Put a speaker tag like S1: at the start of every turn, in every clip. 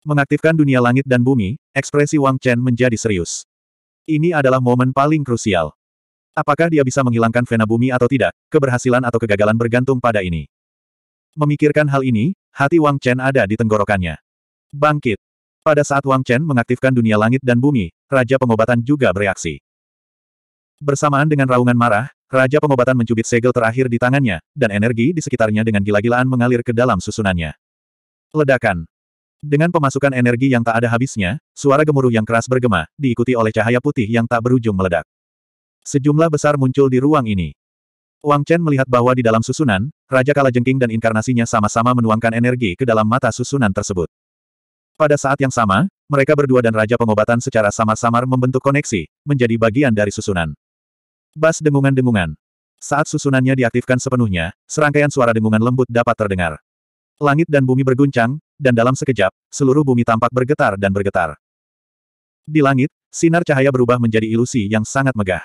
S1: Mengaktifkan dunia langit dan bumi, ekspresi Wang Chen menjadi serius. Ini adalah momen paling krusial. Apakah dia bisa menghilangkan vena bumi atau tidak, keberhasilan atau kegagalan bergantung pada ini. Memikirkan hal ini, hati Wang Chen ada di tenggorokannya. Bangkit. Pada saat Wang Chen mengaktifkan dunia langit dan bumi, Raja Pengobatan juga bereaksi. Bersamaan dengan raungan marah, Raja Pengobatan mencubit segel terakhir di tangannya, dan energi di sekitarnya dengan gila-gilaan mengalir ke dalam susunannya. Ledakan. Dengan pemasukan energi yang tak ada habisnya, suara gemuruh yang keras bergema, diikuti oleh cahaya putih yang tak berujung meledak. Sejumlah besar muncul di ruang ini. Wang Chen melihat bahwa di dalam susunan, Raja Kalajengking dan inkarnasinya sama-sama menuangkan energi ke dalam mata susunan tersebut. Pada saat yang sama, mereka berdua dan Raja Pengobatan secara samar-samar membentuk koneksi, menjadi bagian dari susunan. Bas dengungan-dengungan. Saat susunannya diaktifkan sepenuhnya, serangkaian suara dengungan lembut dapat terdengar. Langit dan bumi berguncang, dan dalam sekejap, seluruh bumi tampak bergetar dan bergetar. Di langit, sinar cahaya berubah menjadi ilusi yang sangat megah.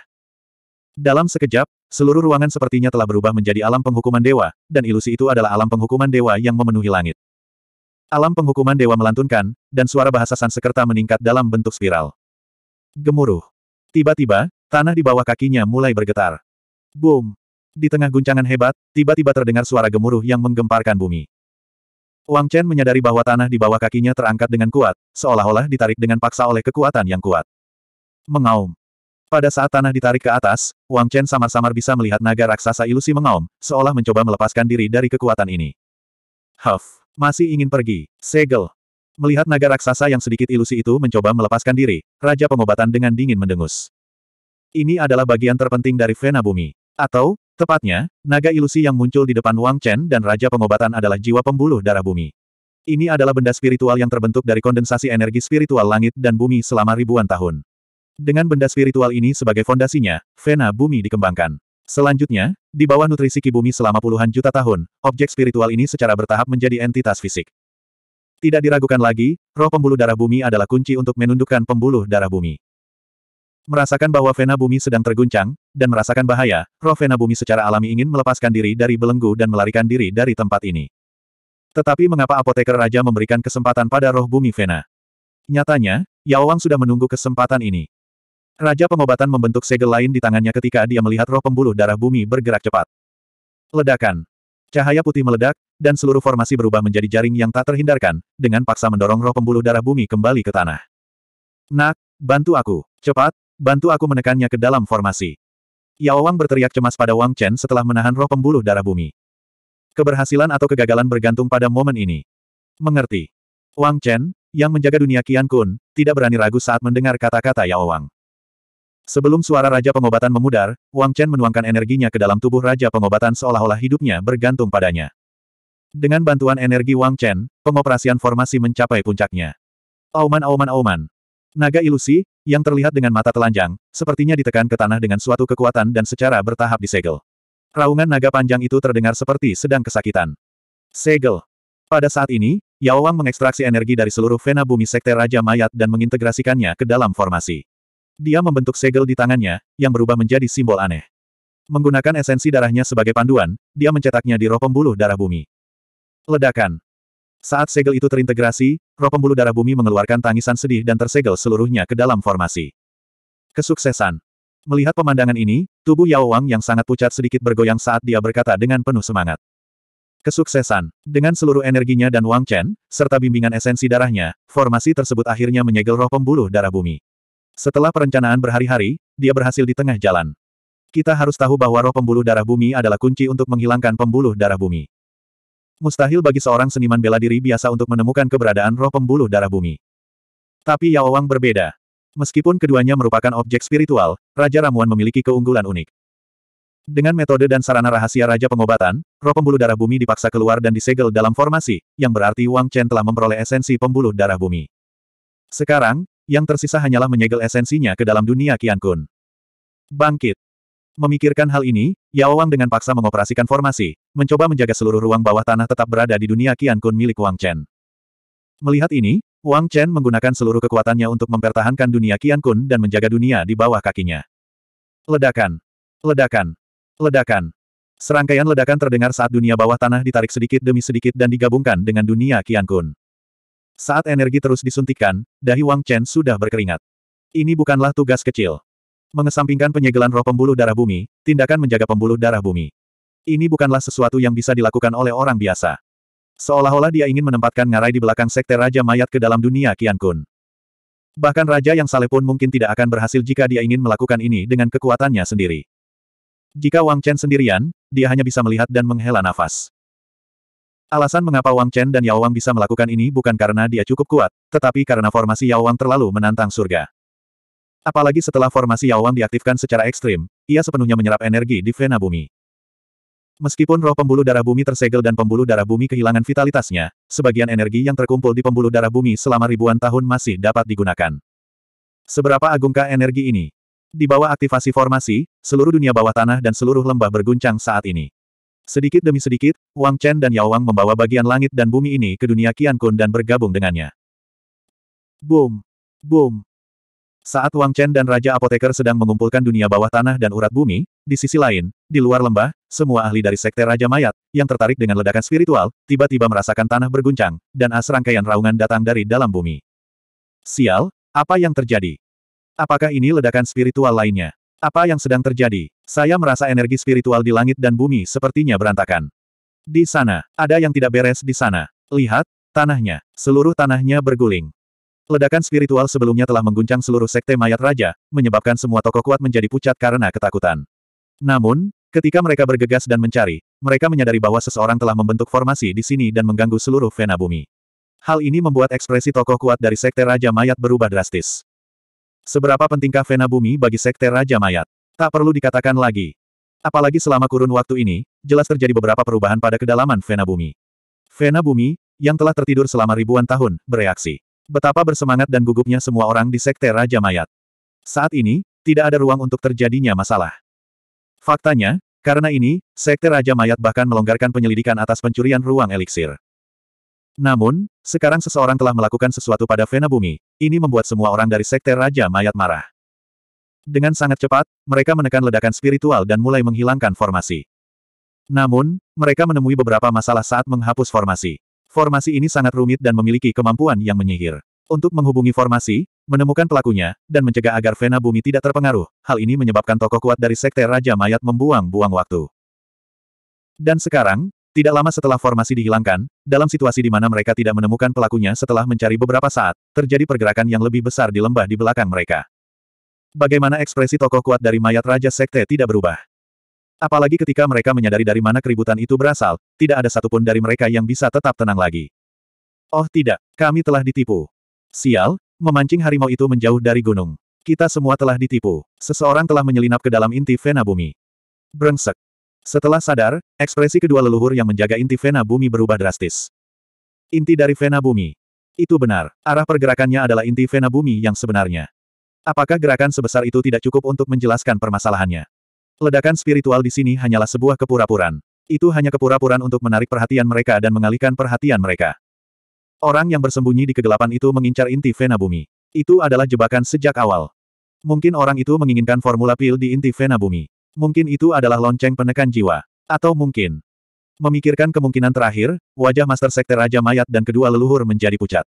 S1: Dalam sekejap, seluruh ruangan sepertinya telah berubah menjadi alam penghukuman dewa, dan ilusi itu adalah alam penghukuman dewa yang memenuhi langit. Alam penghukuman dewa melantunkan, dan suara bahasa Sansekerta meningkat dalam bentuk spiral. Gemuruh. Tiba-tiba, tanah di bawah kakinya mulai bergetar. Boom! Di tengah guncangan hebat, tiba-tiba terdengar suara gemuruh yang menggemparkan bumi. Wang Chen menyadari bahwa tanah di bawah kakinya terangkat dengan kuat, seolah-olah ditarik dengan paksa oleh kekuatan yang kuat. Mengaum. Pada saat tanah ditarik ke atas, Wang Chen samar-samar bisa melihat naga raksasa ilusi mengaum, seolah mencoba melepaskan diri dari kekuatan ini. Huff, masih ingin pergi, segel. Melihat naga raksasa yang sedikit ilusi itu mencoba melepaskan diri, Raja Pengobatan dengan dingin mendengus. Ini adalah bagian terpenting dari Vena Bumi. Atau, Tepatnya, naga ilusi yang muncul di depan Wang Chen dan Raja Pengobatan adalah jiwa pembuluh darah bumi. Ini adalah benda spiritual yang terbentuk dari kondensasi energi spiritual langit dan bumi selama ribuan tahun. Dengan benda spiritual ini sebagai fondasinya, vena bumi dikembangkan. Selanjutnya, di bawah nutrisi ki bumi selama puluhan juta tahun, objek spiritual ini secara bertahap menjadi entitas fisik. Tidak diragukan lagi, roh pembuluh darah bumi adalah kunci untuk menundukkan pembuluh darah bumi. Merasakan bahwa Vena Bumi sedang terguncang, dan merasakan bahaya, roh Vena Bumi secara alami ingin melepaskan diri dari belenggu dan melarikan diri dari tempat ini. Tetapi mengapa apoteker raja memberikan kesempatan pada roh bumi Vena? Nyatanya, Yao Wang sudah menunggu kesempatan ini. Raja pengobatan membentuk segel lain di tangannya ketika dia melihat roh pembuluh darah bumi bergerak cepat. Ledakan. Cahaya putih meledak, dan seluruh formasi berubah menjadi jaring yang tak terhindarkan, dengan paksa mendorong roh pembuluh darah bumi kembali ke tanah. Nak, bantu aku. Cepat, Bantu aku menekannya ke dalam formasi. Yao Wang berteriak cemas pada Wang Chen setelah menahan roh pembuluh darah bumi. Keberhasilan atau kegagalan bergantung pada momen ini. Mengerti. Wang Chen, yang menjaga dunia Qian Kun, tidak berani ragu saat mendengar kata-kata Yao Wang. Sebelum suara Raja Pengobatan memudar, Wang Chen menuangkan energinya ke dalam tubuh Raja Pengobatan seolah-olah hidupnya bergantung padanya. Dengan bantuan energi Wang Chen, pengoperasian formasi mencapai puncaknya. Auman auman auman, Naga ilusi, yang terlihat dengan mata telanjang, sepertinya ditekan ke tanah dengan suatu kekuatan dan secara bertahap disegel. Raungan naga panjang itu terdengar seperti sedang kesakitan. Segel. Pada saat ini, Yao Wang mengekstraksi energi dari seluruh vena bumi sekte Raja Mayat dan mengintegrasikannya ke dalam formasi. Dia membentuk segel di tangannya, yang berubah menjadi simbol aneh. Menggunakan esensi darahnya sebagai panduan, dia mencetaknya di roh pembuluh darah bumi. Ledakan. Saat segel itu terintegrasi, roh pembuluh darah bumi mengeluarkan tangisan sedih dan tersegel seluruhnya ke dalam formasi. Kesuksesan. Melihat pemandangan ini, tubuh Yao Wang yang sangat pucat sedikit bergoyang saat dia berkata dengan penuh semangat. Kesuksesan. Dengan seluruh energinya dan Wang Chen, serta bimbingan esensi darahnya, formasi tersebut akhirnya menyegel roh pembuluh darah bumi. Setelah perencanaan berhari-hari, dia berhasil di tengah jalan. Kita harus tahu bahwa roh pembuluh darah bumi adalah kunci untuk menghilangkan pembuluh darah bumi. Mustahil bagi seorang seniman bela diri biasa untuk menemukan keberadaan roh pembuluh darah bumi. Tapi Yao Wang berbeda. Meskipun keduanya merupakan objek spiritual, Raja Ramuan memiliki keunggulan unik. Dengan metode dan sarana rahasia Raja Pengobatan, roh pembuluh darah bumi dipaksa keluar dan disegel dalam formasi, yang berarti Wang Chen telah memperoleh esensi pembuluh darah bumi. Sekarang, yang tersisa hanyalah menyegel esensinya ke dalam dunia Qian Kun. Bangkit! Memikirkan hal ini, Yao Wang dengan paksa mengoperasikan formasi, mencoba menjaga seluruh ruang bawah tanah tetap berada di dunia Qian Kun milik Wang Chen. Melihat ini, Wang Chen menggunakan seluruh kekuatannya untuk mempertahankan dunia Qian Kun dan menjaga dunia di bawah kakinya. Ledakan! Ledakan! Ledakan! Serangkaian ledakan terdengar saat dunia bawah tanah ditarik sedikit demi sedikit dan digabungkan dengan dunia Qian Kun. Saat energi terus disuntikkan, dahi Wang Chen sudah berkeringat. Ini bukanlah tugas kecil. Mengesampingkan penyegelan roh pembuluh darah bumi, tindakan menjaga pembuluh darah bumi. Ini bukanlah sesuatu yang bisa dilakukan oleh orang biasa. Seolah-olah dia ingin menempatkan ngarai di belakang sekte Raja Mayat ke dalam dunia Kian Kun. Bahkan Raja yang saleh pun mungkin tidak akan berhasil jika dia ingin melakukan ini dengan kekuatannya sendiri. Jika Wang Chen sendirian, dia hanya bisa melihat dan menghela nafas. Alasan mengapa Wang Chen dan Yao Wang bisa melakukan ini bukan karena dia cukup kuat, tetapi karena formasi Yao Wang terlalu menantang surga. Apalagi setelah formasi Yaowang diaktifkan secara ekstrim, ia sepenuhnya menyerap energi di Vena Bumi. Meskipun roh pembuluh darah bumi tersegel dan pembuluh darah bumi kehilangan vitalitasnya, sebagian energi yang terkumpul di pembuluh darah bumi selama ribuan tahun masih dapat digunakan. Seberapa agungkah energi ini? Di bawah aktivasi formasi, seluruh dunia bawah tanah dan seluruh lembah berguncang saat ini. Sedikit demi sedikit, Wang Chen dan Yao Wang membawa bagian langit dan bumi ini ke dunia Qian Kun dan bergabung dengannya. Boom! Boom! Saat Wang Chen dan Raja Apoteker sedang mengumpulkan dunia bawah tanah dan urat bumi, di sisi lain, di luar lembah, semua ahli dari Sekte Raja Mayat, yang tertarik dengan ledakan spiritual, tiba-tiba merasakan tanah berguncang, dan as rangkaian raungan datang dari dalam bumi. Sial, apa yang terjadi? Apakah ini ledakan spiritual lainnya? Apa yang sedang terjadi? Saya merasa energi spiritual di langit dan bumi sepertinya berantakan. Di sana, ada yang tidak beres di sana. Lihat, tanahnya, seluruh tanahnya berguling. Ledakan spiritual sebelumnya telah mengguncang seluruh sekte mayat raja, menyebabkan semua tokoh kuat menjadi pucat karena ketakutan. Namun, ketika mereka bergegas dan mencari, mereka menyadari bahwa seseorang telah membentuk formasi di sini dan mengganggu seluruh vena bumi. Hal ini membuat ekspresi tokoh kuat dari sekte raja mayat berubah drastis. Seberapa pentingkah vena bumi bagi sekte raja mayat? Tak perlu dikatakan lagi. Apalagi selama kurun waktu ini, jelas terjadi beberapa perubahan pada kedalaman Vena Bumi. Vena Bumi, yang telah tertidur selama ribuan tahun, bereaksi. Betapa bersemangat dan gugupnya semua orang di Sekte Raja Mayat. Saat ini, tidak ada ruang untuk terjadinya masalah. Faktanya, karena ini, Sekte Raja Mayat bahkan melonggarkan penyelidikan atas pencurian ruang eliksir. Namun, sekarang seseorang telah melakukan sesuatu pada Vena Bumi, ini membuat semua orang dari Sekte Raja Mayat marah. Dengan sangat cepat, mereka menekan ledakan spiritual dan mulai menghilangkan formasi. Namun, mereka menemui beberapa masalah saat menghapus formasi. Formasi ini sangat rumit dan memiliki kemampuan yang menyihir. Untuk menghubungi formasi, menemukan pelakunya, dan mencegah agar Vena Bumi tidak terpengaruh, hal ini menyebabkan tokoh kuat dari Sekte Raja Mayat membuang-buang waktu. Dan sekarang, tidak lama setelah formasi dihilangkan, dalam situasi di mana mereka tidak menemukan pelakunya setelah mencari beberapa saat, terjadi pergerakan yang lebih besar di lembah di belakang mereka. Bagaimana ekspresi tokoh kuat dari mayat Raja Sekte tidak berubah? Apalagi ketika mereka menyadari dari mana keributan itu berasal, tidak ada satupun dari mereka yang bisa tetap tenang lagi. Oh tidak, kami telah ditipu. Sial, memancing harimau itu menjauh dari gunung. Kita semua telah ditipu. Seseorang telah menyelinap ke dalam inti vena bumi. Brengsek. Setelah sadar, ekspresi kedua leluhur yang menjaga inti vena bumi berubah drastis. Inti dari vena bumi. Itu benar, arah pergerakannya adalah inti vena bumi yang sebenarnya. Apakah gerakan sebesar itu tidak cukup untuk menjelaskan permasalahannya? Ledakan spiritual di sini hanyalah sebuah kepura-puran. Itu hanya kepura-puran untuk menarik perhatian mereka dan mengalihkan perhatian mereka. Orang yang bersembunyi di kegelapan itu mengincar inti Vena Bumi. Itu adalah jebakan sejak awal. Mungkin orang itu menginginkan formula pil di inti Vena Bumi. Mungkin itu adalah lonceng penekan jiwa. Atau mungkin. Memikirkan kemungkinan terakhir, wajah Master Sekte Raja Mayat dan kedua leluhur menjadi pucat.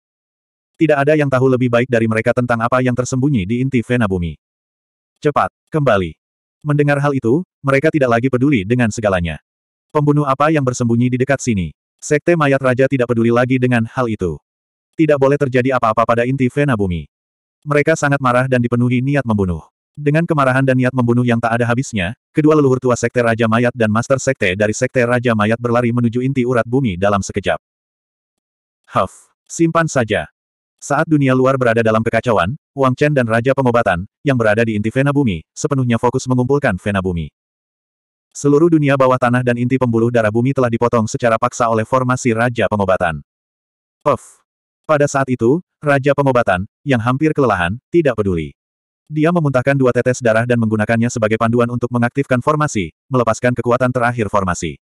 S1: Tidak ada yang tahu lebih baik dari mereka tentang apa yang tersembunyi di inti Vena Bumi. Cepat, kembali. Mendengar hal itu, mereka tidak lagi peduli dengan segalanya. Pembunuh apa yang bersembunyi di dekat sini? Sekte mayat raja tidak peduli lagi dengan hal itu. Tidak boleh terjadi apa-apa pada inti Vena Bumi. Mereka sangat marah dan dipenuhi niat membunuh. Dengan kemarahan dan niat membunuh yang tak ada habisnya, kedua leluhur tua Sekte Raja Mayat dan Master Sekte dari Sekte Raja Mayat berlari menuju inti urat bumi dalam sekejap. Huff! Simpan saja. Saat dunia luar berada dalam kekacauan, Wang Chen dan Raja Pengobatan, yang berada di inti Vena Bumi, sepenuhnya fokus mengumpulkan Vena Bumi. Seluruh dunia bawah tanah dan inti pembuluh darah bumi telah dipotong secara paksa oleh formasi Raja Pengobatan. Puff! Pada saat itu, Raja Pengobatan, yang hampir kelelahan, tidak peduli. Dia memuntahkan dua tetes darah dan menggunakannya sebagai panduan untuk mengaktifkan formasi, melepaskan kekuatan terakhir formasi.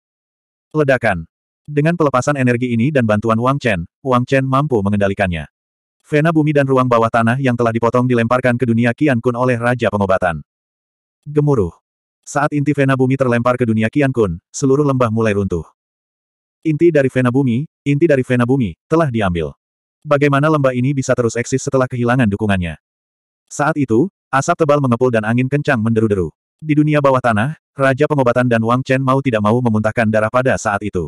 S1: Ledakan. Dengan pelepasan energi ini dan bantuan Wang Chen, Wang Chen mampu mengendalikannya. Vena bumi dan ruang bawah tanah yang telah dipotong dilemparkan ke dunia Qian Kun oleh Raja Pengobatan. Gemuruh. Saat inti Vena bumi terlempar ke dunia Qian Kun, seluruh lembah mulai runtuh. Inti dari Vena bumi, inti dari Vena bumi, telah diambil. Bagaimana lembah ini bisa terus eksis setelah kehilangan dukungannya? Saat itu, asap tebal mengepul dan angin kencang menderu-deru. Di dunia bawah tanah, Raja Pengobatan dan Wang Chen mau tidak mau memuntahkan darah pada saat itu.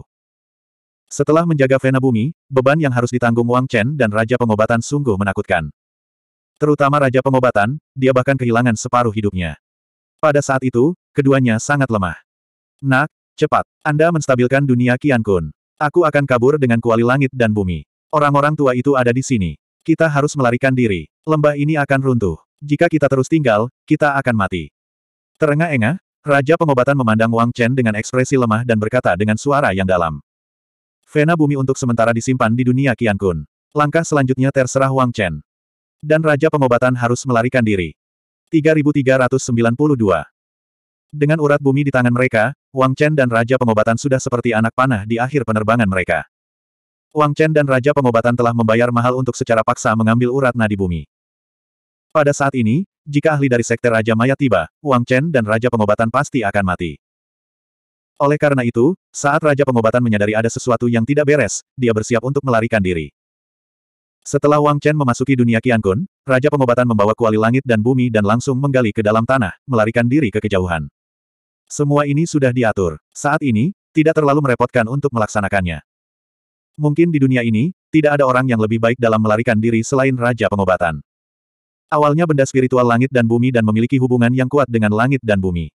S1: Setelah menjaga Vena Bumi, beban yang harus ditanggung Wang Chen dan Raja Pengobatan sungguh menakutkan. Terutama Raja Pengobatan, dia bahkan kehilangan separuh hidupnya. Pada saat itu, keduanya sangat lemah. Nak, cepat, Anda menstabilkan dunia Qian Kun. Aku akan kabur dengan kuali langit dan bumi. Orang-orang tua itu ada di sini. Kita harus melarikan diri. Lembah ini akan runtuh. Jika kita terus tinggal, kita akan mati. Terengah-engah, Raja Pengobatan memandang Wang Chen dengan ekspresi lemah dan berkata dengan suara yang dalam. Vena bumi untuk sementara disimpan di dunia Qian Kun. Langkah selanjutnya terserah Wang Chen. Dan Raja Pengobatan harus melarikan diri. 3392 Dengan urat bumi di tangan mereka, Wang Chen dan Raja Pengobatan sudah seperti anak panah di akhir penerbangan mereka. Wang Chen dan Raja Pengobatan telah membayar mahal untuk secara paksa mengambil urat nadi bumi. Pada saat ini, jika ahli dari Sekte Raja Maya tiba, Wang Chen dan Raja Pengobatan pasti akan mati. Oleh karena itu, saat Raja Pengobatan menyadari ada sesuatu yang tidak beres, dia bersiap untuk melarikan diri. Setelah Wang Chen memasuki dunia Qiankun, Raja Pengobatan membawa kuali langit dan bumi dan langsung menggali ke dalam tanah, melarikan diri ke kejauhan. Semua ini sudah diatur. Saat ini, tidak terlalu merepotkan untuk melaksanakannya. Mungkin di dunia ini, tidak ada orang yang lebih baik dalam melarikan diri selain Raja Pengobatan. Awalnya benda spiritual langit dan bumi dan memiliki hubungan yang kuat dengan langit dan bumi.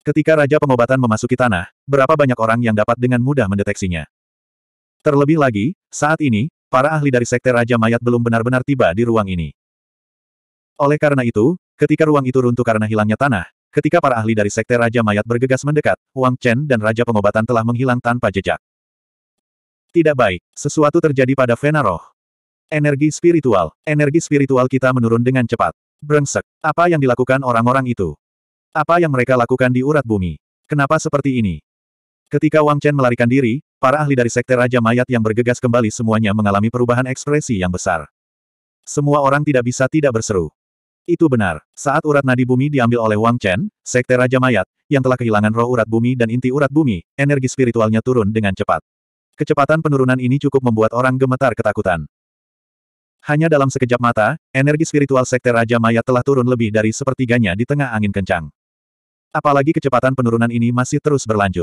S1: Ketika Raja Pengobatan memasuki tanah, berapa banyak orang yang dapat dengan mudah mendeteksinya. Terlebih lagi, saat ini, para ahli dari Sekte Raja Mayat belum benar-benar tiba di ruang ini. Oleh karena itu, ketika ruang itu runtuh karena hilangnya tanah, ketika para ahli dari Sekte Raja Mayat bergegas mendekat, Wang Chen dan Raja Pengobatan telah menghilang tanpa jejak. Tidak baik, sesuatu terjadi pada Vena Energi spiritual, energi spiritual kita menurun dengan cepat. Brengsek, apa yang dilakukan orang-orang itu? Apa yang mereka lakukan di urat bumi? Kenapa seperti ini? Ketika Wang Chen melarikan diri, para ahli dari Sekte Raja Mayat yang bergegas kembali semuanya mengalami perubahan ekspresi yang besar. Semua orang tidak bisa tidak berseru. Itu benar, saat urat nadi bumi diambil oleh Wang Chen, Sekte Raja Mayat, yang telah kehilangan roh urat bumi dan inti urat bumi, energi spiritualnya turun dengan cepat. Kecepatan penurunan ini cukup membuat orang gemetar ketakutan. Hanya dalam sekejap mata, energi spiritual Sekte Raja Mayat telah turun lebih dari sepertiganya di tengah angin kencang. Apalagi kecepatan penurunan ini masih terus berlanjut.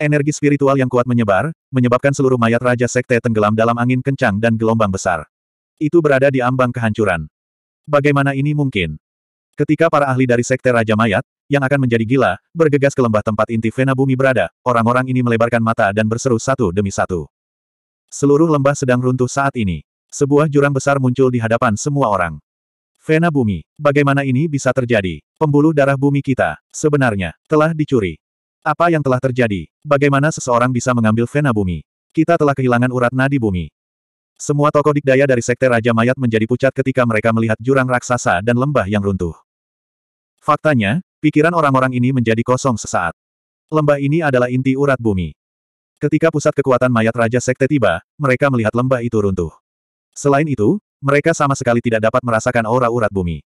S1: Energi spiritual yang kuat menyebar, menyebabkan seluruh mayat Raja Sekte tenggelam dalam angin kencang dan gelombang besar. Itu berada di ambang kehancuran. Bagaimana ini mungkin? Ketika para ahli dari Sekte Raja Mayat, yang akan menjadi gila, bergegas ke lembah tempat inti Vena Bumi berada, orang-orang ini melebarkan mata dan berseru satu demi satu. Seluruh lembah sedang runtuh saat ini. Sebuah jurang besar muncul di hadapan semua orang. Vena bumi, bagaimana ini bisa terjadi? Pembuluh darah bumi kita, sebenarnya, telah dicuri. Apa yang telah terjadi? Bagaimana seseorang bisa mengambil vena bumi? Kita telah kehilangan urat nadi bumi. Semua tokoh dikdaya dari sekte Raja Mayat menjadi pucat ketika mereka melihat jurang raksasa dan lembah yang runtuh. Faktanya, pikiran orang-orang ini menjadi kosong sesaat. Lembah ini adalah inti urat bumi. Ketika pusat kekuatan mayat Raja Sekte tiba, mereka melihat lembah itu runtuh. Selain itu, mereka sama sekali tidak dapat merasakan aura urat bumi.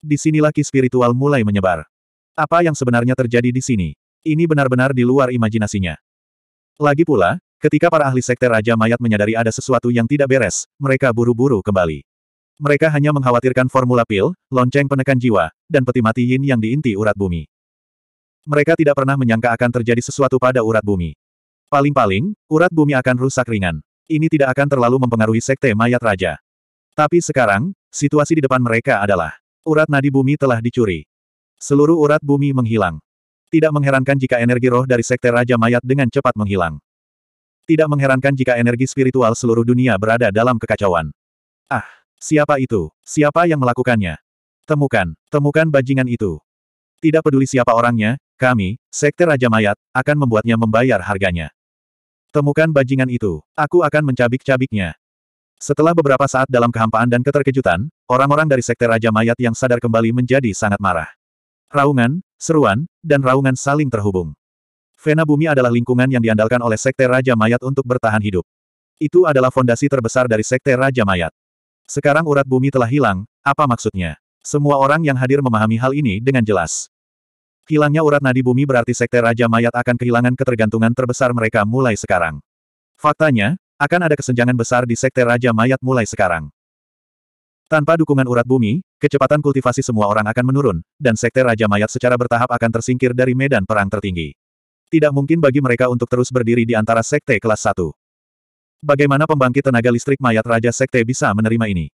S1: Di Disinilah ki spiritual mulai menyebar. Apa yang sebenarnya terjadi di sini? Ini benar-benar di luar imajinasinya. Lagi pula, ketika para ahli sekte Raja Mayat menyadari ada sesuatu yang tidak beres, mereka buru-buru kembali. Mereka hanya mengkhawatirkan formula pil, lonceng penekan jiwa, dan peti mati yin yang diinti urat bumi. Mereka tidak pernah menyangka akan terjadi sesuatu pada urat bumi. Paling-paling, urat bumi akan rusak ringan. Ini tidak akan terlalu mempengaruhi sekte mayat raja. Tapi sekarang, situasi di depan mereka adalah urat nadi bumi telah dicuri. Seluruh urat bumi menghilang. Tidak mengherankan jika energi roh dari sekte Raja Mayat dengan cepat menghilang. Tidak mengherankan jika energi spiritual seluruh dunia berada dalam kekacauan. Ah, siapa itu? Siapa yang melakukannya? Temukan, temukan bajingan itu. Tidak peduli siapa orangnya, kami, Sekte Raja Mayat, akan membuatnya membayar harganya. Temukan bajingan itu, aku akan mencabik-cabiknya. Setelah beberapa saat dalam kehampaan dan keterkejutan, orang-orang dari Sekte Raja Mayat yang sadar kembali menjadi sangat marah. Raungan, seruan, dan raungan saling terhubung. Vena Bumi adalah lingkungan yang diandalkan oleh Sekte Raja Mayat untuk bertahan hidup. Itu adalah fondasi terbesar dari Sekte Raja Mayat. Sekarang urat bumi telah hilang, apa maksudnya? Semua orang yang hadir memahami hal ini dengan jelas. Hilangnya urat nadi bumi berarti Sekte Raja Mayat akan kehilangan ketergantungan terbesar mereka mulai sekarang. Faktanya, akan ada kesenjangan besar di Sekte Raja Mayat mulai sekarang. Tanpa dukungan urat bumi, kecepatan kultivasi semua orang akan menurun, dan Sekte Raja Mayat secara bertahap akan tersingkir dari medan perang tertinggi. Tidak mungkin bagi mereka untuk terus berdiri di antara Sekte kelas 1. Bagaimana pembangkit tenaga listrik mayat Raja Sekte bisa menerima ini?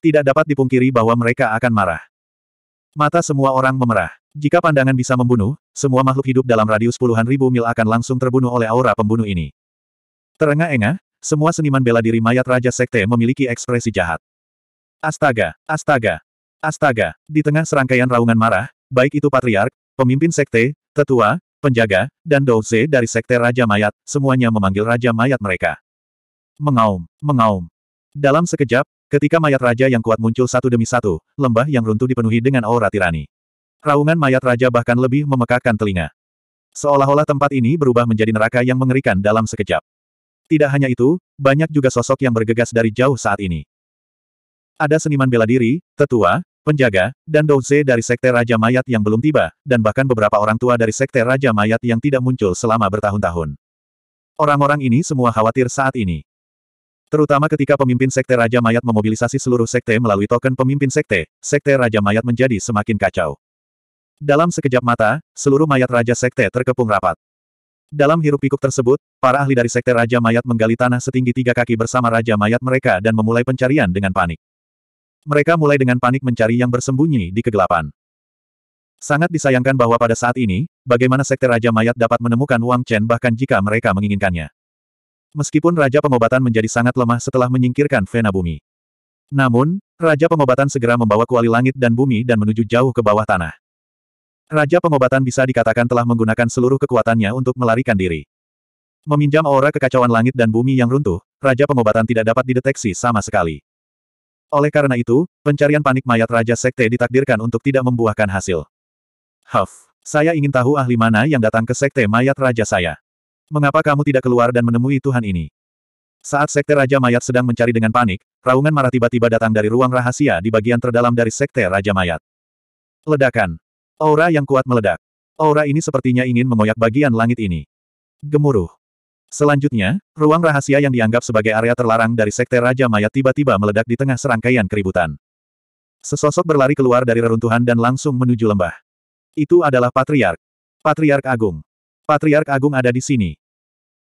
S1: Tidak dapat dipungkiri bahwa mereka akan marah. Mata semua orang memerah. Jika pandangan bisa membunuh, semua makhluk hidup dalam radius puluhan ribu mil akan langsung terbunuh oleh aura pembunuh ini. Terengah-engah, semua seniman bela diri mayat Raja Sekte memiliki ekspresi jahat. Astaga, astaga, astaga, di tengah serangkaian raungan marah, baik itu patriark, pemimpin sekte, tetua, penjaga, dan douze dari sekte Raja Mayat, semuanya memanggil Raja Mayat mereka. Mengaum, mengaum. Dalam sekejap, ketika mayat raja yang kuat muncul satu demi satu, lembah yang runtuh dipenuhi dengan aura tirani. Raungan mayat raja bahkan lebih memekakkan telinga. Seolah-olah tempat ini berubah menjadi neraka yang mengerikan dalam sekejap. Tidak hanya itu, banyak juga sosok yang bergegas dari jauh saat ini. Ada seniman bela diri, tetua, penjaga, dan douze dari Sekte Raja Mayat yang belum tiba, dan bahkan beberapa orang tua dari Sekte Raja Mayat yang tidak muncul selama bertahun-tahun. Orang-orang ini semua khawatir saat ini. Terutama ketika pemimpin Sekte Raja Mayat memobilisasi seluruh sekte melalui token pemimpin sekte, Sekte Raja Mayat menjadi semakin kacau. Dalam sekejap mata, seluruh mayat Raja Sekte terkepung rapat. Dalam hirup pikuk tersebut, para ahli dari Sekte Raja Mayat menggali tanah setinggi tiga kaki bersama Raja Mayat mereka dan memulai pencarian dengan panik. Mereka mulai dengan panik mencari yang bersembunyi di kegelapan. Sangat disayangkan bahwa pada saat ini, bagaimana Sekte Raja Mayat dapat menemukan Wang Chen bahkan jika mereka menginginkannya. Meskipun Raja Pengobatan menjadi sangat lemah setelah menyingkirkan Vena Bumi. Namun, Raja Pengobatan segera membawa kuali langit dan bumi dan menuju jauh ke bawah tanah. Raja pengobatan bisa dikatakan telah menggunakan seluruh kekuatannya untuk melarikan diri. Meminjam aura kekacauan langit dan bumi yang runtuh, Raja pengobatan tidak dapat dideteksi sama sekali. Oleh karena itu, pencarian panik mayat Raja Sekte ditakdirkan untuk tidak membuahkan hasil. Huff, saya ingin tahu ahli mana yang datang ke Sekte mayat Raja saya. Mengapa kamu tidak keluar dan menemui Tuhan ini? Saat Sekte Raja Mayat sedang mencari dengan panik, raungan marah tiba-tiba datang dari ruang rahasia di bagian terdalam dari Sekte Raja Mayat. Ledakan. Aura yang kuat meledak. Aura ini sepertinya ingin mengoyak bagian langit ini. Gemuruh. Selanjutnya, ruang rahasia yang dianggap sebagai area terlarang dari Sekte Raja Mayat tiba-tiba meledak di tengah serangkaian keributan. Sesosok berlari keluar dari reruntuhan dan langsung menuju lembah. Itu adalah Patriark. Patriark Agung. Patriark Agung ada di sini.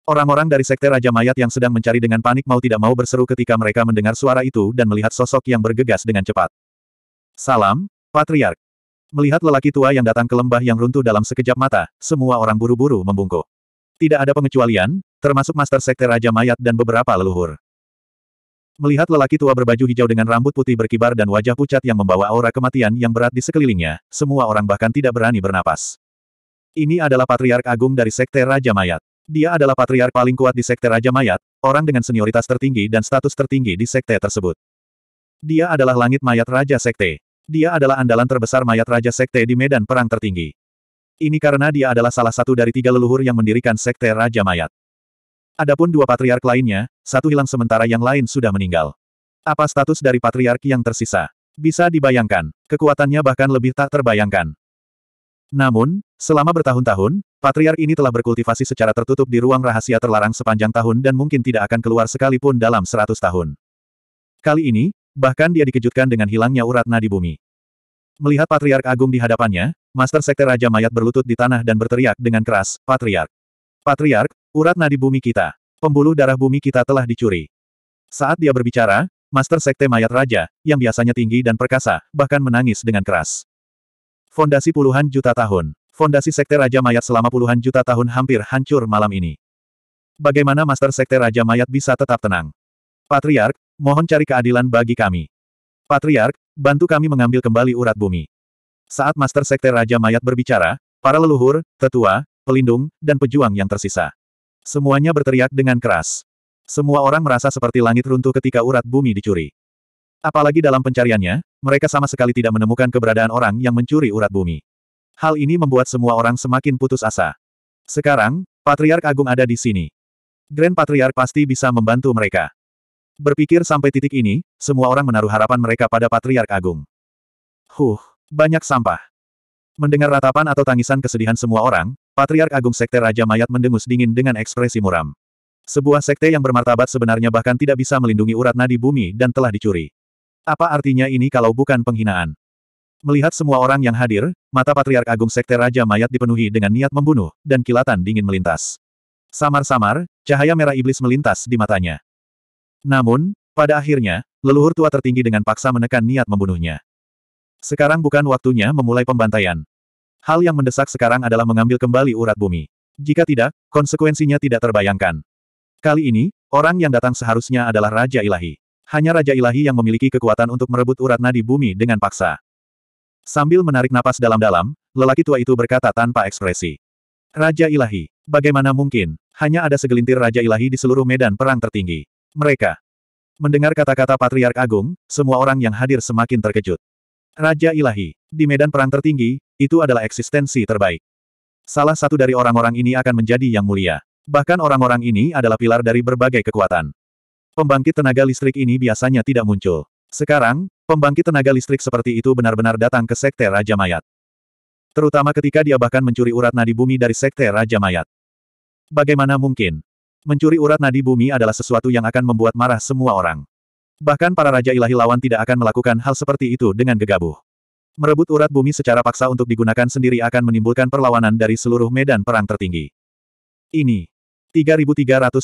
S1: Orang-orang dari Sekte Raja Mayat yang sedang mencari dengan panik mau tidak mau berseru ketika mereka mendengar suara itu dan melihat sosok yang bergegas dengan cepat. Salam, Patriark. Melihat lelaki tua yang datang ke lembah yang runtuh dalam sekejap mata, semua orang buru-buru membungkuk. Tidak ada pengecualian, termasuk Master Sekte Raja Mayat dan beberapa leluhur. Melihat lelaki tua berbaju hijau dengan rambut putih berkibar dan wajah pucat yang membawa aura kematian yang berat di sekelilingnya, semua orang bahkan tidak berani bernapas. Ini adalah Patriark Agung dari Sekte Raja Mayat. Dia adalah patriark paling kuat di Sekte Raja Mayat, orang dengan senioritas tertinggi dan status tertinggi di Sekte tersebut. Dia adalah langit mayat Raja Sekte. Dia adalah andalan terbesar mayat Raja Sekte di medan perang tertinggi. Ini karena dia adalah salah satu dari tiga leluhur yang mendirikan Sekte Raja Mayat. Adapun dua patriark lainnya, satu hilang sementara yang lain sudah meninggal. Apa status dari patriark yang tersisa? Bisa dibayangkan, kekuatannya bahkan lebih tak terbayangkan. Namun, selama bertahun-tahun, patriark ini telah berkultivasi secara tertutup di ruang rahasia terlarang sepanjang tahun dan mungkin tidak akan keluar sekalipun dalam seratus tahun. Kali ini, Bahkan dia dikejutkan dengan hilangnya uratna di bumi. Melihat Patriark Agung di hadapannya, Master Sekte Raja Mayat berlutut di tanah dan berteriak dengan keras, Patriark. Patriark, urat nadi bumi kita. Pembuluh darah bumi kita telah dicuri. Saat dia berbicara, Master Sekte Mayat Raja, yang biasanya tinggi dan perkasa, bahkan menangis dengan keras. Fondasi puluhan juta tahun. Fondasi Sekte Raja Mayat selama puluhan juta tahun hampir hancur malam ini. Bagaimana Master Sekte Raja Mayat bisa tetap tenang? Patriark, mohon cari keadilan bagi kami. Patriark, bantu kami mengambil kembali urat bumi. Saat Master Sekte Raja Mayat berbicara, para leluhur, tetua, pelindung, dan pejuang yang tersisa. Semuanya berteriak dengan keras. Semua orang merasa seperti langit runtuh ketika urat bumi dicuri. Apalagi dalam pencariannya, mereka sama sekali tidak menemukan keberadaan orang yang mencuri urat bumi. Hal ini membuat semua orang semakin putus asa. Sekarang, Patriark Agung ada di sini. Grand Patriark pasti bisa membantu mereka. Berpikir sampai titik ini, semua orang menaruh harapan mereka pada Patriark Agung. Huh, banyak sampah. Mendengar ratapan atau tangisan kesedihan semua orang, Patriark Agung Sekte Raja Mayat mendengus dingin dengan ekspresi muram. Sebuah sekte yang bermartabat sebenarnya bahkan tidak bisa melindungi urat nadi bumi dan telah dicuri. Apa artinya ini kalau bukan penghinaan? Melihat semua orang yang hadir, mata Patriark Agung Sekte Raja Mayat dipenuhi dengan niat membunuh, dan kilatan dingin melintas. Samar-samar, cahaya merah iblis melintas di matanya. Namun, pada akhirnya, leluhur tua tertinggi dengan paksa menekan niat membunuhnya. Sekarang bukan waktunya memulai pembantaian. Hal yang mendesak sekarang adalah mengambil kembali urat bumi. Jika tidak, konsekuensinya tidak terbayangkan. Kali ini, orang yang datang seharusnya adalah Raja Ilahi. Hanya Raja Ilahi yang memiliki kekuatan untuk merebut urat nadi bumi dengan paksa. Sambil menarik napas dalam-dalam, lelaki tua itu berkata tanpa ekspresi. Raja Ilahi, bagaimana mungkin, hanya ada segelintir Raja Ilahi di seluruh medan perang tertinggi. Mereka. Mendengar kata-kata Patriark Agung, semua orang yang hadir semakin terkejut. Raja Ilahi. Di medan perang tertinggi, itu adalah eksistensi terbaik. Salah satu dari orang-orang ini akan menjadi yang mulia. Bahkan orang-orang ini adalah pilar dari berbagai kekuatan. Pembangkit tenaga listrik ini biasanya tidak muncul. Sekarang, pembangkit tenaga listrik seperti itu benar-benar datang ke Sekte Raja Mayat. Terutama ketika dia bahkan mencuri urat nadi bumi dari Sekte Raja Mayat. Bagaimana mungkin? Mencuri urat nadi bumi adalah sesuatu yang akan membuat marah semua orang. Bahkan para raja ilahi lawan tidak akan melakukan hal seperti itu dengan gegabah. Merebut urat bumi secara paksa untuk digunakan sendiri akan menimbulkan perlawanan dari seluruh medan perang tertinggi. Ini. 3393.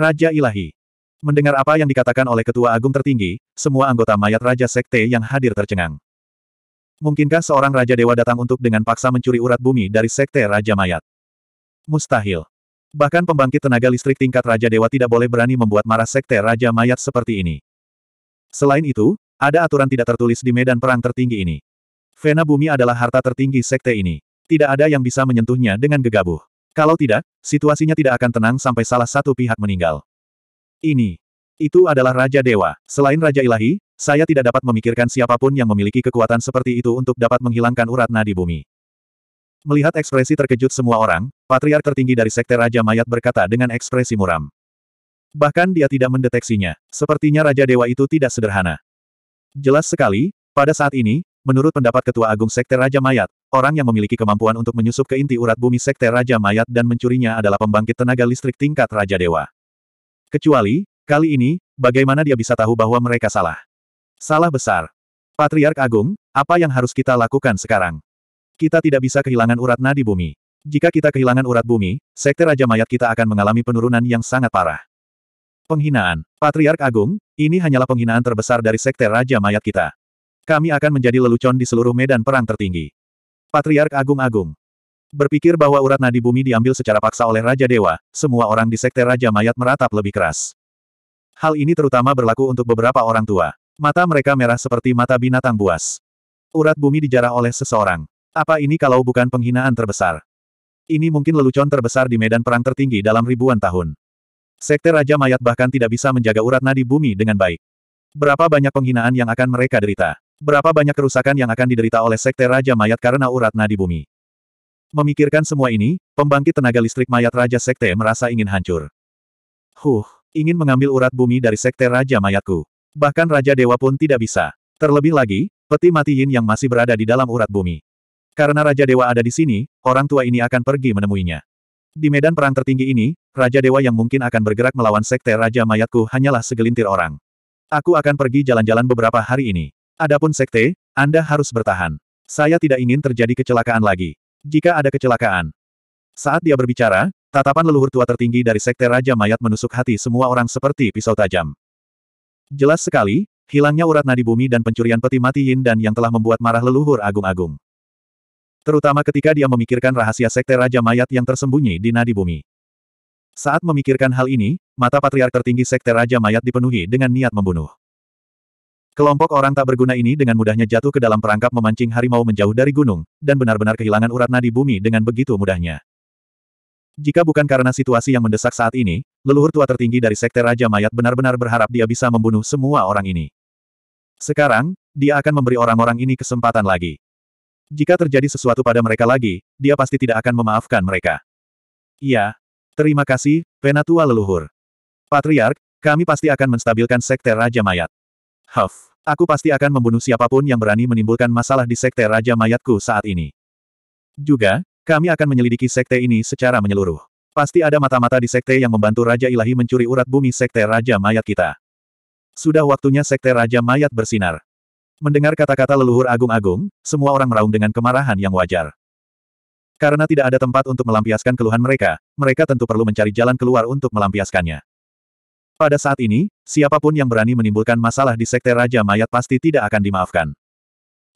S1: Raja Ilahi. Mendengar apa yang dikatakan oleh Ketua Agung tertinggi, semua anggota mayat Raja Sekte yang hadir tercengang. Mungkinkah seorang Raja Dewa datang untuk dengan paksa mencuri urat bumi dari Sekte Raja Mayat? Mustahil. Bahkan pembangkit tenaga listrik tingkat Raja Dewa tidak boleh berani membuat marah sekte Raja Mayat seperti ini. Selain itu, ada aturan tidak tertulis di medan perang tertinggi ini. Vena Bumi adalah harta tertinggi sekte ini. Tidak ada yang bisa menyentuhnya dengan gegabah. Kalau tidak, situasinya tidak akan tenang sampai salah satu pihak meninggal. Ini. Itu adalah Raja Dewa. Selain Raja Ilahi, saya tidak dapat memikirkan siapapun yang memiliki kekuatan seperti itu untuk dapat menghilangkan urat nadi bumi. Melihat ekspresi terkejut semua orang, patriark tertinggi dari Sekte Raja Mayat berkata dengan ekspresi muram. Bahkan dia tidak mendeteksinya. Sepertinya Raja Dewa itu tidak sederhana. Jelas sekali, pada saat ini, menurut pendapat Ketua Agung Sekte Raja Mayat, orang yang memiliki kemampuan untuk menyusup ke inti urat bumi Sekte Raja Mayat dan mencurinya adalah pembangkit tenaga listrik tingkat Raja Dewa. Kecuali, kali ini, bagaimana dia bisa tahu bahwa mereka salah? Salah besar. Patriark Agung, apa yang harus kita lakukan sekarang? Kita tidak bisa kehilangan urat nadi bumi. Jika kita kehilangan urat bumi, sekte Raja Mayat kita akan mengalami penurunan yang sangat parah. Penghinaan. Patriark Agung, ini hanyalah penghinaan terbesar dari sekte Raja Mayat kita. Kami akan menjadi lelucon di seluruh medan perang tertinggi. Patriark Agung Agung. Berpikir bahwa urat nadi bumi diambil secara paksa oleh Raja Dewa, semua orang di sekte Raja Mayat meratap lebih keras. Hal ini terutama berlaku untuk beberapa orang tua. Mata mereka merah seperti mata binatang buas. Urat bumi dijarah oleh seseorang. Apa ini kalau bukan penghinaan terbesar? Ini mungkin lelucon terbesar di medan perang tertinggi dalam ribuan tahun. Sekte Raja Mayat bahkan tidak bisa menjaga urat nadi bumi dengan baik. Berapa banyak penghinaan yang akan mereka derita? Berapa banyak kerusakan yang akan diderita oleh Sekte Raja Mayat karena urat nadi bumi? Memikirkan semua ini, pembangkit tenaga listrik mayat Raja Sekte merasa ingin hancur. Huh, ingin mengambil urat bumi dari Sekte Raja Mayatku. Bahkan Raja Dewa pun tidak bisa. Terlebih lagi, peti mati Yin yang masih berada di dalam urat bumi. Karena Raja Dewa ada di sini, orang tua ini akan pergi menemuinya. Di medan perang tertinggi ini, Raja Dewa yang mungkin akan bergerak melawan Sekte Raja Mayatku hanyalah segelintir orang. Aku akan pergi jalan-jalan beberapa hari ini. Adapun Sekte, Anda harus bertahan. Saya tidak ingin terjadi kecelakaan lagi. Jika ada kecelakaan. Saat dia berbicara, tatapan leluhur tua tertinggi dari Sekte Raja Mayat menusuk hati semua orang seperti pisau tajam. Jelas sekali, hilangnya urat nadi bumi dan pencurian peti mati Yin dan yang telah membuat marah leluhur agung-agung. Terutama ketika dia memikirkan rahasia sekte Raja Mayat yang tersembunyi di nadi bumi. Saat memikirkan hal ini, mata patriark tertinggi sekte Raja Mayat dipenuhi dengan niat membunuh. Kelompok orang tak berguna ini dengan mudahnya jatuh ke dalam perangkap memancing harimau menjauh dari gunung, dan benar-benar kehilangan urat nadi bumi dengan begitu mudahnya. Jika bukan karena situasi yang mendesak saat ini, leluhur tua tertinggi dari sekte Raja Mayat benar-benar berharap dia bisa membunuh semua orang ini. Sekarang, dia akan memberi orang-orang ini kesempatan lagi. Jika terjadi sesuatu pada mereka lagi, dia pasti tidak akan memaafkan mereka. Iya. Terima kasih, Penatua Leluhur. Patriark, kami pasti akan menstabilkan Sekte Raja Mayat. Huff. Aku pasti akan membunuh siapapun yang berani menimbulkan masalah di Sekte Raja Mayatku saat ini. Juga, kami akan menyelidiki Sekte ini secara menyeluruh. Pasti ada mata-mata di Sekte yang membantu Raja Ilahi mencuri urat bumi Sekte Raja Mayat kita. Sudah waktunya Sekte Raja Mayat bersinar. Mendengar kata-kata leluhur agung-agung, semua orang meraung dengan kemarahan yang wajar. Karena tidak ada tempat untuk melampiaskan keluhan mereka, mereka tentu perlu mencari jalan keluar untuk melampiaskannya. Pada saat ini, siapapun yang berani menimbulkan masalah di Sekte Raja Mayat pasti tidak akan dimaafkan.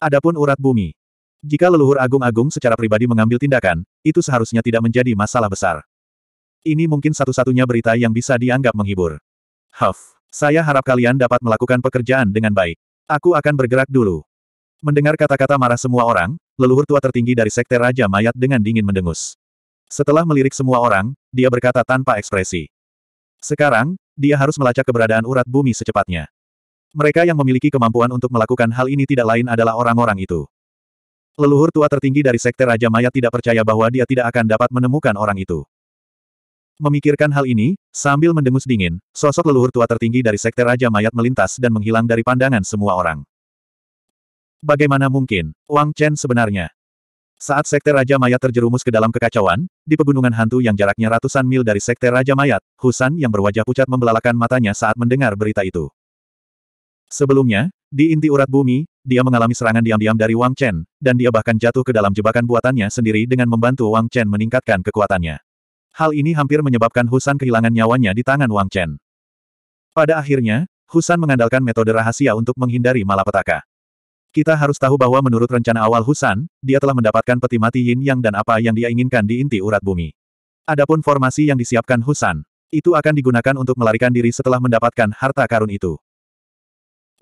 S1: Adapun urat bumi. Jika leluhur agung-agung secara pribadi mengambil tindakan, itu seharusnya tidak menjadi masalah besar. Ini mungkin satu-satunya berita yang bisa dianggap menghibur. Huff. Saya harap kalian dapat melakukan pekerjaan dengan baik. Aku akan bergerak dulu. Mendengar kata-kata marah semua orang, leluhur tua tertinggi dari Sekte Raja Mayat dengan dingin mendengus. Setelah melirik semua orang, dia berkata tanpa ekspresi. Sekarang, dia harus melacak keberadaan urat bumi secepatnya. Mereka yang memiliki kemampuan untuk melakukan hal ini tidak lain adalah orang-orang itu. Leluhur tua tertinggi dari Sekte Raja Mayat tidak percaya bahwa dia tidak akan dapat menemukan orang itu. Memikirkan hal ini, sambil mendengus dingin, sosok leluhur tua tertinggi dari Sekte Raja Mayat melintas dan menghilang dari pandangan semua orang. Bagaimana mungkin, Wang Chen sebenarnya? Saat Sekte Raja Mayat terjerumus ke dalam kekacauan, di pegunungan hantu yang jaraknya ratusan mil dari Sekte Raja Mayat, Husan yang berwajah pucat membelalakan matanya saat mendengar berita itu. Sebelumnya, di inti urat bumi, dia mengalami serangan diam-diam dari Wang Chen, dan dia bahkan jatuh ke dalam jebakan buatannya sendiri dengan membantu Wang Chen meningkatkan kekuatannya. Hal ini hampir menyebabkan Husan kehilangan nyawanya di tangan Wang Chen. Pada akhirnya, Husan mengandalkan metode rahasia untuk menghindari malapetaka. Kita harus tahu bahwa menurut rencana awal Husan, dia telah mendapatkan peti mati yin yang dan apa yang dia inginkan di inti urat bumi. Adapun formasi yang disiapkan Husan, itu akan digunakan untuk melarikan diri setelah mendapatkan harta karun itu.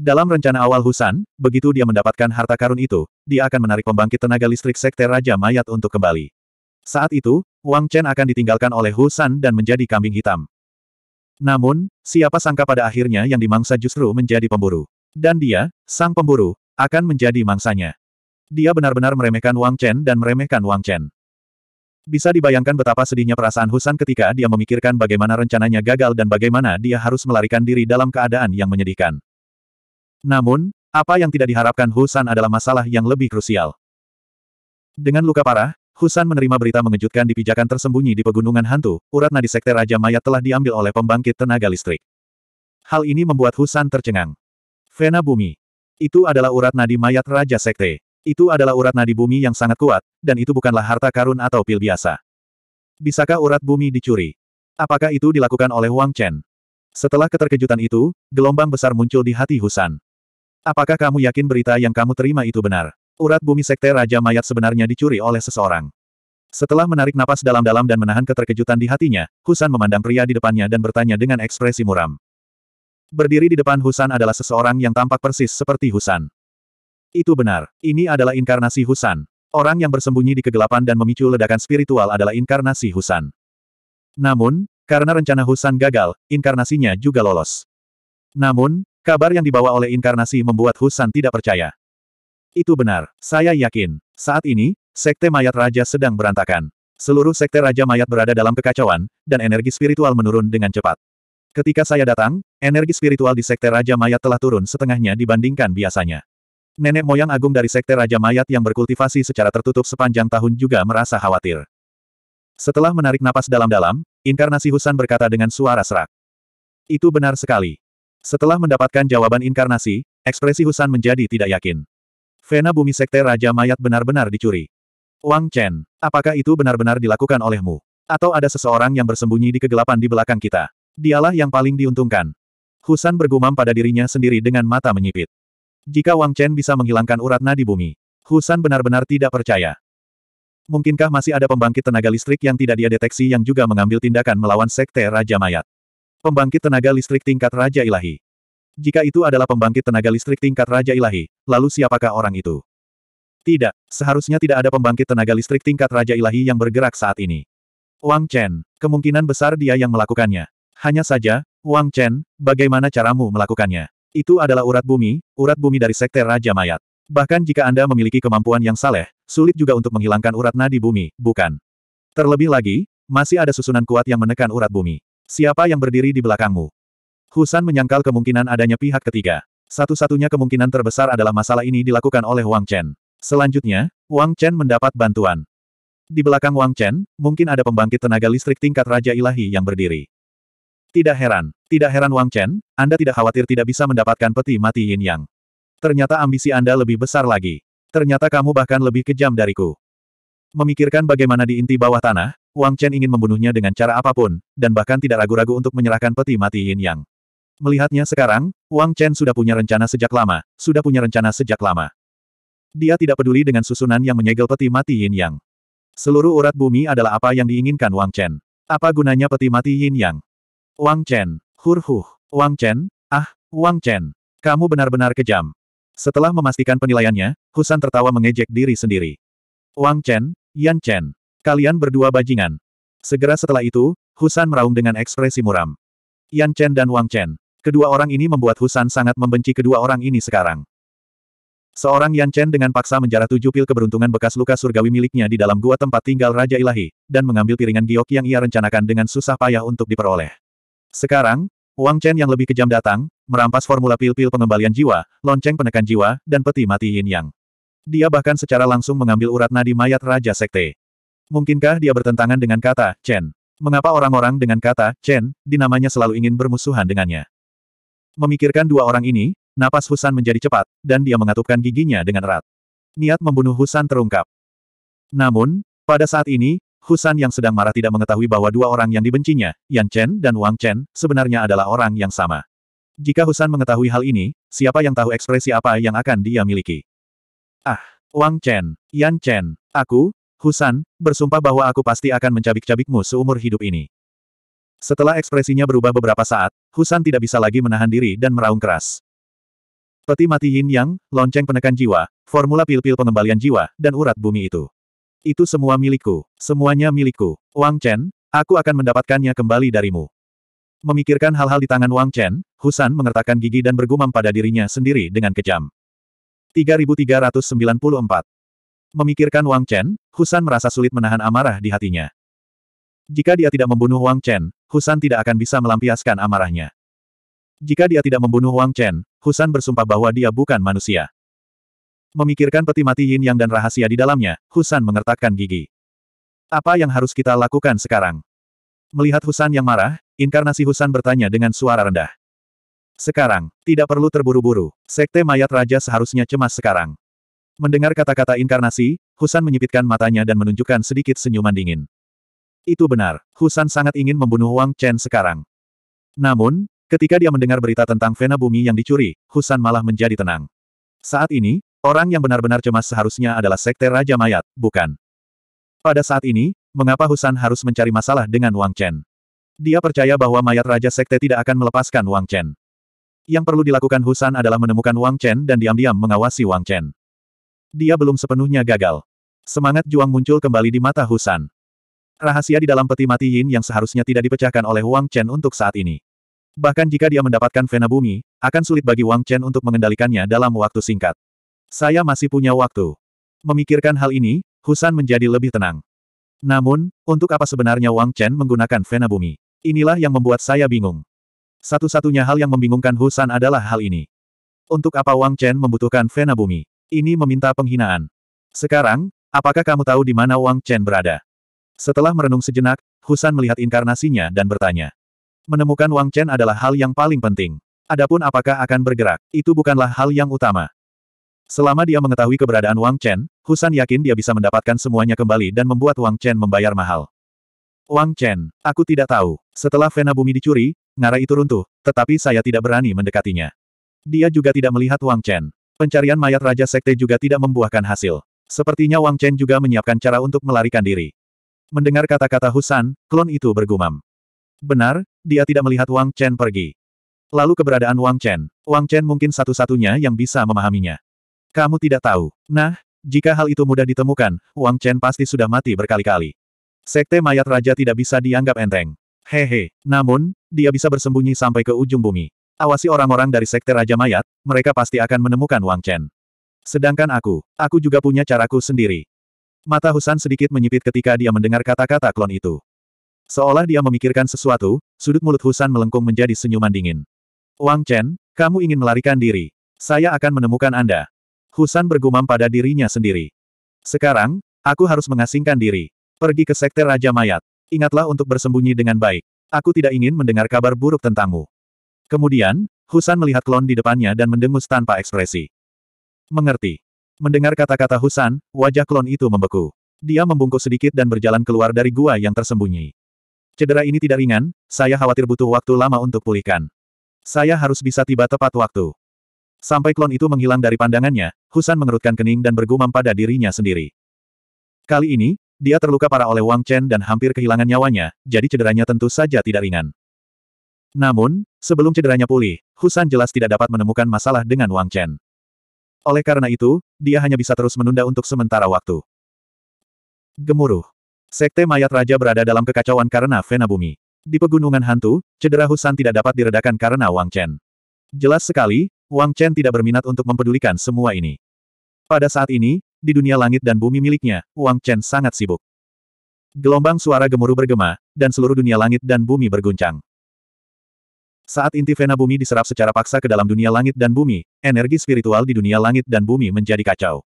S1: Dalam rencana awal Husan, begitu dia mendapatkan harta karun itu, dia akan menarik pembangkit tenaga listrik Sekte Raja Mayat untuk kembali. Saat itu, Wang Chen akan ditinggalkan oleh Hu San dan menjadi kambing hitam. Namun, siapa sangka pada akhirnya yang dimangsa justru menjadi pemburu. Dan dia, sang pemburu, akan menjadi mangsanya. Dia benar-benar meremehkan Wang Chen dan meremehkan Wang Chen. Bisa dibayangkan betapa sedihnya perasaan Husan ketika dia memikirkan bagaimana rencananya gagal dan bagaimana dia harus melarikan diri dalam keadaan yang menyedihkan. Namun, apa yang tidak diharapkan Husan adalah masalah yang lebih krusial. Dengan luka parah, Husan menerima berita mengejutkan di pijakan tersembunyi di pegunungan hantu, urat nadi sekte Raja Mayat telah diambil oleh pembangkit tenaga listrik. Hal ini membuat Husan tercengang. Vena bumi. Itu adalah urat nadi mayat Raja Sekte. Itu adalah urat nadi bumi yang sangat kuat, dan itu bukanlah harta karun atau pil biasa. Bisakah urat bumi dicuri? Apakah itu dilakukan oleh Wang Chen? Setelah keterkejutan itu, gelombang besar muncul di hati Husan. Apakah kamu yakin berita yang kamu terima itu benar? Urat bumi sekte Raja Mayat sebenarnya dicuri oleh seseorang. Setelah menarik napas dalam-dalam dan menahan keterkejutan di hatinya, Husan memandang pria di depannya dan bertanya dengan ekspresi muram. Berdiri di depan Husan adalah seseorang yang tampak persis seperti Husan. Itu benar, ini adalah inkarnasi Husan. Orang yang bersembunyi di kegelapan dan memicu ledakan spiritual adalah inkarnasi Husan. Namun, karena rencana Husan gagal, inkarnasinya juga lolos. Namun, kabar yang dibawa oleh inkarnasi membuat Husan tidak percaya. Itu benar, saya yakin. Saat ini, sekte mayat raja sedang berantakan. Seluruh sekte raja mayat berada dalam kekacauan, dan energi spiritual menurun dengan cepat. Ketika saya datang, energi spiritual di sekte raja mayat telah turun setengahnya dibandingkan biasanya. Nenek moyang agung dari sekte raja mayat yang berkultivasi secara tertutup sepanjang tahun juga merasa khawatir. Setelah menarik napas dalam-dalam, inkarnasi Husan berkata dengan suara serak. Itu benar sekali. Setelah mendapatkan jawaban inkarnasi, ekspresi Husan menjadi tidak yakin. Vena bumi sekte Raja Mayat benar-benar dicuri. Wang Chen, apakah itu benar-benar dilakukan olehmu? Atau ada seseorang yang bersembunyi di kegelapan di belakang kita? Dialah yang paling diuntungkan. Husan bergumam pada dirinya sendiri dengan mata menyipit. Jika Wang Chen bisa menghilangkan urat nadi bumi, Husan benar-benar tidak percaya. Mungkinkah masih ada pembangkit tenaga listrik yang tidak dia deteksi yang juga mengambil tindakan melawan sekte Raja Mayat? Pembangkit tenaga listrik tingkat Raja Ilahi. Jika itu adalah pembangkit tenaga listrik tingkat Raja Ilahi, lalu siapakah orang itu? Tidak, seharusnya tidak ada pembangkit tenaga listrik tingkat Raja Ilahi yang bergerak saat ini. Wang Chen, kemungkinan besar dia yang melakukannya. Hanya saja, Wang Chen, bagaimana caramu melakukannya? Itu adalah urat bumi, urat bumi dari Sekte Raja Mayat. Bahkan jika Anda memiliki kemampuan yang saleh, sulit juga untuk menghilangkan urat nadi bumi, bukan? Terlebih lagi, masih ada susunan kuat yang menekan urat bumi. Siapa yang berdiri di belakangmu? Husan menyangkal kemungkinan adanya pihak ketiga. Satu-satunya kemungkinan terbesar adalah masalah ini dilakukan oleh Wang Chen. Selanjutnya, Wang Chen mendapat bantuan. Di belakang Wang Chen, mungkin ada pembangkit tenaga listrik tingkat Raja Ilahi yang berdiri. Tidak heran, tidak heran Wang Chen, Anda tidak khawatir tidak bisa mendapatkan peti mati yin yang. Ternyata ambisi Anda lebih besar lagi. Ternyata kamu bahkan lebih kejam dariku. Memikirkan bagaimana di inti bawah tanah, Wang Chen ingin membunuhnya dengan cara apapun, dan bahkan tidak ragu-ragu untuk menyerahkan peti mati Yin Yang. Melihatnya sekarang, Wang Chen sudah punya rencana sejak lama, sudah punya rencana sejak lama. Dia tidak peduli dengan susunan yang menyegel peti mati Yin Yang. Seluruh urat bumi adalah apa yang diinginkan Wang Chen. Apa gunanya peti mati Yin Yang? Wang Chen, hurhuh, Wang Chen, ah, Wang Chen, kamu benar-benar kejam. Setelah memastikan penilaiannya, Husan tertawa mengejek diri sendiri. Wang Chen, Yan Chen, kalian berdua bajingan. Segera setelah itu, Husan meraung dengan ekspresi muram. Yan Chen dan Wang Chen, Kedua orang ini membuat Husan sangat membenci kedua orang ini sekarang. Seorang Yan Chen dengan paksa menjarah tujuh pil keberuntungan bekas luka surgawi miliknya di dalam gua tempat tinggal Raja Ilahi, dan mengambil piringan giok yang ia rencanakan dengan susah payah untuk diperoleh. Sekarang, Wang Chen yang lebih kejam datang, merampas formula pil-pil pengembalian jiwa, lonceng penekan jiwa, dan peti mati yin yang. Dia bahkan secara langsung mengambil urat nadi mayat Raja Sekte. Mungkinkah dia bertentangan dengan kata, Chen? Mengapa orang-orang dengan kata, Chen, dinamanya selalu ingin bermusuhan dengannya? Memikirkan dua orang ini, napas Husan menjadi cepat, dan dia mengatupkan giginya dengan erat. Niat membunuh Husan terungkap. Namun, pada saat ini, Husan yang sedang marah tidak mengetahui bahwa dua orang yang dibencinya, Yan Chen dan Wang Chen, sebenarnya adalah orang yang sama. Jika Husan mengetahui hal ini, siapa yang tahu ekspresi apa yang akan dia miliki? Ah, Wang Chen, Yan Chen, aku, Husan, bersumpah bahwa aku pasti akan mencabik-cabikmu seumur hidup ini. Setelah ekspresinya berubah beberapa saat, Husan tidak bisa lagi menahan diri dan meraung keras. Peti mati yin yang, lonceng penekan jiwa, formula pil-pil pengembalian jiwa, dan urat bumi itu. Itu semua milikku, semuanya milikku. Wang Chen, aku akan mendapatkannya kembali darimu. Memikirkan hal-hal di tangan Wang Chen, Husan mengertakkan gigi dan bergumam pada dirinya sendiri dengan kejam. 3394 Memikirkan Wang Chen, Husan merasa sulit menahan amarah di hatinya. Jika dia tidak membunuh Wang Chen, Husan tidak akan bisa melampiaskan amarahnya. Jika dia tidak membunuh Wang Chen, Husan bersumpah bahwa dia bukan manusia. Memikirkan peti mati Yin Yang dan rahasia di dalamnya, Husan mengertakkan gigi. Apa yang harus kita lakukan sekarang? Melihat Husan yang marah, inkarnasi Husan bertanya dengan suara rendah. Sekarang, tidak perlu terburu-buru, sekte mayat raja seharusnya cemas sekarang. Mendengar kata-kata inkarnasi, Husan menyipitkan matanya dan menunjukkan sedikit senyuman dingin. Itu benar, Husan sangat ingin membunuh Wang Chen sekarang. Namun, ketika dia mendengar berita tentang Vena Bumi yang dicuri, Husan malah menjadi tenang. Saat ini, orang yang benar-benar cemas seharusnya adalah Sekte Raja Mayat, bukan? Pada saat ini, mengapa Husan harus mencari masalah dengan Wang Chen? Dia percaya bahwa mayat Raja Sekte tidak akan melepaskan Wang Chen. Yang perlu dilakukan Husan adalah menemukan Wang Chen dan diam-diam mengawasi Wang Chen. Dia belum sepenuhnya gagal. Semangat juang muncul kembali di mata Husan. Rahasia di dalam peti mati Yin yang seharusnya tidak dipecahkan oleh Wang Chen untuk saat ini. Bahkan jika dia mendapatkan Vena Bumi, akan sulit bagi Wang Chen untuk mengendalikannya dalam waktu singkat. Saya masih punya waktu. Memikirkan hal ini, Husan menjadi lebih tenang. Namun, untuk apa sebenarnya Wang Chen menggunakan Vena Bumi? Inilah yang membuat saya bingung. Satu-satunya hal yang membingungkan Husan adalah hal ini. Untuk apa Wang Chen membutuhkan Vena Bumi? Ini meminta penghinaan. Sekarang, apakah kamu tahu di mana Wang Chen berada? Setelah merenung sejenak, Husan melihat inkarnasinya dan bertanya. Menemukan Wang Chen adalah hal yang paling penting. Adapun apakah akan bergerak, itu bukanlah hal yang utama. Selama dia mengetahui keberadaan Wang Chen, Husan yakin dia bisa mendapatkan semuanya kembali dan membuat Wang Chen membayar mahal. Wang Chen, aku tidak tahu. Setelah Vena Bumi dicuri, ngara itu runtuh, tetapi saya tidak berani mendekatinya. Dia juga tidak melihat Wang Chen. Pencarian mayat Raja Sekte juga tidak membuahkan hasil. Sepertinya Wang Chen juga menyiapkan cara untuk melarikan diri. Mendengar kata-kata Husan, klon itu bergumam. Benar, dia tidak melihat Wang Chen pergi. Lalu keberadaan Wang Chen. Wang Chen mungkin satu-satunya yang bisa memahaminya. Kamu tidak tahu. Nah, jika hal itu mudah ditemukan, Wang Chen pasti sudah mati berkali-kali. Sekte mayat raja tidak bisa dianggap enteng. Hehe. Namun, dia bisa bersembunyi sampai ke ujung bumi. Awasi orang-orang dari sekte raja mayat, mereka pasti akan menemukan Wang Chen. Sedangkan aku, aku juga punya caraku sendiri. Mata Husan sedikit menyipit ketika dia mendengar kata-kata klon itu. Seolah dia memikirkan sesuatu, sudut mulut Husan melengkung menjadi senyuman dingin. Wang Chen, kamu ingin melarikan diri. Saya akan menemukan Anda. Husan bergumam pada dirinya sendiri. Sekarang, aku harus mengasingkan diri. Pergi ke Sekte Raja Mayat. Ingatlah untuk bersembunyi dengan baik. Aku tidak ingin mendengar kabar buruk tentangmu. Kemudian, Husan melihat klon di depannya dan mendengus tanpa ekspresi. Mengerti. Mendengar kata-kata Husan, wajah klon itu membeku. Dia membungkuk sedikit dan berjalan keluar dari gua yang tersembunyi. Cedera ini tidak ringan, saya khawatir butuh waktu lama untuk pulihkan. Saya harus bisa tiba tepat waktu. Sampai klon itu menghilang dari pandangannya, Husan mengerutkan kening dan bergumam pada dirinya sendiri. Kali ini, dia terluka parah oleh Wang Chen dan hampir kehilangan nyawanya, jadi cederanya tentu saja tidak ringan. Namun, sebelum cederanya pulih, Husan jelas tidak dapat menemukan masalah dengan Wang Chen. Oleh karena itu, dia hanya bisa terus menunda untuk sementara waktu. Gemuruh. Sekte mayat raja berada dalam kekacauan karena Vena Bumi. Di pegunungan hantu, cedera Husan tidak dapat diredakan karena Wang Chen. Jelas sekali, Wang Chen tidak berminat untuk mempedulikan semua ini. Pada saat ini, di dunia langit dan bumi miliknya, Wang Chen sangat sibuk. Gelombang suara gemuruh bergema, dan seluruh dunia langit dan bumi berguncang. Saat inti vena bumi diserap secara paksa ke dalam dunia langit dan bumi, energi spiritual di dunia langit dan bumi menjadi kacau.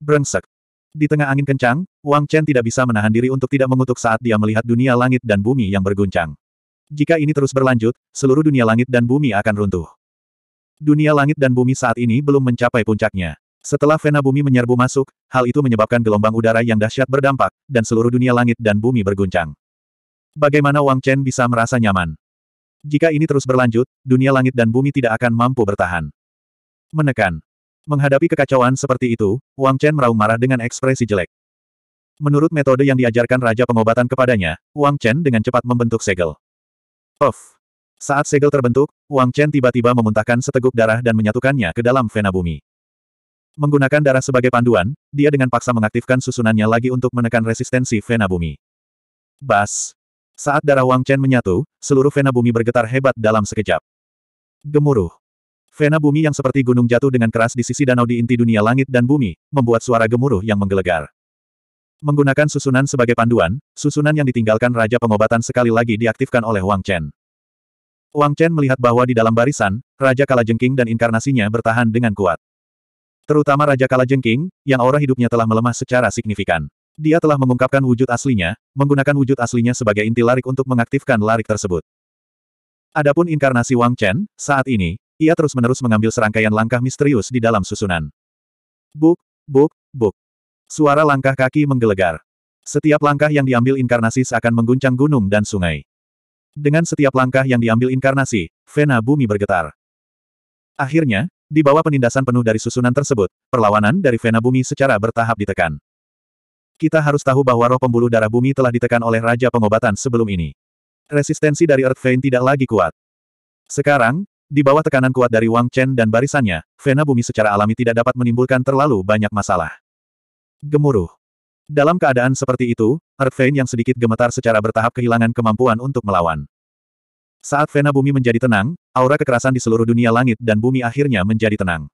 S1: Brengsek. Di tengah angin kencang, Wang Chen tidak bisa menahan diri untuk tidak mengutuk saat dia melihat dunia langit dan bumi yang berguncang. Jika ini terus berlanjut, seluruh dunia langit dan bumi akan runtuh. Dunia langit dan bumi saat ini belum mencapai puncaknya. Setelah vena bumi menyerbu masuk, hal itu menyebabkan gelombang udara yang dahsyat berdampak, dan seluruh dunia langit dan bumi berguncang. Bagaimana Wang Chen bisa merasa nyaman? Jika ini terus berlanjut, dunia langit dan bumi tidak akan mampu bertahan. Menekan. Menghadapi kekacauan seperti itu, Wang Chen meraung marah dengan ekspresi jelek. Menurut metode yang diajarkan Raja Pengobatan kepadanya, Wang Chen dengan cepat membentuk segel. Puff. Saat segel terbentuk, Wang Chen tiba-tiba memuntahkan seteguk darah dan menyatukannya ke dalam vena bumi. Menggunakan darah sebagai panduan, dia dengan paksa mengaktifkan susunannya lagi untuk menekan resistensi vena bumi. Bas. Saat darah Wang Chen menyatu, seluruh vena bumi bergetar hebat dalam sekejap. Gemuruh. Vena bumi yang seperti gunung jatuh dengan keras di sisi danau di inti dunia langit dan bumi, membuat suara gemuruh yang menggelegar. Menggunakan susunan sebagai panduan, susunan yang ditinggalkan Raja Pengobatan sekali lagi diaktifkan oleh Wang Chen. Wang Chen melihat bahwa di dalam barisan, Raja Kalajengking dan inkarnasinya bertahan dengan kuat. Terutama Raja Kalajengking, yang aura hidupnya telah melemah secara signifikan. Dia telah mengungkapkan wujud aslinya, menggunakan wujud aslinya sebagai inti larik untuk mengaktifkan larik tersebut. Adapun inkarnasi Wang Chen, saat ini, ia terus-menerus mengambil serangkaian langkah misterius di dalam susunan. Buk, buk, buk. Suara langkah kaki menggelegar. Setiap langkah yang diambil inkarnasi seakan mengguncang gunung dan sungai. Dengan setiap langkah yang diambil inkarnasi, vena bumi bergetar. Akhirnya, di bawah penindasan penuh dari susunan tersebut, perlawanan dari vena bumi secara bertahap ditekan. Kita harus tahu bahwa roh pembuluh darah bumi telah ditekan oleh Raja Pengobatan sebelum ini. Resistensi dari Earth Vein tidak lagi kuat. Sekarang, di bawah tekanan kuat dari Wang Chen dan barisannya, vena bumi secara alami tidak dapat menimbulkan terlalu banyak masalah. Gemuruh. Dalam keadaan seperti itu, Earth Vein yang sedikit gemetar secara bertahap kehilangan kemampuan untuk melawan. Saat vena bumi menjadi tenang, aura kekerasan di seluruh dunia langit dan bumi akhirnya menjadi tenang.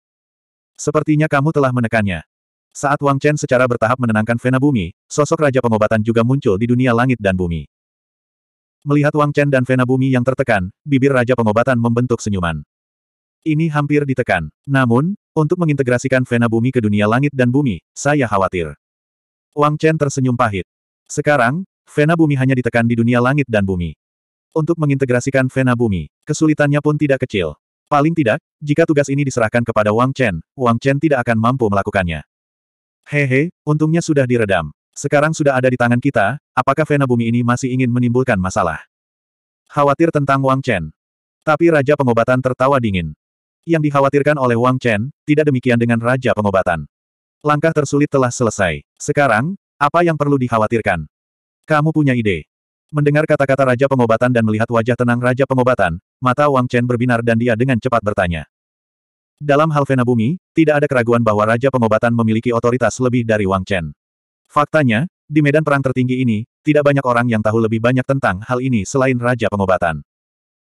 S1: Sepertinya kamu telah menekannya. Saat Wang Chen secara bertahap menenangkan Vena Bumi, sosok Raja Pengobatan juga muncul di dunia langit dan bumi. Melihat Wang Chen dan Vena Bumi yang tertekan, bibir Raja Pengobatan membentuk senyuman. Ini hampir ditekan. Namun, untuk mengintegrasikan Vena Bumi ke dunia langit dan bumi, saya khawatir. Wang Chen tersenyum pahit. Sekarang, Vena Bumi hanya ditekan di dunia langit dan bumi. Untuk mengintegrasikan Vena Bumi, kesulitannya pun tidak kecil. Paling tidak, jika tugas ini diserahkan kepada Wang Chen, Wang Chen tidak akan mampu melakukannya. Hehe, untungnya sudah diredam. Sekarang sudah ada di tangan kita, apakah Vena Bumi ini masih ingin menimbulkan masalah? Khawatir tentang Wang Chen. Tapi Raja Pengobatan tertawa dingin. Yang dikhawatirkan oleh Wang Chen, tidak demikian dengan Raja Pengobatan. Langkah tersulit telah selesai. Sekarang, apa yang perlu dikhawatirkan? Kamu punya ide. Mendengar kata-kata Raja Pengobatan dan melihat wajah tenang Raja Pengobatan, mata Wang Chen berbinar dan dia dengan cepat bertanya. Dalam hal Vena Bumi, tidak ada keraguan bahwa Raja Pengobatan memiliki otoritas lebih dari Wang Chen. Faktanya, di medan perang tertinggi ini, tidak banyak orang yang tahu lebih banyak tentang hal ini selain Raja Pengobatan.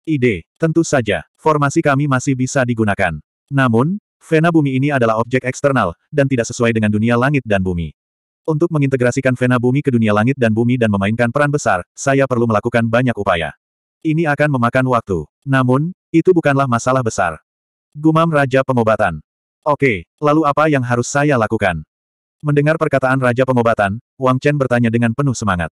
S1: Ide, tentu saja, formasi kami masih bisa digunakan. Namun, Vena Bumi ini adalah objek eksternal, dan tidak sesuai dengan dunia langit dan bumi. Untuk mengintegrasikan Vena Bumi ke dunia langit dan bumi dan memainkan peran besar, saya perlu melakukan banyak upaya. Ini akan memakan waktu. Namun, itu bukanlah masalah besar. Gumam Raja Pengobatan. Oke, lalu apa yang harus saya lakukan? Mendengar perkataan Raja Pengobatan, Wang Chen bertanya dengan penuh semangat.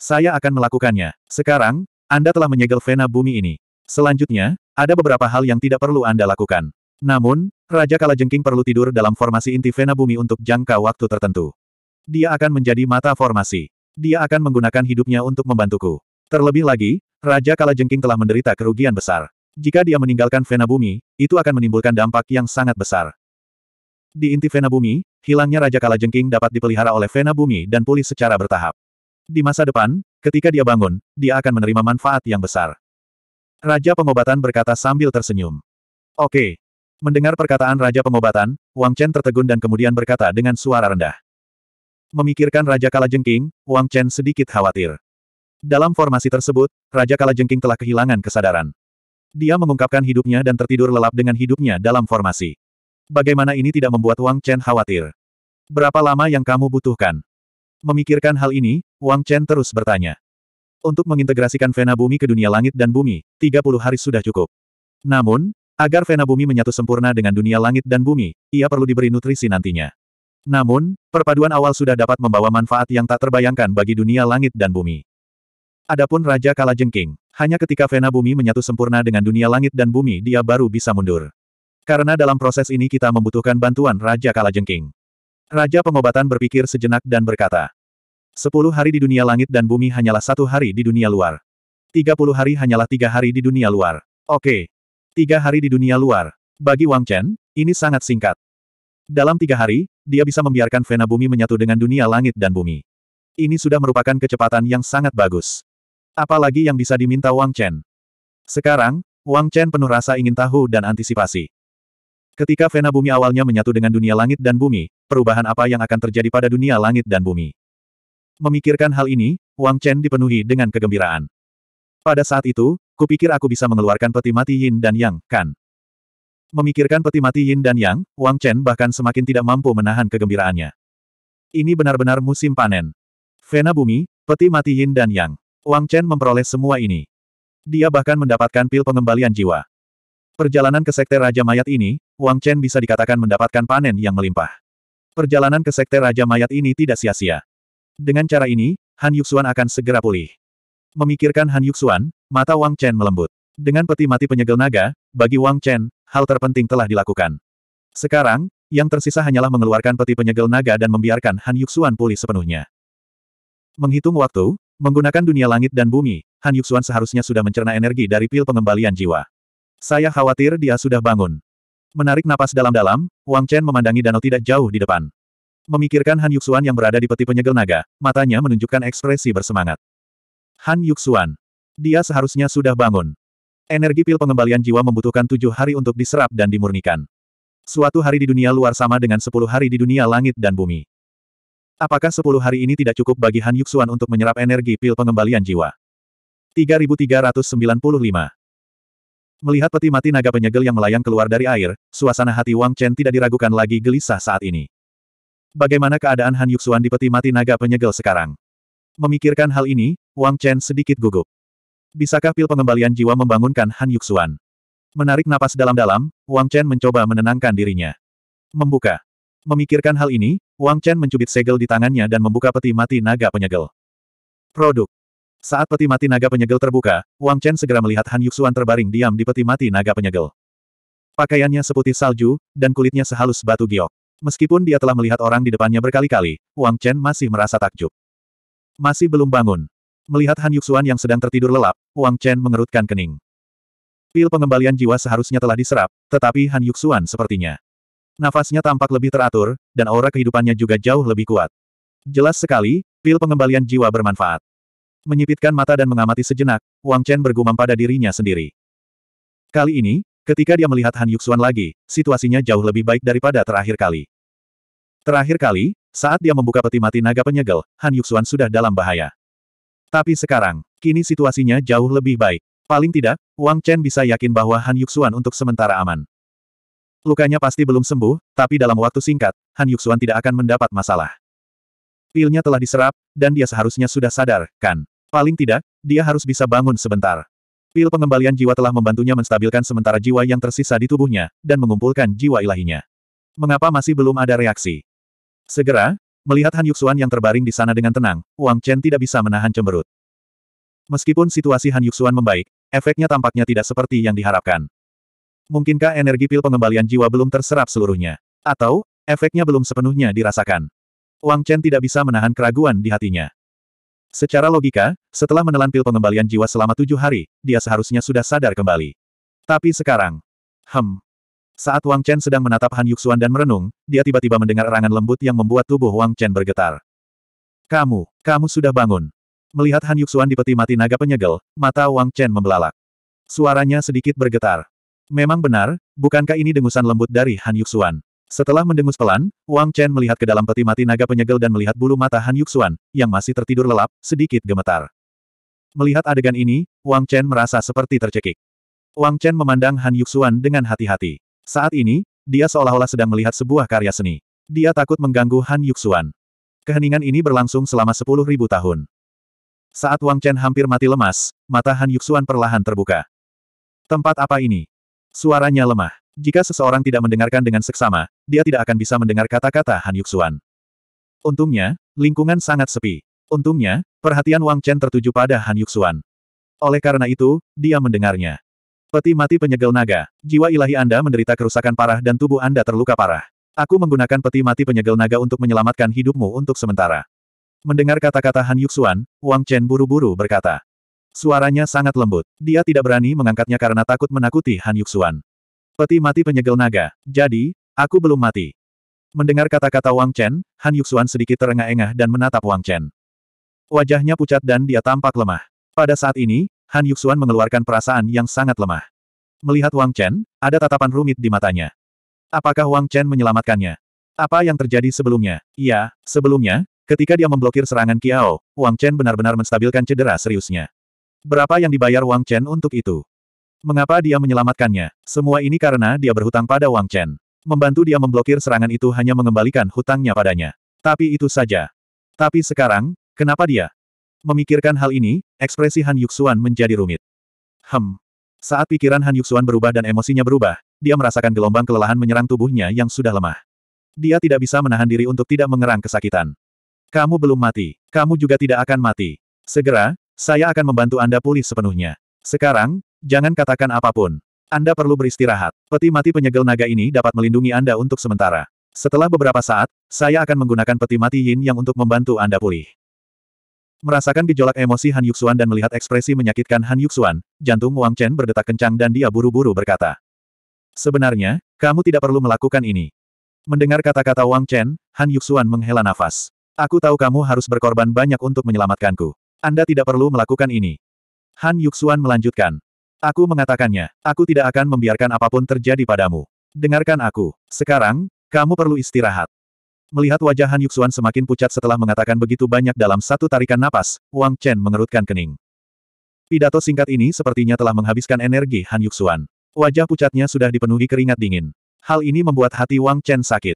S1: Saya akan melakukannya. Sekarang, Anda telah menyegel vena bumi ini. Selanjutnya, ada beberapa hal yang tidak perlu Anda lakukan. Namun, Raja Kalajengking perlu tidur dalam formasi inti vena bumi untuk jangka waktu tertentu. Dia akan menjadi mata formasi. Dia akan menggunakan hidupnya untuk membantuku. Terlebih lagi, Raja Kalajengking telah menderita kerugian besar. Jika dia meninggalkan Vena Bumi, itu akan menimbulkan dampak yang sangat besar. Di inti Vena Bumi, hilangnya Raja Kalajengking dapat dipelihara oleh Vena Bumi dan pulih secara bertahap. Di masa depan, ketika dia bangun, dia akan menerima manfaat yang besar. Raja pengobatan berkata sambil tersenyum. Oke. Mendengar perkataan Raja pengobatan, Wang Chen tertegun dan kemudian berkata dengan suara rendah. Memikirkan Raja Kalajengking, Wang Chen sedikit khawatir. Dalam formasi tersebut, Raja Kalajengking telah kehilangan kesadaran. Dia mengungkapkan hidupnya dan tertidur lelap dengan hidupnya dalam formasi. Bagaimana ini tidak membuat Wang Chen khawatir? Berapa lama yang kamu butuhkan? Memikirkan hal ini, Wang Chen terus bertanya. Untuk mengintegrasikan Vena Bumi ke dunia langit dan bumi, 30 hari sudah cukup. Namun, agar Vena Bumi menyatu sempurna dengan dunia langit dan bumi, ia perlu diberi nutrisi nantinya. Namun, perpaduan awal sudah dapat membawa manfaat yang tak terbayangkan bagi dunia langit dan bumi. Adapun Raja Kalajengking, hanya ketika Vena Bumi menyatu sempurna dengan dunia langit dan bumi dia baru bisa mundur. Karena dalam proses ini kita membutuhkan bantuan Raja Kalajengking. Raja pengobatan berpikir sejenak dan berkata, Sepuluh hari di dunia langit dan bumi hanyalah satu hari di dunia luar. Tiga puluh hari hanyalah tiga hari di dunia luar. Oke. Tiga hari di dunia luar. Bagi Wang Chen, ini sangat singkat. Dalam tiga hari, dia bisa membiarkan Vena Bumi menyatu dengan dunia langit dan bumi. Ini sudah merupakan kecepatan yang sangat bagus. Apalagi yang bisa diminta Wang Chen. Sekarang, Wang Chen penuh rasa ingin tahu dan antisipasi. Ketika Vena Bumi awalnya menyatu dengan dunia langit dan bumi, perubahan apa yang akan terjadi pada dunia langit dan bumi? Memikirkan hal ini, Wang Chen dipenuhi dengan kegembiraan. Pada saat itu, kupikir aku bisa mengeluarkan peti mati Yin dan Yang, kan? Memikirkan peti mati Yin dan Yang, Wang Chen bahkan semakin tidak mampu menahan kegembiraannya. Ini benar-benar musim panen. Vena Bumi, peti mati Yin dan Yang. Wang Chen memperoleh semua ini. Dia bahkan mendapatkan pil pengembalian jiwa. Perjalanan ke Sekte Raja Mayat ini, Wang Chen bisa dikatakan mendapatkan panen yang melimpah. Perjalanan ke Sekte Raja Mayat ini tidak sia-sia. Dengan cara ini, Han Yuxuan akan segera pulih. Memikirkan Han Yuxuan, mata Wang Chen melembut. Dengan peti mati penyegel naga, bagi Wang Chen, hal terpenting telah dilakukan. Sekarang, yang tersisa hanyalah mengeluarkan peti penyegel naga dan membiarkan Han Yuxuan pulih sepenuhnya. Menghitung waktu, Menggunakan dunia langit dan bumi, Han Yuxuan seharusnya sudah mencerna energi dari pil pengembalian jiwa. Saya khawatir dia sudah bangun. Menarik napas dalam-dalam, Wang Chen memandangi danau tidak jauh di depan. Memikirkan Han Yuxuan yang berada di peti penyegel naga, matanya menunjukkan ekspresi bersemangat. Han Yuxuan. Dia seharusnya sudah bangun. Energi pil pengembalian jiwa membutuhkan tujuh hari untuk diserap dan dimurnikan. Suatu hari di dunia luar sama dengan sepuluh hari di dunia langit dan bumi. Apakah sepuluh hari ini tidak cukup bagi Han Yuxuan untuk menyerap energi pil pengembalian jiwa? 3395 Melihat peti mati naga penyegel yang melayang keluar dari air, suasana hati Wang Chen tidak diragukan lagi gelisah saat ini. Bagaimana keadaan Han Yuxuan di peti mati naga penyegel sekarang? Memikirkan hal ini, Wang Chen sedikit gugup. Bisakah pil pengembalian jiwa membangunkan Han Yuxuan? Menarik napas dalam-dalam, Wang Chen mencoba menenangkan dirinya. Membuka. Memikirkan hal ini, Wang Chen mencubit segel di tangannya dan membuka peti mati naga penyegel. Produk. Saat peti mati naga penyegel terbuka, Wang Chen segera melihat Han Yuxuan terbaring diam di peti mati naga penyegel. Pakaiannya seputih salju, dan kulitnya sehalus batu giok. Meskipun dia telah melihat orang di depannya berkali-kali, Wang Chen masih merasa takjub. Masih belum bangun. Melihat Han Yuxuan yang sedang tertidur lelap, Wang Chen mengerutkan kening. Pil pengembalian jiwa seharusnya telah diserap, tetapi Han Yuxuan sepertinya Nafasnya tampak lebih teratur, dan aura kehidupannya juga jauh lebih kuat. Jelas sekali, pil pengembalian jiwa bermanfaat. Menyipitkan mata dan mengamati sejenak, Wang Chen bergumam pada dirinya sendiri. Kali ini, ketika dia melihat Han Yuxuan lagi, situasinya jauh lebih baik daripada terakhir kali. Terakhir kali, saat dia membuka peti mati naga penyegel, Han Yuxuan sudah dalam bahaya. Tapi sekarang, kini situasinya jauh lebih baik. Paling tidak, Wang Chen bisa yakin bahwa Han Yuxuan untuk sementara aman. Lukanya pasti belum sembuh, tapi dalam waktu singkat, Han Yuxuan tidak akan mendapat masalah. Pilnya telah diserap, dan dia seharusnya sudah sadar, kan? Paling tidak, dia harus bisa bangun sebentar. Pil pengembalian jiwa telah membantunya menstabilkan sementara jiwa yang tersisa di tubuhnya, dan mengumpulkan jiwa ilahinya. Mengapa masih belum ada reaksi? Segera, melihat Han Yuxuan yang terbaring di sana dengan tenang, Wang Chen tidak bisa menahan cemberut. Meskipun situasi Han Yuxuan membaik, efeknya tampaknya tidak seperti yang diharapkan. Mungkinkah energi pil pengembalian jiwa belum terserap seluruhnya? Atau, efeknya belum sepenuhnya dirasakan? Wang Chen tidak bisa menahan keraguan di hatinya. Secara logika, setelah menelan pil pengembalian jiwa selama tujuh hari, dia seharusnya sudah sadar kembali. Tapi sekarang, hem, saat Wang Chen sedang menatap Han Yuxuan dan merenung, dia tiba-tiba mendengar erangan lembut yang membuat tubuh Wang Chen bergetar. Kamu, kamu sudah bangun. Melihat Han Yuxuan di peti mati naga penyegel, mata Wang Chen membelalak. Suaranya sedikit bergetar. Memang benar, bukankah ini dengusan lembut dari Han Yuxuan? Setelah mendengus pelan, Wang Chen melihat ke dalam peti mati naga penyegel dan melihat bulu mata Han Yuxuan, yang masih tertidur lelap, sedikit gemetar. Melihat adegan ini, Wang Chen merasa seperti tercekik. Wang Chen memandang Han Yuxuan dengan hati-hati. Saat ini, dia seolah-olah sedang melihat sebuah karya seni. Dia takut mengganggu Han Yuxuan. Keheningan ini berlangsung selama sepuluh ribu tahun. Saat Wang Chen hampir mati lemas, mata Han Yuxuan perlahan terbuka. Tempat apa ini? Suaranya lemah. Jika seseorang tidak mendengarkan dengan seksama, dia tidak akan bisa mendengar kata-kata Han Yuxuan. Untungnya, lingkungan sangat sepi. Untungnya, perhatian Wang Chen tertuju pada Han Yuxuan. Oleh karena itu, dia mendengarnya. Peti mati penyegel naga. Jiwa ilahi Anda menderita kerusakan parah dan tubuh Anda terluka parah. Aku menggunakan peti mati penyegel naga untuk menyelamatkan hidupmu untuk sementara. Mendengar kata-kata Han Yuxuan, Wang Chen buru-buru berkata. Suaranya sangat lembut. Dia tidak berani mengangkatnya karena takut menakuti Han Yuxuan. Peti mati penyegel naga. Jadi, aku belum mati. Mendengar kata-kata Wang Chen, Han Yuxuan sedikit terengah-engah dan menatap Wang Chen. Wajahnya pucat dan dia tampak lemah. Pada saat ini, Han Yuxuan mengeluarkan perasaan yang sangat lemah. Melihat Wang Chen, ada tatapan rumit di matanya. Apakah Wang Chen menyelamatkannya? Apa yang terjadi sebelumnya? Iya, sebelumnya, ketika dia memblokir serangan Kiao, Wang Chen benar-benar menstabilkan cedera seriusnya. Berapa yang dibayar Wang Chen untuk itu? Mengapa dia menyelamatkannya? Semua ini karena dia berhutang pada Wang Chen. Membantu dia memblokir serangan itu hanya mengembalikan hutangnya padanya. Tapi itu saja. Tapi sekarang, kenapa dia? Memikirkan hal ini, ekspresi Han Yuxuan menjadi rumit. Hem. Saat pikiran Han Yuxuan berubah dan emosinya berubah, dia merasakan gelombang kelelahan menyerang tubuhnya yang sudah lemah. Dia tidak bisa menahan diri untuk tidak mengerang kesakitan. Kamu belum mati. Kamu juga tidak akan mati. Segera, saya akan membantu Anda pulih sepenuhnya. Sekarang, jangan katakan apapun. Anda perlu beristirahat. Peti mati penyegel naga ini dapat melindungi Anda untuk sementara. Setelah beberapa saat, saya akan menggunakan peti mati yin yang untuk membantu Anda pulih. Merasakan gejolak emosi Han Yuxuan dan melihat ekspresi menyakitkan Han Yuxuan, jantung Wang Chen berdetak kencang dan dia buru-buru berkata. Sebenarnya, kamu tidak perlu melakukan ini. Mendengar kata-kata Wang Chen, Han Yuxuan menghela nafas. Aku tahu kamu harus berkorban banyak untuk menyelamatkanku. Anda tidak perlu melakukan ini. Han Yuxuan melanjutkan. Aku mengatakannya, aku tidak akan membiarkan apapun terjadi padamu. Dengarkan aku. Sekarang, kamu perlu istirahat. Melihat wajah Han Yuxuan semakin pucat setelah mengatakan begitu banyak dalam satu tarikan napas, Wang Chen mengerutkan kening. Pidato singkat ini sepertinya telah menghabiskan energi Han Yuxuan. Wajah pucatnya sudah dipenuhi keringat dingin. Hal ini membuat hati Wang Chen sakit.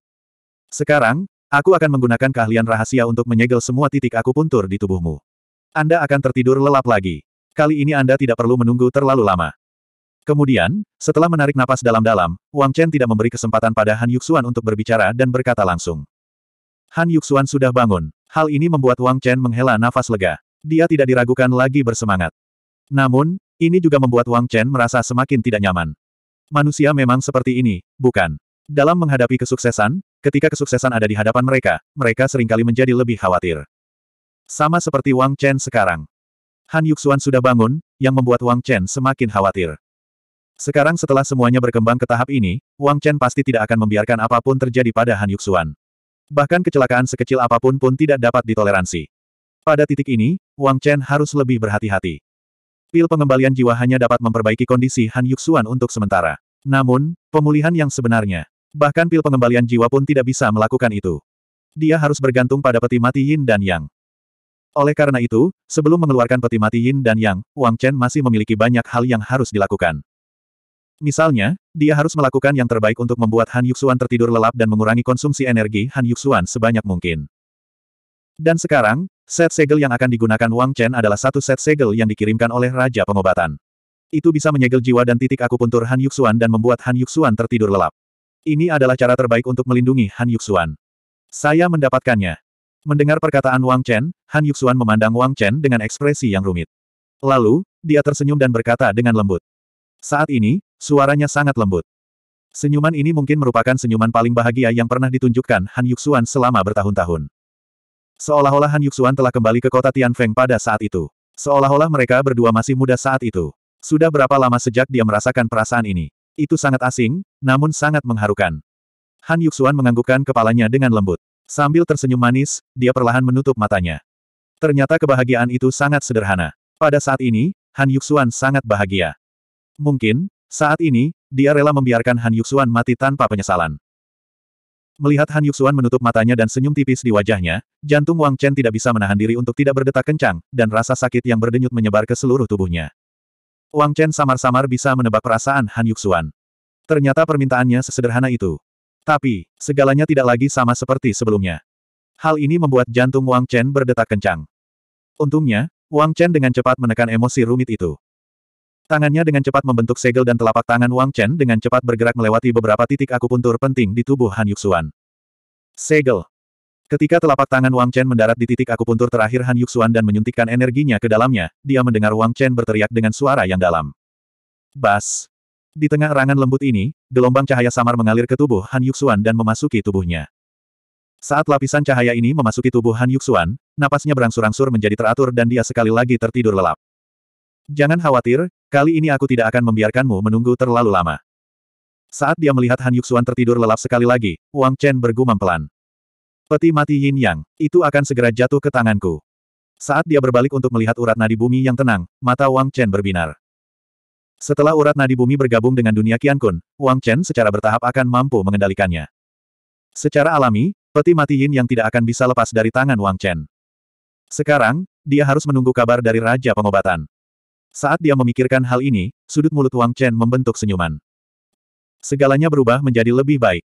S1: Sekarang, aku akan menggunakan keahlian rahasia untuk menyegel semua titik aku tur di tubuhmu. Anda akan tertidur lelap lagi. Kali ini Anda tidak perlu menunggu terlalu lama. Kemudian, setelah menarik napas dalam-dalam, Wang Chen tidak memberi kesempatan pada Han Yuxuan untuk berbicara dan berkata langsung. Han Yuxuan sudah bangun. Hal ini membuat Wang Chen menghela nafas lega. Dia tidak diragukan lagi bersemangat. Namun, ini juga membuat Wang Chen merasa semakin tidak nyaman. Manusia memang seperti ini, bukan? Dalam menghadapi kesuksesan, ketika kesuksesan ada di hadapan mereka, mereka seringkali menjadi lebih khawatir. Sama seperti Wang Chen sekarang. Han Yuxuan sudah bangun, yang membuat Wang Chen semakin khawatir. Sekarang setelah semuanya berkembang ke tahap ini, Wang Chen pasti tidak akan membiarkan apapun terjadi pada Han Yuxuan. Bahkan kecelakaan sekecil apapun pun tidak dapat ditoleransi. Pada titik ini, Wang Chen harus lebih berhati-hati. Pil pengembalian jiwa hanya dapat memperbaiki kondisi Han Yuxuan untuk sementara. Namun, pemulihan yang sebenarnya, bahkan pil pengembalian jiwa pun tidak bisa melakukan itu. Dia harus bergantung pada peti mati Yin dan Yang. Oleh karena itu, sebelum mengeluarkan peti mati Yin dan Yang, Wang Chen masih memiliki banyak hal yang harus dilakukan. Misalnya, dia harus melakukan yang terbaik untuk membuat Han Yuxuan tertidur lelap dan mengurangi konsumsi energi Han Yuxuan sebanyak mungkin. Dan sekarang, set segel yang akan digunakan Wang Chen adalah satu set segel yang dikirimkan oleh Raja Pengobatan. Itu bisa menyegel jiwa dan titik akupuntur Han Yuxuan dan membuat Han Yuxuan tertidur lelap. Ini adalah cara terbaik untuk melindungi Han Yuxuan. Saya mendapatkannya. Mendengar perkataan Wang Chen, Han Yuxuan memandang Wang Chen dengan ekspresi yang rumit. Lalu, dia tersenyum dan berkata dengan lembut. Saat ini, suaranya sangat lembut. Senyuman ini mungkin merupakan senyuman paling bahagia yang pernah ditunjukkan Han Yuxuan selama bertahun-tahun. Seolah-olah Han Yuxuan telah kembali ke kota Tianfeng pada saat itu. Seolah-olah mereka berdua masih muda saat itu. Sudah berapa lama sejak dia merasakan perasaan ini? Itu sangat asing, namun sangat mengharukan. Han Yuxuan menganggukkan kepalanya dengan lembut. Sambil tersenyum manis, dia perlahan menutup matanya. Ternyata kebahagiaan itu sangat sederhana. Pada saat ini, Han Yuxuan sangat bahagia. Mungkin, saat ini, dia rela membiarkan Han Yuxuan mati tanpa penyesalan. Melihat Han Yuxuan menutup matanya dan senyum tipis di wajahnya, jantung Wang Chen tidak bisa menahan diri untuk tidak berdetak kencang, dan rasa sakit yang berdenyut menyebar ke seluruh tubuhnya. Wang Chen samar-samar bisa menebak perasaan Han Yuxuan. Ternyata permintaannya sesederhana itu. Tapi, segalanya tidak lagi sama seperti sebelumnya. Hal ini membuat jantung Wang Chen berdetak kencang. Untungnya, Wang Chen dengan cepat menekan emosi rumit itu. Tangannya dengan cepat membentuk segel dan telapak tangan Wang Chen dengan cepat bergerak melewati beberapa titik akupuntur penting di tubuh Han Yuxuan. Segel. Ketika telapak tangan Wang Chen mendarat di titik akupuntur terakhir Han Yuxuan dan menyuntikkan energinya ke dalamnya, dia mendengar Wang Chen berteriak dengan suara yang dalam. Bas. Di tengah erangan lembut ini, gelombang cahaya samar mengalir ke tubuh Han Yuxuan dan memasuki tubuhnya. Saat lapisan cahaya ini memasuki tubuh Han Yuxuan, napasnya berangsur-angsur menjadi teratur dan dia sekali lagi tertidur lelap. Jangan khawatir, kali ini aku tidak akan membiarkanmu menunggu terlalu lama. Saat dia melihat Han Yuxuan tertidur lelap sekali lagi, Wang Chen bergumam pelan. Peti mati Yin Yang, itu akan segera jatuh ke tanganku. Saat dia berbalik untuk melihat urat nadi bumi yang tenang, mata Wang Chen berbinar. Setelah urat nadi bumi bergabung dengan dunia kian kun, Wang Chen secara bertahap akan mampu mengendalikannya. Secara alami, peti mati Yin yang tidak akan bisa lepas dari tangan Wang Chen. Sekarang, dia harus menunggu kabar dari Raja Pengobatan. Saat dia memikirkan hal ini, sudut mulut Wang Chen membentuk senyuman. Segalanya berubah menjadi lebih baik.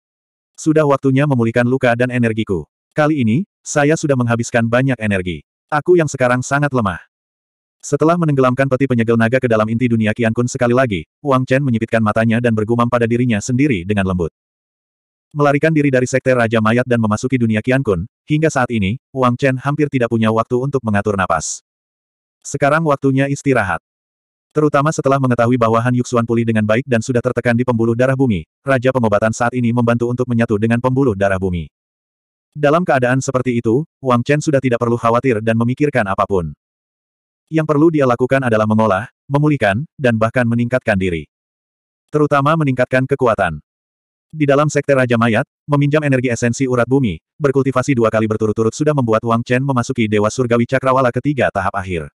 S1: Sudah waktunya memulihkan luka dan energiku. Kali ini, saya sudah menghabiskan banyak energi. Aku yang sekarang sangat lemah. Setelah menenggelamkan peti penyegel naga ke dalam inti dunia Kian Kun sekali lagi, Wang Chen menyipitkan matanya dan bergumam pada dirinya sendiri dengan lembut. Melarikan diri dari sekte Raja Mayat dan memasuki dunia Kian Kun, hingga saat ini, Wang Chen hampir tidak punya waktu untuk mengatur napas. Sekarang waktunya istirahat. Terutama setelah mengetahui bahwa Han Yuxuan pulih dengan baik dan sudah tertekan di pembuluh darah bumi, Raja Pengobatan saat ini membantu untuk menyatu dengan pembuluh darah bumi. Dalam keadaan seperti itu, Wang Chen sudah tidak perlu khawatir dan memikirkan apapun. Yang perlu dia lakukan adalah mengolah, memulihkan, dan bahkan meningkatkan diri. Terutama meningkatkan kekuatan. Di dalam sekte Raja Mayat, meminjam energi esensi urat bumi, berkultivasi dua kali berturut-turut sudah membuat Wang Chen memasuki Dewa Surgawi Cakrawala ketiga tahap akhir.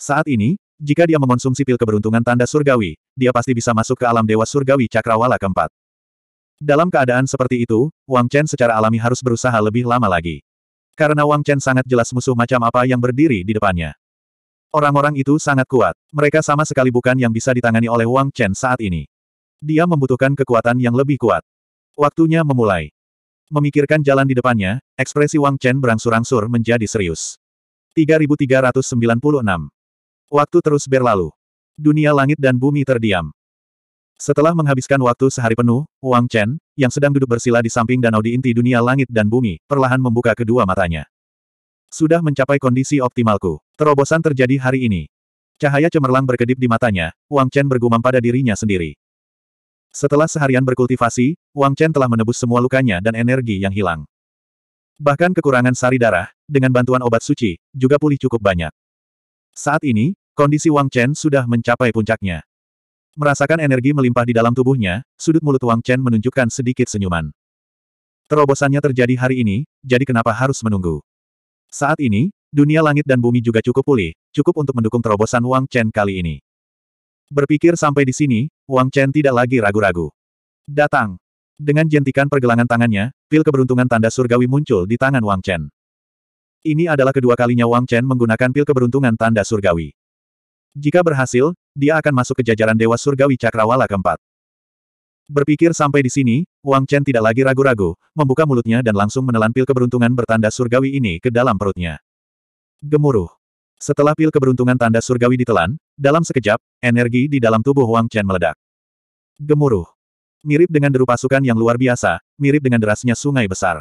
S1: Saat ini, jika dia mengonsumsi pil keberuntungan tanda surgawi, dia pasti bisa masuk ke alam Dewa Surgawi Cakrawala keempat. Dalam keadaan seperti itu, Wang Chen secara alami harus berusaha lebih lama lagi. Karena Wang Chen sangat jelas musuh macam apa yang berdiri di depannya. Orang-orang itu sangat kuat. Mereka sama sekali bukan yang bisa ditangani oleh Wang Chen saat ini. Dia membutuhkan kekuatan yang lebih kuat. Waktunya memulai. Memikirkan jalan di depannya, ekspresi Wang Chen berangsur-angsur menjadi serius. 3396. Waktu terus berlalu. Dunia langit dan bumi terdiam. Setelah menghabiskan waktu sehari penuh, Wang Chen, yang sedang duduk bersila di samping danau di inti dunia langit dan bumi, perlahan membuka kedua matanya. Sudah mencapai kondisi optimalku. Terobosan terjadi hari ini. Cahaya cemerlang berkedip di matanya, Wang Chen bergumam pada dirinya sendiri. Setelah seharian berkultivasi, Wang Chen telah menebus semua lukanya dan energi yang hilang. Bahkan kekurangan sari darah, dengan bantuan obat suci, juga pulih cukup banyak. Saat ini, kondisi Wang Chen sudah mencapai puncaknya. Merasakan energi melimpah di dalam tubuhnya, sudut mulut Wang Chen menunjukkan sedikit senyuman. Terobosannya terjadi hari ini, jadi kenapa harus menunggu? Saat ini, dunia langit dan bumi juga cukup pulih, cukup untuk mendukung terobosan Wang Chen kali ini. Berpikir sampai di sini, Wang Chen tidak lagi ragu-ragu. Datang. Dengan jentikan pergelangan tangannya, pil keberuntungan tanda surgawi muncul di tangan Wang Chen. Ini adalah kedua kalinya Wang Chen menggunakan pil keberuntungan tanda surgawi. Jika berhasil, dia akan masuk ke jajaran Dewa Surgawi Cakrawala keempat. Berpikir sampai di sini, Wang Chen tidak lagi ragu-ragu, membuka mulutnya dan langsung menelan pil keberuntungan bertanda surgawi ini ke dalam perutnya. Gemuruh. Setelah pil keberuntungan tanda surgawi ditelan, dalam sekejap, energi di dalam tubuh Wang Chen meledak. Gemuruh. Mirip dengan deru pasukan yang luar biasa, mirip dengan derasnya sungai besar.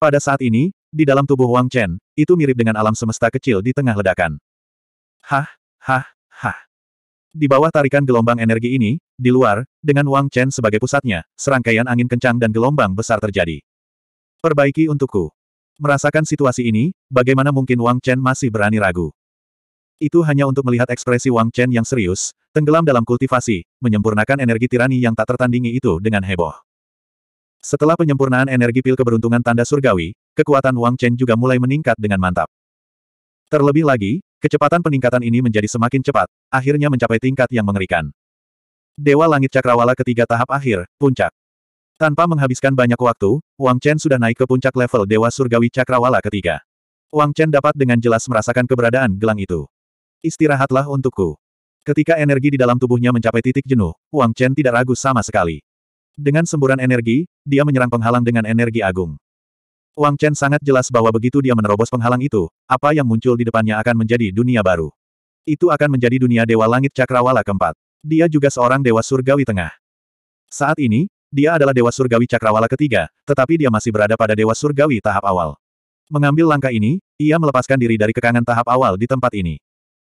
S1: Pada saat ini, di dalam tubuh Wang Chen, itu mirip dengan alam semesta kecil di tengah ledakan. Hah, hah, hah. Di bawah tarikan gelombang energi ini, di luar, dengan Wang Chen sebagai pusatnya, serangkaian angin kencang dan gelombang besar terjadi. Perbaiki untukku. Merasakan situasi ini, bagaimana mungkin Wang Chen masih berani ragu? Itu hanya untuk melihat ekspresi Wang Chen yang serius, tenggelam dalam kultivasi, menyempurnakan energi tirani yang tak tertandingi itu dengan heboh. Setelah penyempurnaan energi pil keberuntungan tanda surgawi, kekuatan Wang Chen juga mulai meningkat dengan mantap. Terlebih lagi, kecepatan peningkatan ini menjadi semakin cepat, akhirnya mencapai tingkat yang mengerikan. Dewa Langit Cakrawala ketiga tahap akhir, puncak. Tanpa menghabiskan banyak waktu, Wang Chen sudah naik ke puncak level Dewa Surgawi Cakrawala ketiga. Wang Chen dapat dengan jelas merasakan keberadaan gelang itu. Istirahatlah untukku. Ketika energi di dalam tubuhnya mencapai titik jenuh, Wang Chen tidak ragu sama sekali. Dengan semburan energi, dia menyerang penghalang dengan energi agung. Wang Chen sangat jelas bahwa begitu dia menerobos penghalang itu, apa yang muncul di depannya akan menjadi dunia baru itu akan menjadi dunia Dewa Langit Cakrawala keempat. Dia juga seorang Dewa Surgawi Tengah. Saat ini, dia adalah Dewa Surgawi Cakrawala ketiga, tetapi dia masih berada pada Dewa Surgawi tahap awal. Mengambil langkah ini, ia melepaskan diri dari kekangan tahap awal di tempat ini.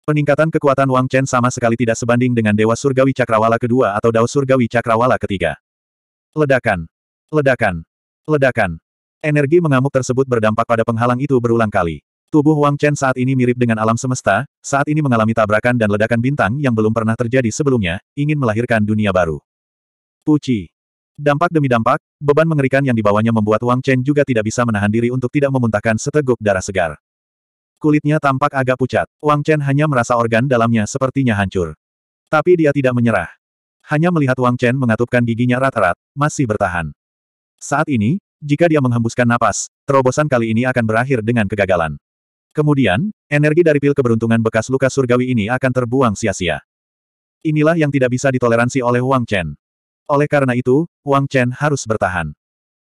S1: Peningkatan kekuatan Wang Chen sama sekali tidak sebanding dengan Dewa Surgawi Cakrawala kedua atau Dao Surgawi Cakrawala ketiga. Ledakan. Ledakan. Ledakan. Energi mengamuk tersebut berdampak pada penghalang itu berulang kali. Tubuh Wang Chen saat ini mirip dengan alam semesta, saat ini mengalami tabrakan dan ledakan bintang yang belum pernah terjadi sebelumnya, ingin melahirkan dunia baru. Puci. Dampak demi dampak, beban mengerikan yang dibawanya membuat Wang Chen juga tidak bisa menahan diri untuk tidak memuntahkan seteguk darah segar. Kulitnya tampak agak pucat. Wang Chen hanya merasa organ dalamnya sepertinya hancur. Tapi dia tidak menyerah. Hanya melihat Wang Chen mengatupkan giginya rat-rat, masih bertahan. Saat ini, jika dia menghembuskan napas, terobosan kali ini akan berakhir dengan kegagalan. Kemudian, energi dari pil keberuntungan bekas luka surgawi ini akan terbuang sia-sia. Inilah yang tidak bisa ditoleransi oleh Wang Chen. Oleh karena itu, Wang Chen harus bertahan.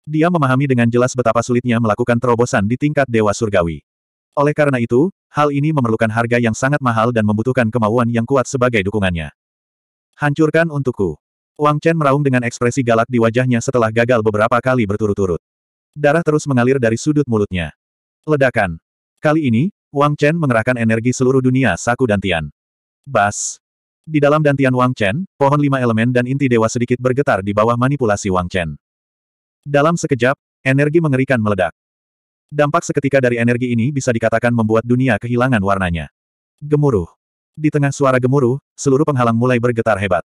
S1: Dia memahami dengan jelas betapa sulitnya melakukan terobosan di tingkat Dewa Surgawi. Oleh karena itu, hal ini memerlukan harga yang sangat mahal dan membutuhkan kemauan yang kuat sebagai dukungannya. Hancurkan untukku. Wang Chen meraung dengan ekspresi galak di wajahnya setelah gagal beberapa kali berturut-turut. Darah terus mengalir dari sudut mulutnya. Ledakan. Kali ini, Wang Chen mengerahkan energi seluruh dunia saku dan tian. Bas! Di dalam dantian Wang Chen, pohon lima elemen dan inti dewa sedikit bergetar di bawah manipulasi Wang Chen. Dalam sekejap, energi mengerikan meledak. Dampak seketika dari energi ini bisa dikatakan membuat dunia kehilangan warnanya. Gemuruh. Di tengah suara gemuruh, seluruh penghalang mulai bergetar hebat.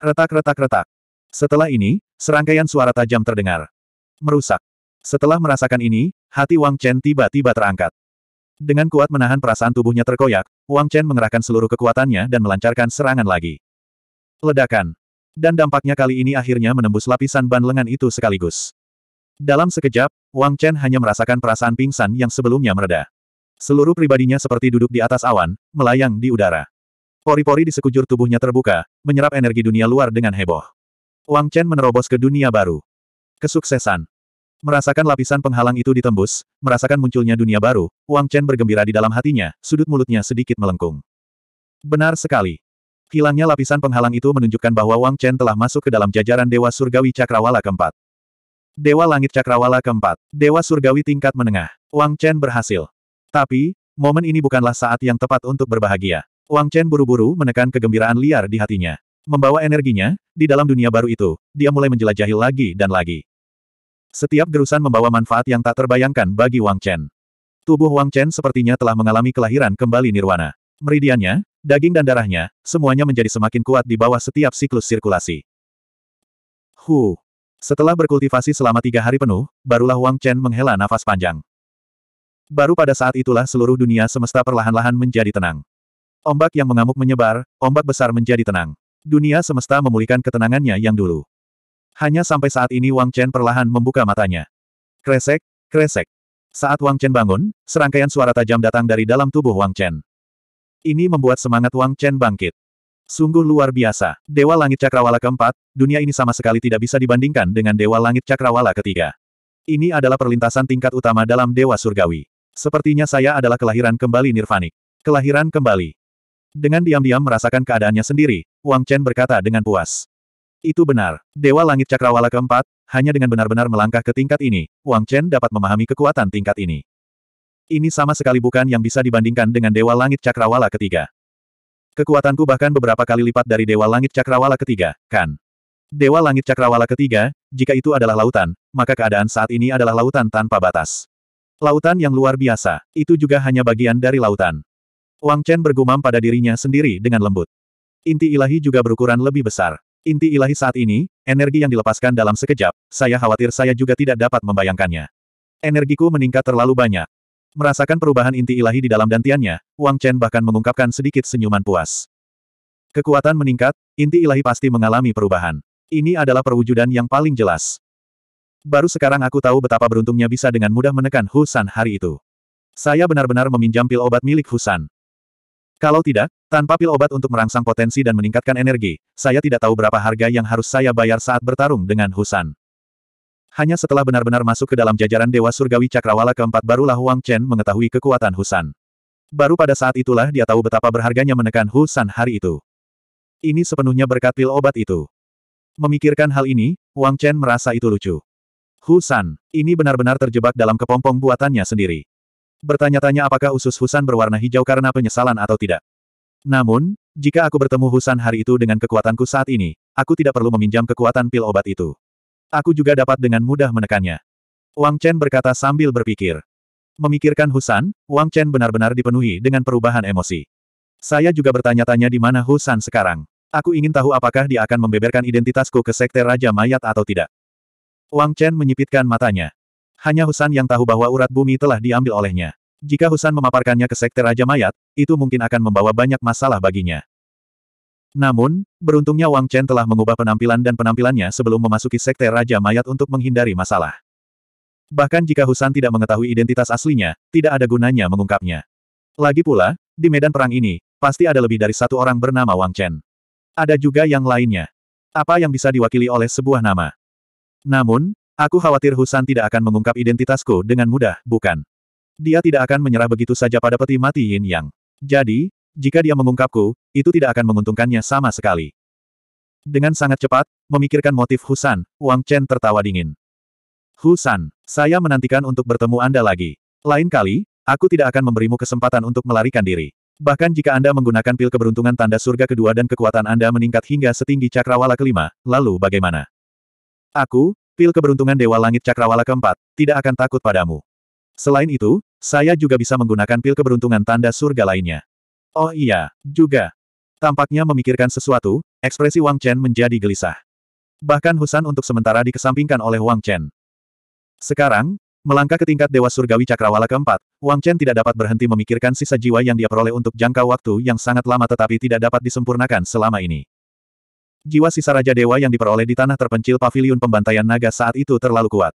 S1: Retak-retak-retak. Setelah ini, serangkaian suara tajam terdengar. Merusak. Setelah merasakan ini, hati Wang Chen tiba-tiba terangkat. Dengan kuat menahan perasaan tubuhnya terkoyak, Wang Chen mengerahkan seluruh kekuatannya dan melancarkan serangan lagi. Ledakan. Dan dampaknya kali ini akhirnya menembus lapisan ban lengan itu sekaligus. Dalam sekejap, Wang Chen hanya merasakan perasaan pingsan yang sebelumnya mereda. Seluruh pribadinya seperti duduk di atas awan, melayang di udara. Pori-pori di sekujur tubuhnya terbuka, menyerap energi dunia luar dengan heboh. Wang Chen menerobos ke dunia baru. Kesuksesan. Merasakan lapisan penghalang itu ditembus, merasakan munculnya dunia baru, Wang Chen bergembira di dalam hatinya, sudut mulutnya sedikit melengkung. Benar sekali. Hilangnya lapisan penghalang itu menunjukkan bahwa Wang Chen telah masuk ke dalam jajaran Dewa Surgawi Cakrawala keempat. Dewa Langit Cakrawala keempat, Dewa Surgawi tingkat menengah. Wang Chen berhasil. Tapi, momen ini bukanlah saat yang tepat untuk berbahagia. Wang Chen buru-buru menekan kegembiraan liar di hatinya. Membawa energinya, di dalam dunia baru itu, dia mulai menjelajahi lagi dan lagi. Setiap gerusan membawa manfaat yang tak terbayangkan bagi Wang Chen. Tubuh Wang Chen sepertinya telah mengalami kelahiran kembali nirwana. Meridiannya, daging dan darahnya, semuanya menjadi semakin kuat di bawah setiap siklus sirkulasi. Hu. Setelah berkultivasi selama tiga hari penuh, barulah Wang Chen menghela nafas panjang. Baru pada saat itulah seluruh dunia semesta perlahan-lahan menjadi tenang. Ombak yang mengamuk menyebar, ombak besar menjadi tenang. Dunia semesta memulihkan ketenangannya yang dulu. Hanya sampai saat ini Wang Chen perlahan membuka matanya. Kresek, kresek. Saat Wang Chen bangun, serangkaian suara tajam datang dari dalam tubuh Wang Chen. Ini membuat semangat Wang Chen bangkit. Sungguh luar biasa. Dewa Langit Cakrawala keempat, dunia ini sama sekali tidak bisa dibandingkan dengan Dewa Langit Cakrawala ketiga. Ini adalah perlintasan tingkat utama dalam Dewa Surgawi. Sepertinya saya adalah kelahiran kembali nirvanik. Kelahiran kembali. Dengan diam-diam merasakan keadaannya sendiri, Wang Chen berkata dengan puas. Itu benar. Dewa Langit Cakrawala keempat, hanya dengan benar-benar melangkah ke tingkat ini, Wang Chen dapat memahami kekuatan tingkat ini. Ini sama sekali bukan yang bisa dibandingkan dengan Dewa Langit Cakrawala ketiga. Kekuatanku bahkan beberapa kali lipat dari Dewa Langit Cakrawala ketiga, kan? Dewa Langit Cakrawala ketiga, jika itu adalah lautan, maka keadaan saat ini adalah lautan tanpa batas. Lautan yang luar biasa, itu juga hanya bagian dari lautan. Wang Chen bergumam pada dirinya sendiri dengan lembut. Inti ilahi juga berukuran lebih besar. Inti ilahi saat ini, energi yang dilepaskan dalam sekejap, saya khawatir saya juga tidak dapat membayangkannya. Energiku meningkat terlalu banyak. Merasakan perubahan inti ilahi di dalam dantiannya, Wang Chen bahkan mengungkapkan sedikit senyuman puas. Kekuatan meningkat, inti ilahi pasti mengalami perubahan. Ini adalah perwujudan yang paling jelas. Baru sekarang aku tahu betapa beruntungnya bisa dengan mudah menekan Husan hari itu. Saya benar-benar meminjam pil obat milik Husan. Kalau tidak, tanpa pil obat untuk merangsang potensi dan meningkatkan energi, saya tidak tahu berapa harga yang harus saya bayar saat bertarung dengan Husan. Hanya setelah benar-benar masuk ke dalam jajaran Dewa Surgawi Cakrawala keempat barulah Wang Chen mengetahui kekuatan Husan. Baru pada saat itulah dia tahu betapa berharganya menekan Husan hari itu. Ini sepenuhnya berkat pil obat itu. Memikirkan hal ini, Wang Chen merasa itu lucu. Husan, ini benar-benar terjebak dalam kepompong buatannya sendiri. Bertanya-tanya apakah usus Husan berwarna hijau karena penyesalan atau tidak. Namun, jika aku bertemu Husan hari itu dengan kekuatanku saat ini, aku tidak perlu meminjam kekuatan pil obat itu. Aku juga dapat dengan mudah menekannya. Wang Chen berkata sambil berpikir. Memikirkan Husan, Wang Chen benar-benar dipenuhi dengan perubahan emosi. Saya juga bertanya-tanya di mana Husan sekarang. Aku ingin tahu apakah dia akan membeberkan identitasku ke Sekte Raja Mayat atau tidak. Wang Chen menyipitkan matanya. Hanya Husan yang tahu bahwa urat bumi telah diambil olehnya. Jika Husan memaparkannya ke Sekte Raja Mayat, itu mungkin akan membawa banyak masalah baginya. Namun, beruntungnya Wang Chen telah mengubah penampilan dan penampilannya sebelum memasuki Sekte Raja Mayat untuk menghindari masalah. Bahkan jika Husan tidak mengetahui identitas aslinya, tidak ada gunanya mengungkapnya. Lagi pula, di medan perang ini, pasti ada lebih dari satu orang bernama Wang Chen. Ada juga yang lainnya. Apa yang bisa diwakili oleh sebuah nama? Namun, aku khawatir Husan tidak akan mengungkap identitasku dengan mudah, bukan? Dia tidak akan menyerah begitu saja pada peti mati Yin Yang. Jadi, jika dia mengungkapku, itu tidak akan menguntungkannya sama sekali. Dengan sangat cepat, memikirkan motif Husan, Wang Chen tertawa dingin. Husan, saya menantikan untuk bertemu Anda lagi. Lain kali, aku tidak akan memberimu kesempatan untuk melarikan diri. Bahkan jika Anda menggunakan pil keberuntungan tanda surga kedua dan kekuatan Anda meningkat hingga setinggi cakrawala kelima, lalu bagaimana? Aku, pil keberuntungan Dewa Langit Cakrawala keempat, tidak akan takut padamu. Selain itu, saya juga bisa menggunakan pil keberuntungan tanda surga lainnya. Oh iya, juga. Tampaknya memikirkan sesuatu, ekspresi Wang Chen menjadi gelisah. Bahkan Husan untuk sementara dikesampingkan oleh Wang Chen. Sekarang, melangkah ke tingkat Dewa Surgawi Cakrawala keempat, Wang Chen tidak dapat berhenti memikirkan sisa jiwa yang dia peroleh untuk jangka waktu yang sangat lama tetapi tidak dapat disempurnakan selama ini. Jiwa sisa Raja Dewa yang diperoleh di tanah terpencil pavilion pembantaian naga saat itu terlalu kuat.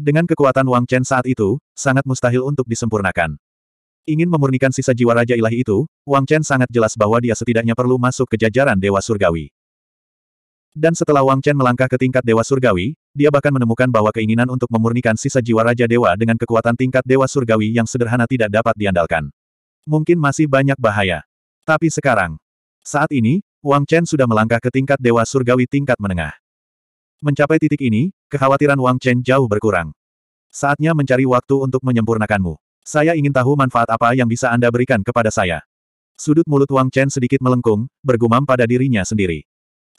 S1: Dengan kekuatan Wang Chen saat itu, sangat mustahil untuk disempurnakan. Ingin memurnikan sisa jiwa Raja Ilahi itu, Wang Chen sangat jelas bahwa dia setidaknya perlu masuk ke jajaran Dewa Surgawi. Dan setelah Wang Chen melangkah ke tingkat Dewa Surgawi, dia bahkan menemukan bahwa keinginan untuk memurnikan sisa jiwa Raja Dewa dengan kekuatan tingkat Dewa Surgawi yang sederhana tidak dapat diandalkan. Mungkin masih banyak bahaya. Tapi sekarang, saat ini, Wang Chen sudah melangkah ke tingkat Dewa Surgawi tingkat menengah. Mencapai titik ini, kekhawatiran Wang Chen jauh berkurang. Saatnya mencari waktu untuk menyempurnakanmu. Saya ingin tahu manfaat apa yang bisa Anda berikan kepada saya. Sudut mulut Wang Chen sedikit melengkung, bergumam pada dirinya sendiri.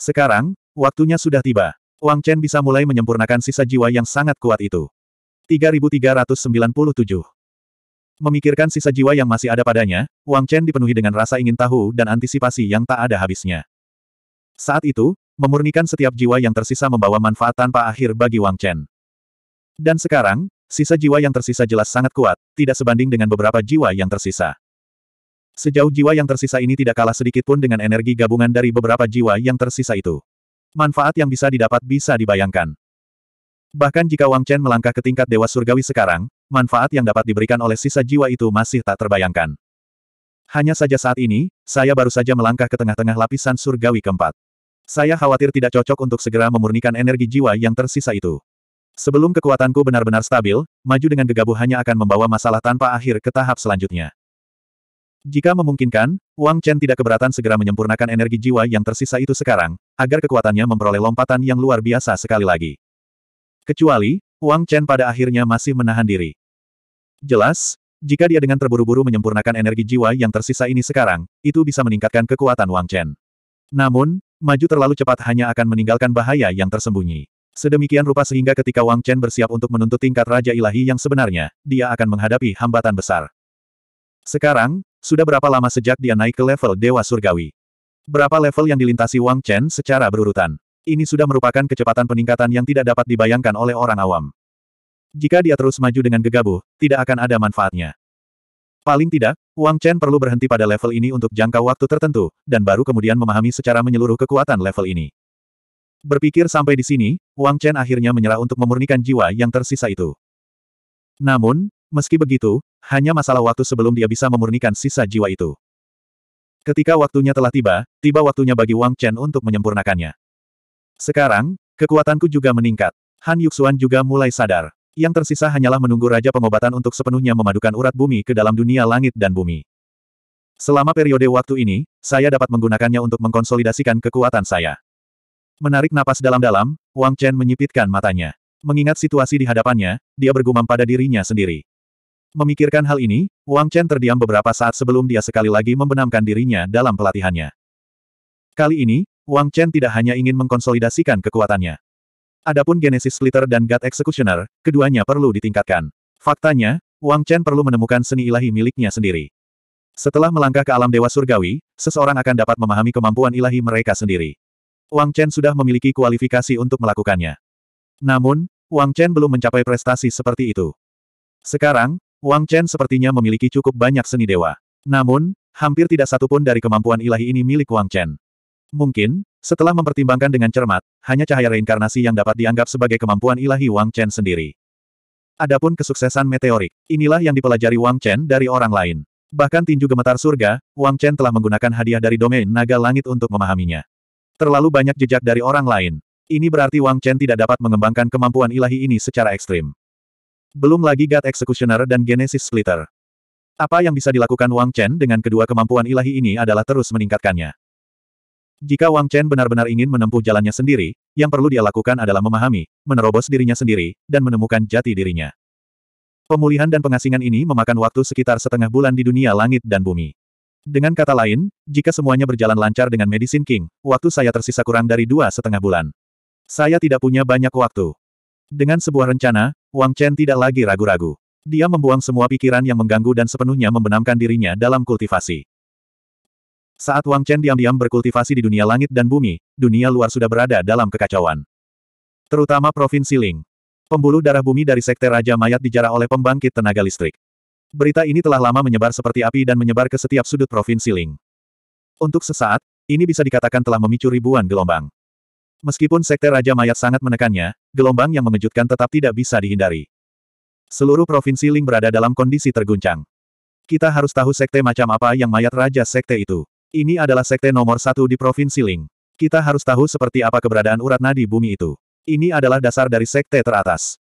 S1: Sekarang, waktunya sudah tiba. Wang Chen bisa mulai menyempurnakan sisa jiwa yang sangat kuat itu. 3397 Memikirkan sisa jiwa yang masih ada padanya, Wang Chen dipenuhi dengan rasa ingin tahu dan antisipasi yang tak ada habisnya. Saat itu, memurnikan setiap jiwa yang tersisa membawa manfaat tanpa akhir bagi Wang Chen. Dan sekarang, sisa jiwa yang tersisa jelas sangat kuat, tidak sebanding dengan beberapa jiwa yang tersisa. Sejauh jiwa yang tersisa ini tidak kalah sedikit pun dengan energi gabungan dari beberapa jiwa yang tersisa itu. Manfaat yang bisa didapat bisa dibayangkan. Bahkan jika Wang Chen melangkah ke tingkat Dewa Surgawi sekarang, manfaat yang dapat diberikan oleh sisa jiwa itu masih tak terbayangkan. Hanya saja saat ini, saya baru saja melangkah ke tengah-tengah lapisan surgawi keempat. Saya khawatir tidak cocok untuk segera memurnikan energi jiwa yang tersisa itu. Sebelum kekuatanku benar-benar stabil, maju dengan gegabah hanya akan membawa masalah tanpa akhir ke tahap selanjutnya. Jika memungkinkan, Wang Chen tidak keberatan segera menyempurnakan energi jiwa yang tersisa itu sekarang, agar kekuatannya memperoleh lompatan yang luar biasa sekali lagi. Kecuali, Wang Chen pada akhirnya masih menahan diri. Jelas, jika dia dengan terburu-buru menyempurnakan energi jiwa yang tersisa ini sekarang, itu bisa meningkatkan kekuatan Wang Chen. Namun, Maju terlalu cepat hanya akan meninggalkan bahaya yang tersembunyi. Sedemikian rupa sehingga ketika Wang Chen bersiap untuk menuntut tingkat Raja Ilahi yang sebenarnya, dia akan menghadapi hambatan besar. Sekarang, sudah berapa lama sejak dia naik ke level Dewa Surgawi? Berapa level yang dilintasi Wang Chen secara berurutan? Ini sudah merupakan kecepatan peningkatan yang tidak dapat dibayangkan oleh orang awam. Jika dia terus maju dengan gegabah, tidak akan ada manfaatnya. Paling tidak, Wang Chen perlu berhenti pada level ini untuk jangka waktu tertentu, dan baru kemudian memahami secara menyeluruh kekuatan level ini. Berpikir sampai di sini, Wang Chen akhirnya menyerah untuk memurnikan jiwa yang tersisa itu. Namun, meski begitu, hanya masalah waktu sebelum dia bisa memurnikan sisa jiwa itu. Ketika waktunya telah tiba, tiba waktunya bagi Wang Chen untuk menyempurnakannya. Sekarang, kekuatanku juga meningkat. Han Yuxuan juga mulai sadar. Yang tersisa hanyalah menunggu Raja Pengobatan untuk sepenuhnya memadukan urat bumi ke dalam dunia langit dan bumi. Selama periode waktu ini, saya dapat menggunakannya untuk mengkonsolidasikan kekuatan saya. Menarik napas dalam-dalam, Wang Chen menyipitkan matanya. Mengingat situasi di hadapannya, dia bergumam pada dirinya sendiri. Memikirkan hal ini, Wang Chen terdiam beberapa saat sebelum dia sekali lagi membenamkan dirinya dalam pelatihannya. Kali ini, Wang Chen tidak hanya ingin mengkonsolidasikan kekuatannya. Adapun Genesis Splitter dan God Executioner, keduanya perlu ditingkatkan. Faktanya, Wang Chen perlu menemukan seni ilahi miliknya sendiri. Setelah melangkah ke alam dewa surgawi, seseorang akan dapat memahami kemampuan ilahi mereka sendiri. Wang Chen sudah memiliki kualifikasi untuk melakukannya. Namun, Wang Chen belum mencapai prestasi seperti itu. Sekarang, Wang Chen sepertinya memiliki cukup banyak seni dewa. Namun, hampir tidak satupun dari kemampuan ilahi ini milik Wang Chen. Mungkin, setelah mempertimbangkan dengan cermat, hanya cahaya reinkarnasi yang dapat dianggap sebagai kemampuan ilahi Wang Chen sendiri. Adapun kesuksesan meteorik, inilah yang dipelajari Wang Chen dari orang lain. Bahkan tinju gemetar surga, Wang Chen telah menggunakan hadiah dari domain naga langit untuk memahaminya. Terlalu banyak jejak dari orang lain. Ini berarti Wang Chen tidak dapat mengembangkan kemampuan ilahi ini secara ekstrim. Belum lagi God Executioner dan Genesis Splitter. Apa yang bisa dilakukan Wang Chen dengan kedua kemampuan ilahi ini adalah terus meningkatkannya. Jika Wang Chen benar-benar ingin menempuh jalannya sendiri, yang perlu dia lakukan adalah memahami, menerobos dirinya sendiri, dan menemukan jati dirinya. Pemulihan dan pengasingan ini memakan waktu sekitar setengah bulan di dunia langit dan bumi. Dengan kata lain, jika semuanya berjalan lancar dengan Medicine King, waktu saya tersisa kurang dari dua setengah bulan. Saya tidak punya banyak waktu. Dengan sebuah rencana, Wang Chen tidak lagi ragu-ragu. Dia membuang semua pikiran yang mengganggu dan sepenuhnya membenamkan dirinya dalam kultivasi. Saat Wang Chen diam-diam berkultivasi di dunia langit dan bumi, dunia luar sudah berada dalam kekacauan. Terutama Provinsi Ling. Pembuluh darah bumi dari Sekte Raja Mayat dijarah oleh pembangkit tenaga listrik. Berita ini telah lama menyebar seperti api dan menyebar ke setiap sudut Provinsi Ling. Untuk sesaat, ini bisa dikatakan telah memicu ribuan gelombang. Meskipun Sekte Raja Mayat sangat menekannya, gelombang yang mengejutkan tetap tidak bisa dihindari. Seluruh Provinsi Ling berada dalam kondisi terguncang. Kita harus tahu sekte macam apa yang mayat Raja Sekte itu. Ini adalah sekte nomor satu di Provinsi Ling. Kita harus tahu seperti apa keberadaan urat nadi bumi itu. Ini adalah dasar dari sekte teratas.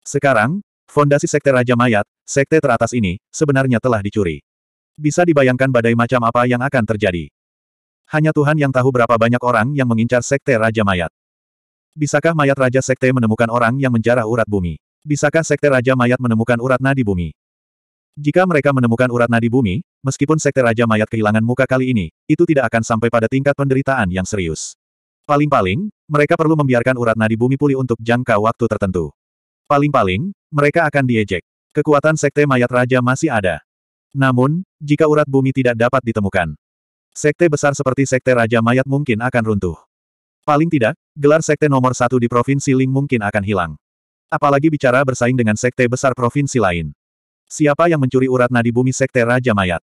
S1: Sekarang, fondasi sekte Raja Mayat, sekte teratas ini, sebenarnya telah dicuri. Bisa dibayangkan badai macam apa yang akan terjadi. Hanya Tuhan yang tahu berapa banyak orang yang mengincar sekte Raja Mayat. Bisakah mayat Raja Sekte menemukan orang yang menjarah urat bumi? Bisakah Sekte Raja Mayat menemukan urat nadi bumi? Jika mereka menemukan urat nadi bumi, meskipun sekte Raja Mayat kehilangan muka kali ini, itu tidak akan sampai pada tingkat penderitaan yang serius. Paling-paling, mereka perlu membiarkan urat nadi bumi pulih untuk jangka waktu tertentu. Paling-paling, mereka akan diejek. Kekuatan sekte Mayat Raja masih ada. Namun, jika urat bumi tidak dapat ditemukan, sekte besar seperti sekte Raja Mayat mungkin akan runtuh. Paling tidak, gelar sekte nomor satu di Provinsi Ling mungkin akan hilang. Apalagi bicara bersaing dengan sekte besar provinsi lain. Siapa yang mencuri urat nadi bumi Sekte Raja Mayat?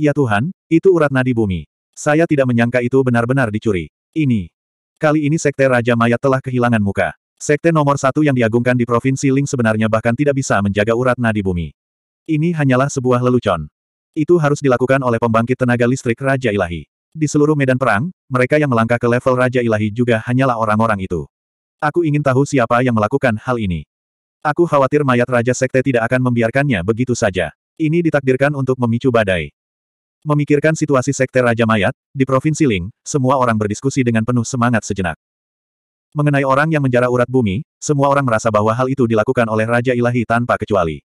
S1: Ya Tuhan, itu urat nadi bumi. Saya tidak menyangka itu benar-benar dicuri. Ini. Kali ini Sekte Raja Mayat telah kehilangan muka. Sekte nomor satu yang diagungkan di Provinsi Ling sebenarnya bahkan tidak bisa menjaga urat nadi bumi. Ini hanyalah sebuah lelucon. Itu harus dilakukan oleh pembangkit tenaga listrik Raja Ilahi. Di seluruh medan perang, mereka yang melangkah ke level Raja Ilahi juga hanyalah orang-orang itu. Aku ingin tahu siapa yang melakukan hal ini. Aku khawatir mayat Raja Sekte tidak akan membiarkannya begitu saja. Ini ditakdirkan untuk memicu badai. Memikirkan situasi Sekte Raja Mayat, di Provinsi Ling, semua orang berdiskusi dengan penuh semangat sejenak. Mengenai orang yang menjara urat bumi, semua orang merasa bahwa hal itu dilakukan oleh Raja Ilahi tanpa kecuali.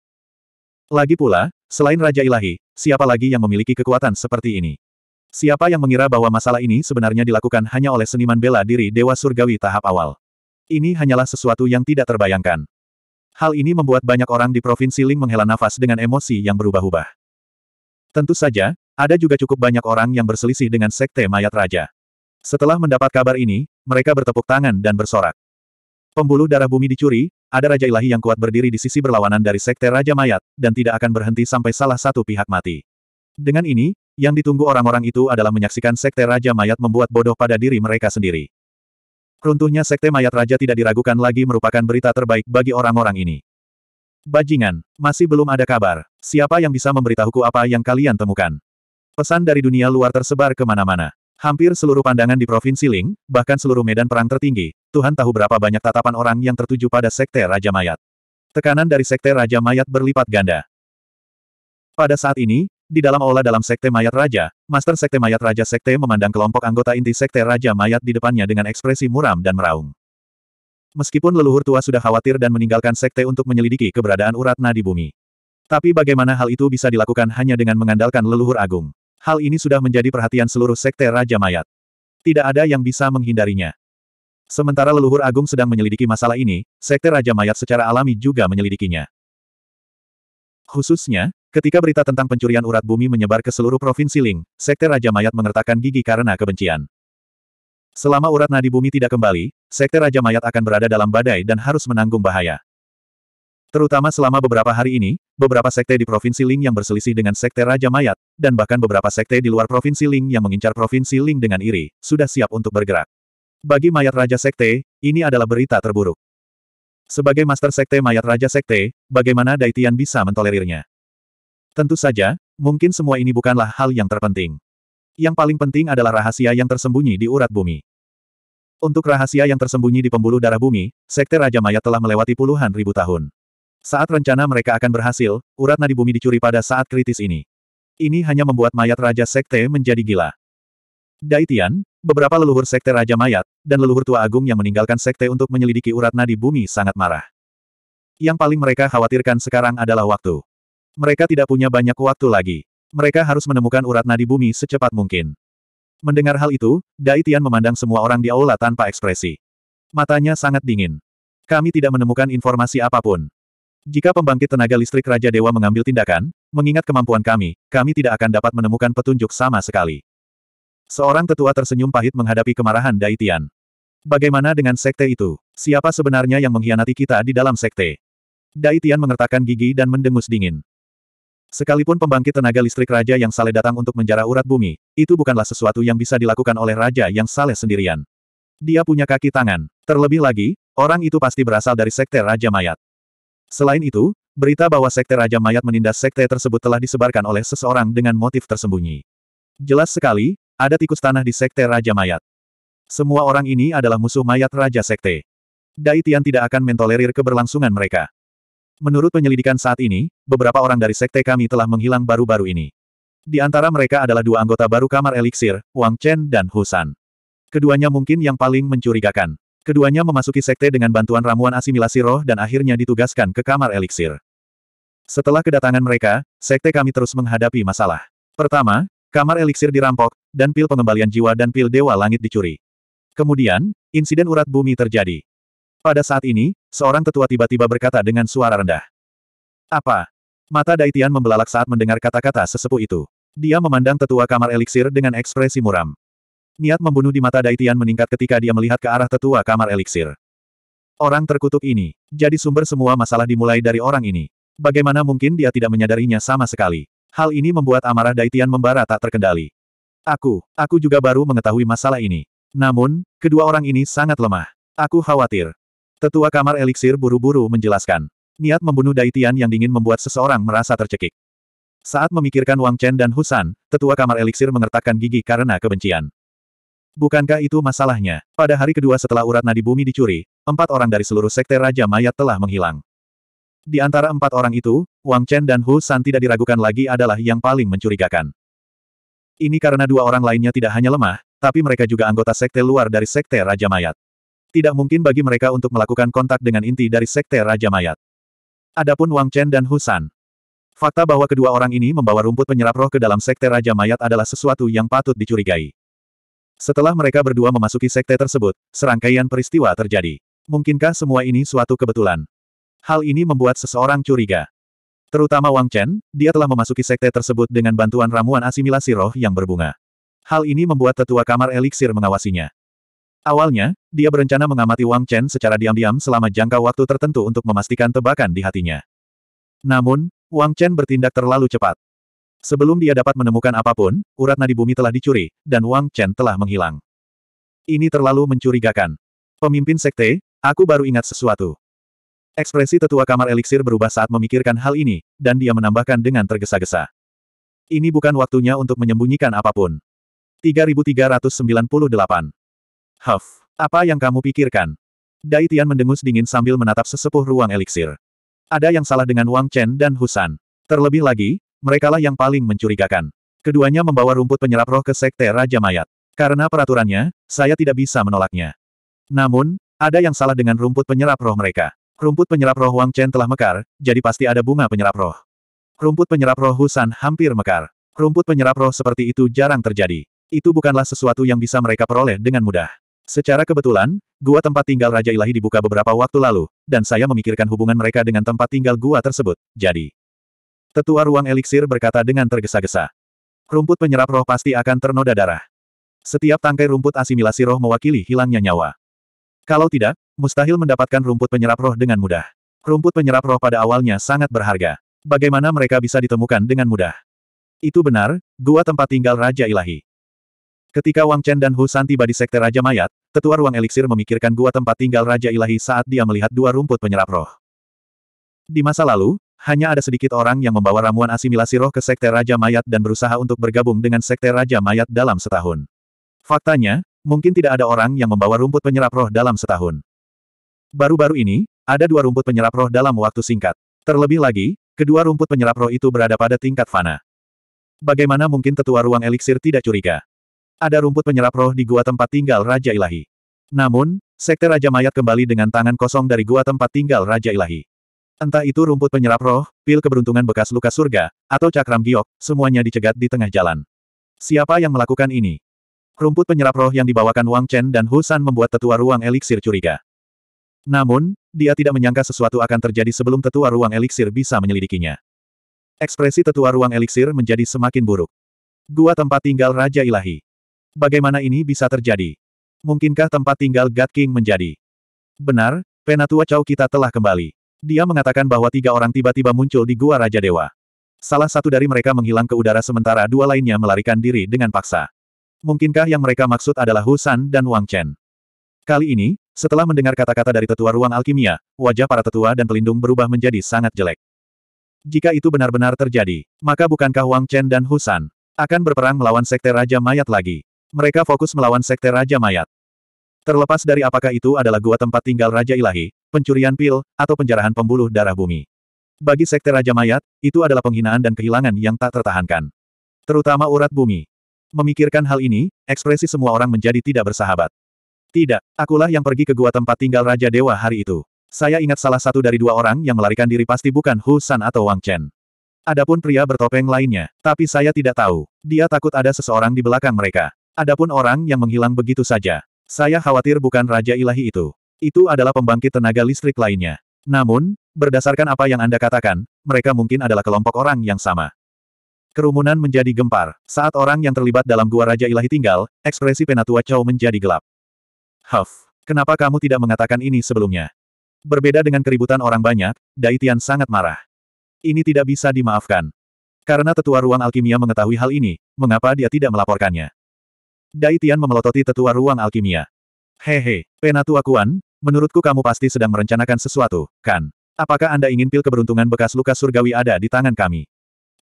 S1: Lagi pula, selain Raja Ilahi, siapa lagi yang memiliki kekuatan seperti ini? Siapa yang mengira bahwa masalah ini sebenarnya dilakukan hanya oleh seniman bela diri Dewa Surgawi tahap awal? Ini hanyalah sesuatu yang tidak terbayangkan. Hal ini membuat banyak orang di Provinsi Ling menghela nafas dengan emosi yang berubah-ubah. Tentu saja, ada juga cukup banyak orang yang berselisih dengan Sekte Mayat Raja. Setelah mendapat kabar ini, mereka bertepuk tangan dan bersorak. Pembuluh darah bumi dicuri, ada Raja Ilahi yang kuat berdiri di sisi berlawanan dari Sekte Raja Mayat, dan tidak akan berhenti sampai salah satu pihak mati. Dengan ini, yang ditunggu orang-orang itu adalah menyaksikan Sekte Raja Mayat membuat bodoh pada diri mereka sendiri. Runtuhnya Sekte Mayat Raja tidak diragukan lagi merupakan berita terbaik bagi orang-orang ini. Bajingan, masih belum ada kabar. Siapa yang bisa memberitahuku apa yang kalian temukan? Pesan dari dunia luar tersebar kemana-mana. Hampir seluruh pandangan di Provinsi Ling, bahkan seluruh medan perang tertinggi, Tuhan tahu berapa banyak tatapan orang yang tertuju pada Sekte Raja Mayat. Tekanan dari Sekte Raja Mayat berlipat ganda. Pada saat ini, di dalam aula dalam Sekte Mayat Raja, Master Sekte Mayat Raja Sekte memandang kelompok anggota inti Sekte Raja Mayat di depannya dengan ekspresi muram dan meraung. Meskipun leluhur tua sudah khawatir dan meninggalkan Sekte untuk menyelidiki keberadaan Uratna di bumi. Tapi bagaimana hal itu bisa dilakukan hanya dengan mengandalkan leluhur agung? Hal ini sudah menjadi perhatian seluruh Sekte Raja Mayat. Tidak ada yang bisa menghindarinya. Sementara leluhur agung sedang menyelidiki masalah ini, Sekte Raja Mayat secara alami juga menyelidikinya. Khususnya, Ketika berita tentang pencurian urat bumi menyebar ke seluruh provinsi Ling, Sekte Raja Mayat mengertakkan gigi karena kebencian. Selama urat nadi bumi tidak kembali, Sekte Raja Mayat akan berada dalam badai dan harus menanggung bahaya. Terutama selama beberapa hari ini, beberapa sekte di Provinsi Ling yang berselisih dengan Sekte Raja Mayat, dan bahkan beberapa sekte di luar Provinsi Ling yang mengincar Provinsi Ling dengan iri, sudah siap untuk bergerak. Bagi Mayat Raja Sekte, ini adalah berita terburuk. Sebagai Master Sekte Mayat Raja Sekte, bagaimana Daitian bisa mentolerirnya? Tentu saja, mungkin semua ini bukanlah hal yang terpenting. Yang paling penting adalah rahasia yang tersembunyi di urat bumi. Untuk rahasia yang tersembunyi di pembuluh darah bumi, Sekte Raja Mayat telah melewati puluhan ribu tahun. Saat rencana mereka akan berhasil, urat nadi bumi dicuri pada saat kritis ini. Ini hanya membuat mayat Raja Sekte menjadi gila. Daitian, beberapa leluhur Sekte Raja Mayat, dan leluhur tua agung yang meninggalkan Sekte untuk menyelidiki urat nadi bumi sangat marah. Yang paling mereka khawatirkan sekarang adalah waktu. Mereka tidak punya banyak waktu lagi. Mereka harus menemukan urat nadi bumi secepat mungkin. Mendengar hal itu, Dai Tian memandang semua orang di aula tanpa ekspresi. Matanya sangat dingin. Kami tidak menemukan informasi apapun. Jika pembangkit tenaga listrik Raja Dewa mengambil tindakan, mengingat kemampuan kami, kami tidak akan dapat menemukan petunjuk sama sekali. Seorang tetua tersenyum pahit menghadapi kemarahan Dai Tian. Bagaimana dengan sekte itu? Siapa sebenarnya yang mengkhianati kita di dalam sekte? Dai Tian mengertakkan gigi dan mendengus dingin. Sekalipun pembangkit tenaga listrik raja yang saleh datang untuk menjara urat bumi, itu bukanlah sesuatu yang bisa dilakukan oleh raja yang saleh sendirian. Dia punya kaki tangan. Terlebih lagi, orang itu pasti berasal dari sekte Raja Mayat. Selain itu, berita bahwa sekte Raja Mayat menindas sekte tersebut telah disebarkan oleh seseorang dengan motif tersembunyi. Jelas sekali, ada tikus tanah di sekte Raja Mayat. Semua orang ini adalah musuh mayat Raja Sekte. Dai tidak akan mentolerir keberlangsungan mereka. Menurut penyelidikan saat ini, beberapa orang dari sekte kami telah menghilang baru-baru ini. Di antara mereka adalah dua anggota baru kamar eliksir, Wang Chen dan Husan. Keduanya mungkin yang paling mencurigakan. Keduanya memasuki sekte dengan bantuan ramuan asimilasi roh dan akhirnya ditugaskan ke kamar eliksir. Setelah kedatangan mereka, sekte kami terus menghadapi masalah. Pertama, kamar eliksir dirampok, dan pil pengembalian jiwa dan pil dewa langit dicuri. Kemudian, insiden urat bumi terjadi. Pada saat ini, seorang tetua tiba-tiba berkata dengan suara rendah. Apa? Mata Daitian membelalak saat mendengar kata-kata sesepuh itu. Dia memandang tetua kamar eliksir dengan ekspresi muram. Niat membunuh di mata Daitian meningkat ketika dia melihat ke arah tetua kamar eliksir. Orang terkutuk ini, jadi sumber semua masalah dimulai dari orang ini. Bagaimana mungkin dia tidak menyadarinya sama sekali? Hal ini membuat amarah Daitian membara tak terkendali. Aku, aku juga baru mengetahui masalah ini. Namun, kedua orang ini sangat lemah. Aku khawatir, Tetua kamar eliksir buru-buru menjelaskan. Niat membunuh Daitian yang dingin membuat seseorang merasa tercekik. Saat memikirkan Wang Chen dan Husan, tetua kamar eliksir mengertakkan gigi karena kebencian. Bukankah itu masalahnya? Pada hari kedua setelah urat nadi bumi dicuri, empat orang dari seluruh sekte Raja Mayat telah menghilang. Di antara empat orang itu, Wang Chen dan Hu San tidak diragukan lagi adalah yang paling mencurigakan. Ini karena dua orang lainnya tidak hanya lemah, tapi mereka juga anggota sekte luar dari sekte Raja Mayat tidak mungkin bagi mereka untuk melakukan kontak dengan inti dari Sekte Raja Mayat. Adapun Wang Chen dan Husan. Fakta bahwa kedua orang ini membawa rumput penyerap roh ke dalam Sekte Raja Mayat adalah sesuatu yang patut dicurigai. Setelah mereka berdua memasuki sekte tersebut, serangkaian peristiwa terjadi. Mungkinkah semua ini suatu kebetulan? Hal ini membuat seseorang curiga. Terutama Wang Chen, dia telah memasuki sekte tersebut dengan bantuan ramuan asimilasi roh yang berbunga. Hal ini membuat tetua kamar eliksir mengawasinya. Awalnya, dia berencana mengamati Wang Chen secara diam-diam selama jangka waktu tertentu untuk memastikan tebakan di hatinya. Namun, Wang Chen bertindak terlalu cepat. Sebelum dia dapat menemukan apapun, urat nadi bumi telah dicuri, dan Wang Chen telah menghilang. Ini terlalu mencurigakan. Pemimpin sekte, aku baru ingat sesuatu. Ekspresi tetua kamar eliksir berubah saat memikirkan hal ini, dan dia menambahkan dengan tergesa-gesa. Ini bukan waktunya untuk menyembunyikan apapun. 3398 Huff, apa yang kamu pikirkan? Dai Tian mendengus dingin sambil menatap sesepuh ruang eliksir. Ada yang salah dengan Wang Chen dan Husan. Terlebih lagi, merekalah yang paling mencurigakan. Keduanya membawa rumput penyerap roh ke Sekte Raja Mayat. Karena peraturannya, saya tidak bisa menolaknya. Namun, ada yang salah dengan rumput penyerap roh mereka. Rumput penyerap roh Wang Chen telah mekar, jadi pasti ada bunga penyerap roh. Rumput penyerap roh Husan hampir mekar. Rumput penyerap roh seperti itu jarang terjadi. Itu bukanlah sesuatu yang bisa mereka peroleh dengan mudah. Secara kebetulan, gua tempat tinggal Raja Ilahi dibuka beberapa waktu lalu, dan saya memikirkan hubungan mereka dengan tempat tinggal gua tersebut, jadi. Tetua ruang eliksir berkata dengan tergesa-gesa. Rumput penyerap roh pasti akan ternoda darah. Setiap tangkai rumput asimilasi roh mewakili hilangnya nyawa. Kalau tidak, mustahil mendapatkan rumput penyerap roh dengan mudah. Rumput penyerap roh pada awalnya sangat berharga. Bagaimana mereka bisa ditemukan dengan mudah? Itu benar, gua tempat tinggal Raja Ilahi. Ketika Wang Chen dan Hu San tiba di Sekte Raja Mayat, tetua ruang eliksir memikirkan gua tempat tinggal Raja Ilahi saat dia melihat dua rumput penyerap roh. Di masa lalu, hanya ada sedikit orang yang membawa ramuan asimilasi roh ke Sekte Raja Mayat dan berusaha untuk bergabung dengan Sekte Raja Mayat dalam setahun. Faktanya, mungkin tidak ada orang yang membawa rumput penyerap roh dalam setahun. Baru-baru ini, ada dua rumput penyerap roh dalam waktu singkat. Terlebih lagi, kedua rumput penyerap roh itu berada pada tingkat fana. Bagaimana mungkin tetua ruang eliksir tidak curiga? Ada rumput penyerap roh di gua tempat tinggal Raja Ilahi. Namun, sekte Raja Mayat kembali dengan tangan kosong dari gua tempat tinggal Raja Ilahi. Entah itu rumput penyerap roh, pil keberuntungan bekas luka surga, atau cakram giok, semuanya dicegat di tengah jalan. Siapa yang melakukan ini? Rumput penyerap roh yang dibawakan Wang Chen dan Husan membuat tetua ruang eliksir curiga. Namun, dia tidak menyangka sesuatu akan terjadi sebelum tetua ruang eliksir bisa menyelidikinya. Ekspresi tetua ruang eliksir menjadi semakin buruk. Gua tempat tinggal Raja Ilahi. Bagaimana ini bisa terjadi? Mungkinkah tempat tinggal God King menjadi? Benar, Penatua Chow kita telah kembali. Dia mengatakan bahwa tiga orang tiba-tiba muncul di Gua Raja Dewa. Salah satu dari mereka menghilang ke udara sementara dua lainnya melarikan diri dengan paksa. Mungkinkah yang mereka maksud adalah Husan dan Wang Chen? Kali ini, setelah mendengar kata-kata dari tetua ruang alkimia, wajah para tetua dan pelindung berubah menjadi sangat jelek. Jika itu benar-benar terjadi, maka bukankah Wang Chen dan Husan akan berperang melawan sekte Raja Mayat lagi? Mereka fokus melawan sekte Raja Mayat. Terlepas dari apakah itu adalah gua tempat tinggal Raja Ilahi, pencurian pil, atau penjarahan pembuluh darah bumi. Bagi sekte Raja Mayat, itu adalah penghinaan dan kehilangan yang tak tertahankan. Terutama urat bumi. Memikirkan hal ini, ekspresi semua orang menjadi tidak bersahabat. Tidak, akulah yang pergi ke gua tempat tinggal Raja Dewa hari itu. Saya ingat salah satu dari dua orang yang melarikan diri pasti bukan Hu San atau Wang Chen. Adapun pria bertopeng lainnya, tapi saya tidak tahu. Dia takut ada seseorang di belakang mereka. Adapun orang yang menghilang begitu saja. Saya khawatir bukan Raja Ilahi itu. Itu adalah pembangkit tenaga listrik lainnya. Namun, berdasarkan apa yang Anda katakan, mereka mungkin adalah kelompok orang yang sama. Kerumunan menjadi gempar. Saat orang yang terlibat dalam gua Raja Ilahi tinggal, ekspresi Penatua Chow menjadi gelap. Huff, kenapa kamu tidak mengatakan ini sebelumnya? Berbeda dengan keributan orang banyak, Daitian sangat marah. Ini tidak bisa dimaafkan. Karena tetua ruang alkimia mengetahui hal ini, mengapa dia tidak melaporkannya? Dai Tian memelototi tetua ruang alkimia. Hehe, Penatua Kuan, menurutku kamu pasti sedang merencanakan sesuatu, kan? Apakah Anda ingin pil keberuntungan bekas luka surgawi ada di tangan kami?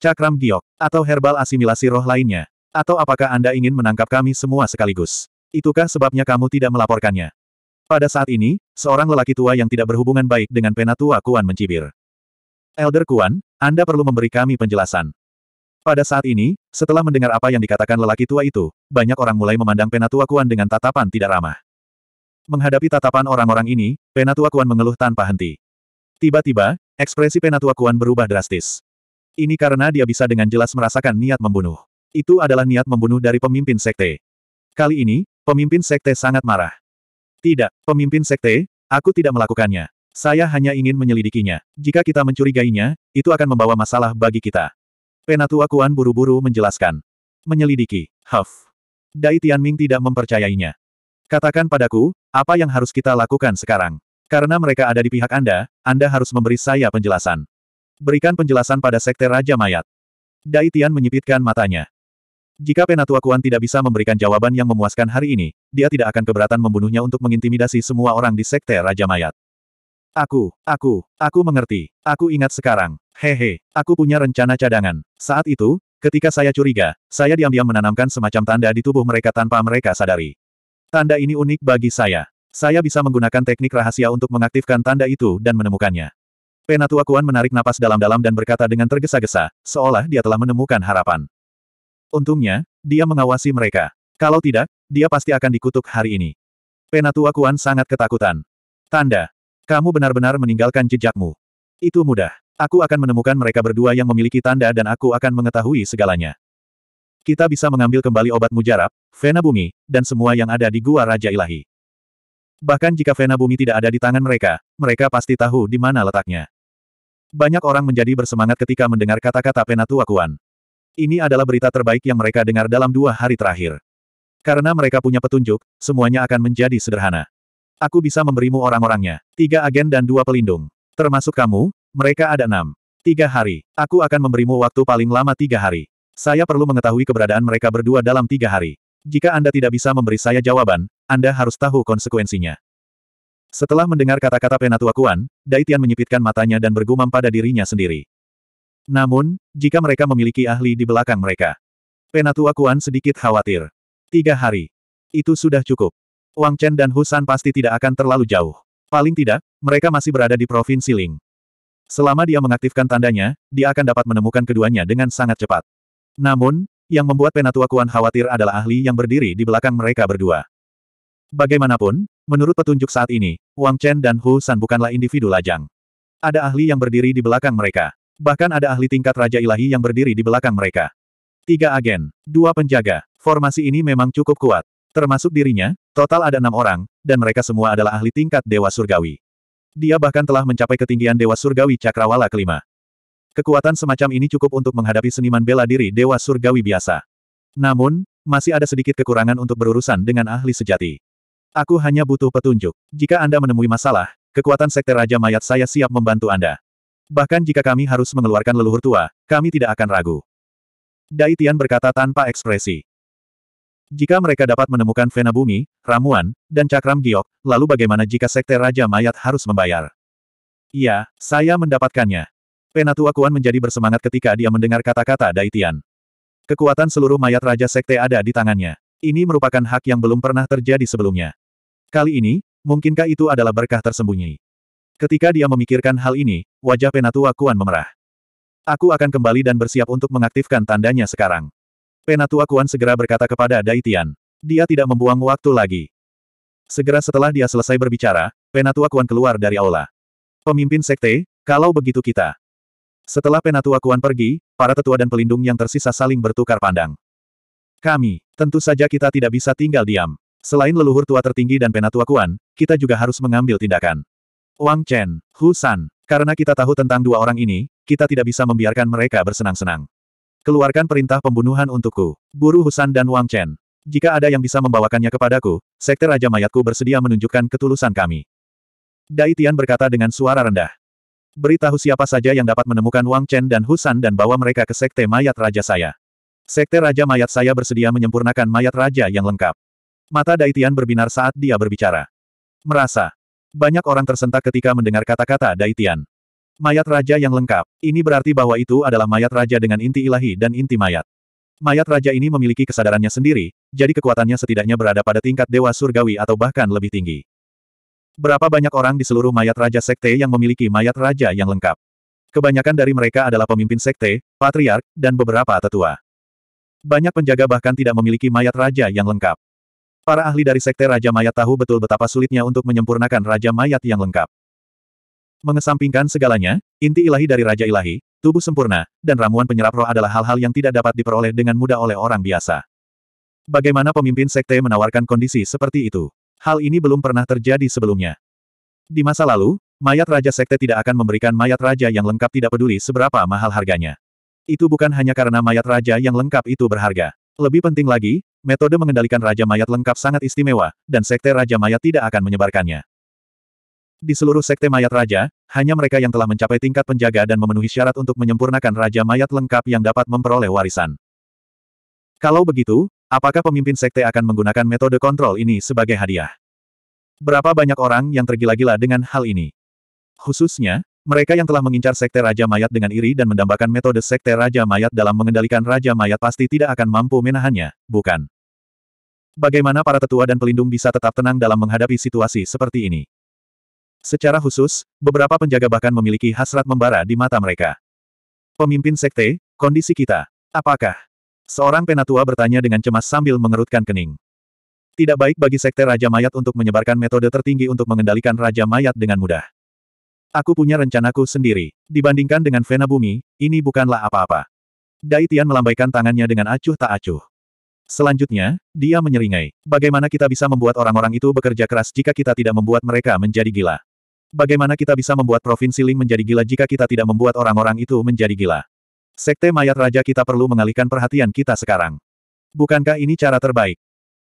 S1: Cakram giok, atau herbal asimilasi roh lainnya? Atau apakah Anda ingin menangkap kami semua sekaligus? Itukah sebabnya kamu tidak melaporkannya? Pada saat ini, seorang lelaki tua yang tidak berhubungan baik dengan Penatua Kuan mencibir. Elder Kuan, Anda perlu memberi kami penjelasan. Pada saat ini, setelah mendengar apa yang dikatakan lelaki tua itu, banyak orang mulai memandang Penatua Kuan dengan tatapan tidak ramah. Menghadapi tatapan orang-orang ini, Penatua Kuan mengeluh tanpa henti. Tiba-tiba, ekspresi Penatua Kuan berubah drastis. Ini karena dia bisa dengan jelas merasakan niat membunuh. Itu adalah niat membunuh dari pemimpin sekte. Kali ini, pemimpin sekte sangat marah. Tidak, pemimpin sekte, aku tidak melakukannya. Saya hanya ingin menyelidikinya. Jika kita mencurigainya, itu akan membawa masalah bagi kita. Penatua Kuan buru-buru menjelaskan. Menyelidiki, Huff. Dai Tianming tidak mempercayainya. Katakan padaku, apa yang harus kita lakukan sekarang? Karena mereka ada di pihak Anda, Anda harus memberi saya penjelasan. Berikan penjelasan pada Sekte Raja Mayat. Dai Tian menyipitkan matanya. Jika Penatua Kuan tidak bisa memberikan jawaban yang memuaskan hari ini, dia tidak akan keberatan membunuhnya untuk mengintimidasi semua orang di Sekte Raja Mayat. Aku, aku, aku mengerti. Aku ingat sekarang. Hehe, aku punya rencana cadangan. Saat itu, ketika saya curiga, saya diam-diam menanamkan semacam tanda di tubuh mereka tanpa mereka sadari. Tanda ini unik bagi saya. Saya bisa menggunakan teknik rahasia untuk mengaktifkan tanda itu dan menemukannya. Penatua Kuan menarik napas dalam-dalam dan berkata dengan tergesa-gesa, seolah dia telah menemukan harapan. Untungnya, dia mengawasi mereka. Kalau tidak, dia pasti akan dikutuk hari ini. Penatua Kuan sangat ketakutan. Tanda, kamu benar-benar meninggalkan jejakmu. Itu mudah. Aku akan menemukan mereka berdua yang memiliki tanda dan aku akan mengetahui segalanya. Kita bisa mengambil kembali obat mujarab, Vena Bumi, dan semua yang ada di Gua Raja Ilahi. Bahkan jika Vena Bumi tidak ada di tangan mereka, mereka pasti tahu di mana letaknya. Banyak orang menjadi bersemangat ketika mendengar kata-kata Penatua Kuan. Ini adalah berita terbaik yang mereka dengar dalam dua hari terakhir. Karena mereka punya petunjuk, semuanya akan menjadi sederhana. Aku bisa memberimu orang-orangnya. Tiga agen dan dua pelindung. Termasuk kamu, mereka ada enam. Tiga hari. Aku akan memberimu waktu paling lama tiga hari. Saya perlu mengetahui keberadaan mereka berdua dalam tiga hari. Jika Anda tidak bisa memberi saya jawaban, Anda harus tahu konsekuensinya. Setelah mendengar kata-kata Penatua Kuan, Daitian menyipitkan matanya dan bergumam pada dirinya sendiri. Namun, jika mereka memiliki ahli di belakang mereka, Penatua Kuan sedikit khawatir. Tiga hari. Itu sudah cukup. Wang Chen dan Husan pasti tidak akan terlalu jauh. Paling tidak, mereka masih berada di Provinsi Ling. Selama dia mengaktifkan tandanya, dia akan dapat menemukan keduanya dengan sangat cepat. Namun, yang membuat Penatua Kuan khawatir adalah ahli yang berdiri di belakang mereka berdua. Bagaimanapun, menurut petunjuk saat ini, Wang Chen dan Hu San bukanlah individu lajang. Ada ahli yang berdiri di belakang mereka. Bahkan ada ahli tingkat Raja Ilahi yang berdiri di belakang mereka. Tiga agen, dua penjaga, formasi ini memang cukup kuat. Termasuk dirinya, total ada enam orang, dan mereka semua adalah ahli tingkat Dewa Surgawi. Dia bahkan telah mencapai ketinggian Dewa Surgawi Cakrawala kelima. Kekuatan semacam ini cukup untuk menghadapi seniman bela diri Dewa Surgawi biasa. Namun, masih ada sedikit kekurangan untuk berurusan dengan ahli sejati. Aku hanya butuh petunjuk. Jika Anda menemui masalah, kekuatan Sekte Raja Mayat saya siap membantu Anda. Bahkan jika kami harus mengeluarkan leluhur tua, kami tidak akan ragu. Daitian berkata tanpa ekspresi. Jika mereka dapat menemukan Vena Bumi, Ramuan, dan Cakram Giok, lalu bagaimana jika Sekte Raja Mayat harus membayar? Iya, saya mendapatkannya. Penatua Kuan menjadi bersemangat ketika dia mendengar kata-kata Daitian. Kekuatan seluruh mayat Raja Sekte ada di tangannya. Ini merupakan hak yang belum pernah terjadi sebelumnya. Kali ini, mungkinkah itu adalah berkah tersembunyi? Ketika dia memikirkan hal ini, wajah Penatua Kuan memerah. Aku akan kembali dan bersiap untuk mengaktifkan tandanya sekarang. Penatua Kuan segera berkata kepada Daitian, Dia tidak membuang waktu lagi. Segera setelah dia selesai berbicara, Penatua Kuan keluar dari aula. Pemimpin sekte, kalau begitu kita. Setelah Penatua Kuan pergi, para tetua dan pelindung yang tersisa saling bertukar pandang. Kami, tentu saja kita tidak bisa tinggal diam. Selain leluhur tua tertinggi dan Penatua Kuan, kita juga harus mengambil tindakan. Wang Chen, Hu San, karena kita tahu tentang dua orang ini, kita tidak bisa membiarkan mereka bersenang-senang. Keluarkan perintah pembunuhan untukku. Buru Husan dan Wang Chen. Jika ada yang bisa membawakannya kepadaku, Sekte Raja Mayatku bersedia menunjukkan ketulusan kami. Dai Tian berkata dengan suara rendah. Beritahu siapa saja yang dapat menemukan Wang Chen dan Husan dan bawa mereka ke Sekte Mayat Raja saya. Sekte Raja Mayat saya bersedia menyempurnakan mayat raja yang lengkap. Mata Dai Tian berbinar saat dia berbicara. Merasa. Banyak orang tersentak ketika mendengar kata-kata Dai Tian. Mayat raja yang lengkap. Ini berarti bahwa itu adalah mayat raja dengan inti ilahi dan inti mayat. Mayat raja ini memiliki kesadarannya sendiri, jadi kekuatannya setidaknya berada pada tingkat dewa surgawi atau bahkan lebih tinggi. Berapa banyak orang di seluruh mayat raja sekte yang memiliki mayat raja yang lengkap? Kebanyakan dari mereka adalah pemimpin sekte, patriark, dan beberapa tetua. Banyak penjaga bahkan tidak memiliki mayat raja yang lengkap. Para ahli dari sekte Raja Mayat tahu betul betapa sulitnya untuk menyempurnakan Raja Mayat yang lengkap. Mengesampingkan segalanya, inti ilahi dari Raja Ilahi, tubuh sempurna, dan ramuan penyerap roh adalah hal-hal yang tidak dapat diperoleh dengan mudah oleh orang biasa. Bagaimana pemimpin sekte menawarkan kondisi seperti itu? Hal ini belum pernah terjadi sebelumnya. Di masa lalu, mayat Raja Sekte tidak akan memberikan mayat Raja yang lengkap tidak peduli seberapa mahal harganya. Itu bukan hanya karena mayat Raja yang lengkap itu berharga. Lebih penting lagi, metode mengendalikan Raja Mayat lengkap sangat istimewa, dan Sekte Raja Mayat tidak akan menyebarkannya. Di seluruh sekte mayat raja, hanya mereka yang telah mencapai tingkat penjaga dan memenuhi syarat untuk menyempurnakan raja mayat lengkap yang dapat memperoleh warisan. Kalau begitu, apakah pemimpin sekte akan menggunakan metode kontrol ini sebagai hadiah? Berapa banyak orang yang tergila-gila dengan hal ini? Khususnya, mereka yang telah mengincar sekte raja mayat dengan iri dan mendambakan metode sekte raja mayat dalam mengendalikan raja mayat pasti tidak akan mampu menahannya, bukan? Bagaimana para tetua dan pelindung bisa tetap tenang dalam menghadapi situasi seperti ini? Secara khusus, beberapa penjaga bahkan memiliki hasrat membara di mata mereka. Pemimpin sekte, kondisi kita. Apakah? Seorang penatua bertanya dengan cemas sambil mengerutkan kening. Tidak baik bagi sekte Raja Mayat untuk menyebarkan metode tertinggi untuk mengendalikan Raja Mayat dengan mudah. Aku punya rencanaku sendiri. Dibandingkan dengan Vena Bumi, ini bukanlah apa-apa. Dai Tian melambaikan tangannya dengan acuh tak acuh. Selanjutnya, dia menyeringai. Bagaimana kita bisa membuat orang-orang itu bekerja keras jika kita tidak membuat mereka menjadi gila? Bagaimana kita bisa membuat Provinsi Ling menjadi gila jika kita tidak membuat orang-orang itu menjadi gila? Sekte mayat raja kita perlu mengalihkan perhatian kita sekarang. Bukankah ini cara terbaik?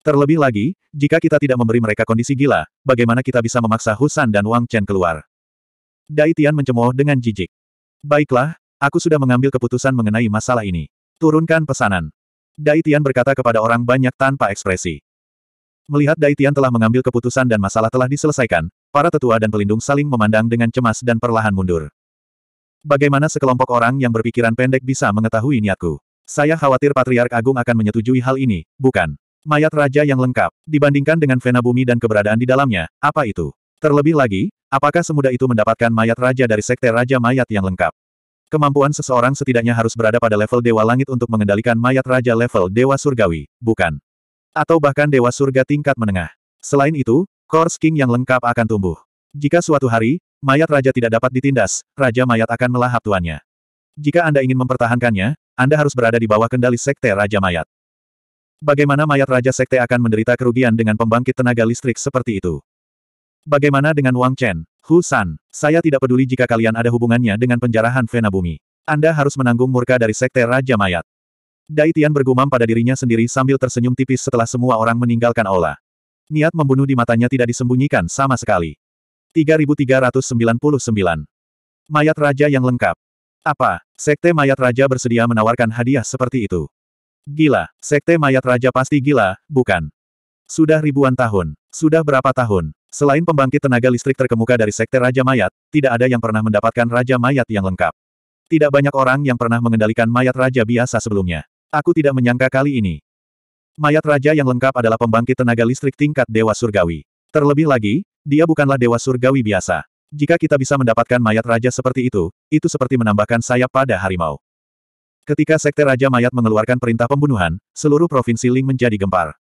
S1: Terlebih lagi, jika kita tidak memberi mereka kondisi gila, bagaimana kita bisa memaksa Husan dan Wang Chen keluar? Dai Tian mencemooh dengan jijik. Baiklah, aku sudah mengambil keputusan mengenai masalah ini. Turunkan pesanan. Dai Tian berkata kepada orang banyak tanpa ekspresi. Melihat Daitian telah mengambil keputusan dan masalah telah diselesaikan, para tetua dan pelindung saling memandang dengan cemas dan perlahan mundur. Bagaimana sekelompok orang yang berpikiran pendek bisa mengetahui niatku? Saya khawatir Patriark Agung akan menyetujui hal ini, bukan? Mayat raja yang lengkap, dibandingkan dengan Vena Bumi dan keberadaan di dalamnya, apa itu? Terlebih lagi, apakah semudah itu mendapatkan mayat raja dari sekte raja mayat yang lengkap? Kemampuan seseorang setidaknya harus berada pada level Dewa Langit untuk mengendalikan mayat raja level Dewa Surgawi, bukan? atau bahkan dewa surga tingkat menengah. Selain itu, Kors King yang lengkap akan tumbuh. Jika suatu hari, mayat raja tidak dapat ditindas, raja mayat akan melahap tuannya. Jika Anda ingin mempertahankannya, Anda harus berada di bawah kendali sekte raja mayat. Bagaimana mayat raja sekte akan menderita kerugian dengan pembangkit tenaga listrik seperti itu? Bagaimana dengan Wang Chen, Hu San? Saya tidak peduli jika kalian ada hubungannya dengan penjarahan Vena Bumi. Anda harus menanggung murka dari sekte Raja Mayat. Dai Tian bergumam pada dirinya sendiri sambil tersenyum tipis setelah semua orang meninggalkan aula. Niat membunuh di matanya tidak disembunyikan sama sekali. 3399. Mayat Raja yang lengkap. Apa, Sekte Mayat Raja bersedia menawarkan hadiah seperti itu? Gila, Sekte Mayat Raja pasti gila, bukan? Sudah ribuan tahun, sudah berapa tahun, selain pembangkit tenaga listrik terkemuka dari Sekte Raja Mayat, tidak ada yang pernah mendapatkan Raja Mayat yang lengkap. Tidak banyak orang yang pernah mengendalikan mayat raja biasa sebelumnya. Aku tidak menyangka kali ini. Mayat raja yang lengkap adalah pembangkit tenaga listrik tingkat Dewa Surgawi. Terlebih lagi, dia bukanlah Dewa Surgawi biasa. Jika kita bisa mendapatkan mayat raja seperti itu, itu seperti menambahkan sayap pada harimau. Ketika Sekte Raja Mayat mengeluarkan perintah pembunuhan, seluruh provinsi Ling menjadi gempar.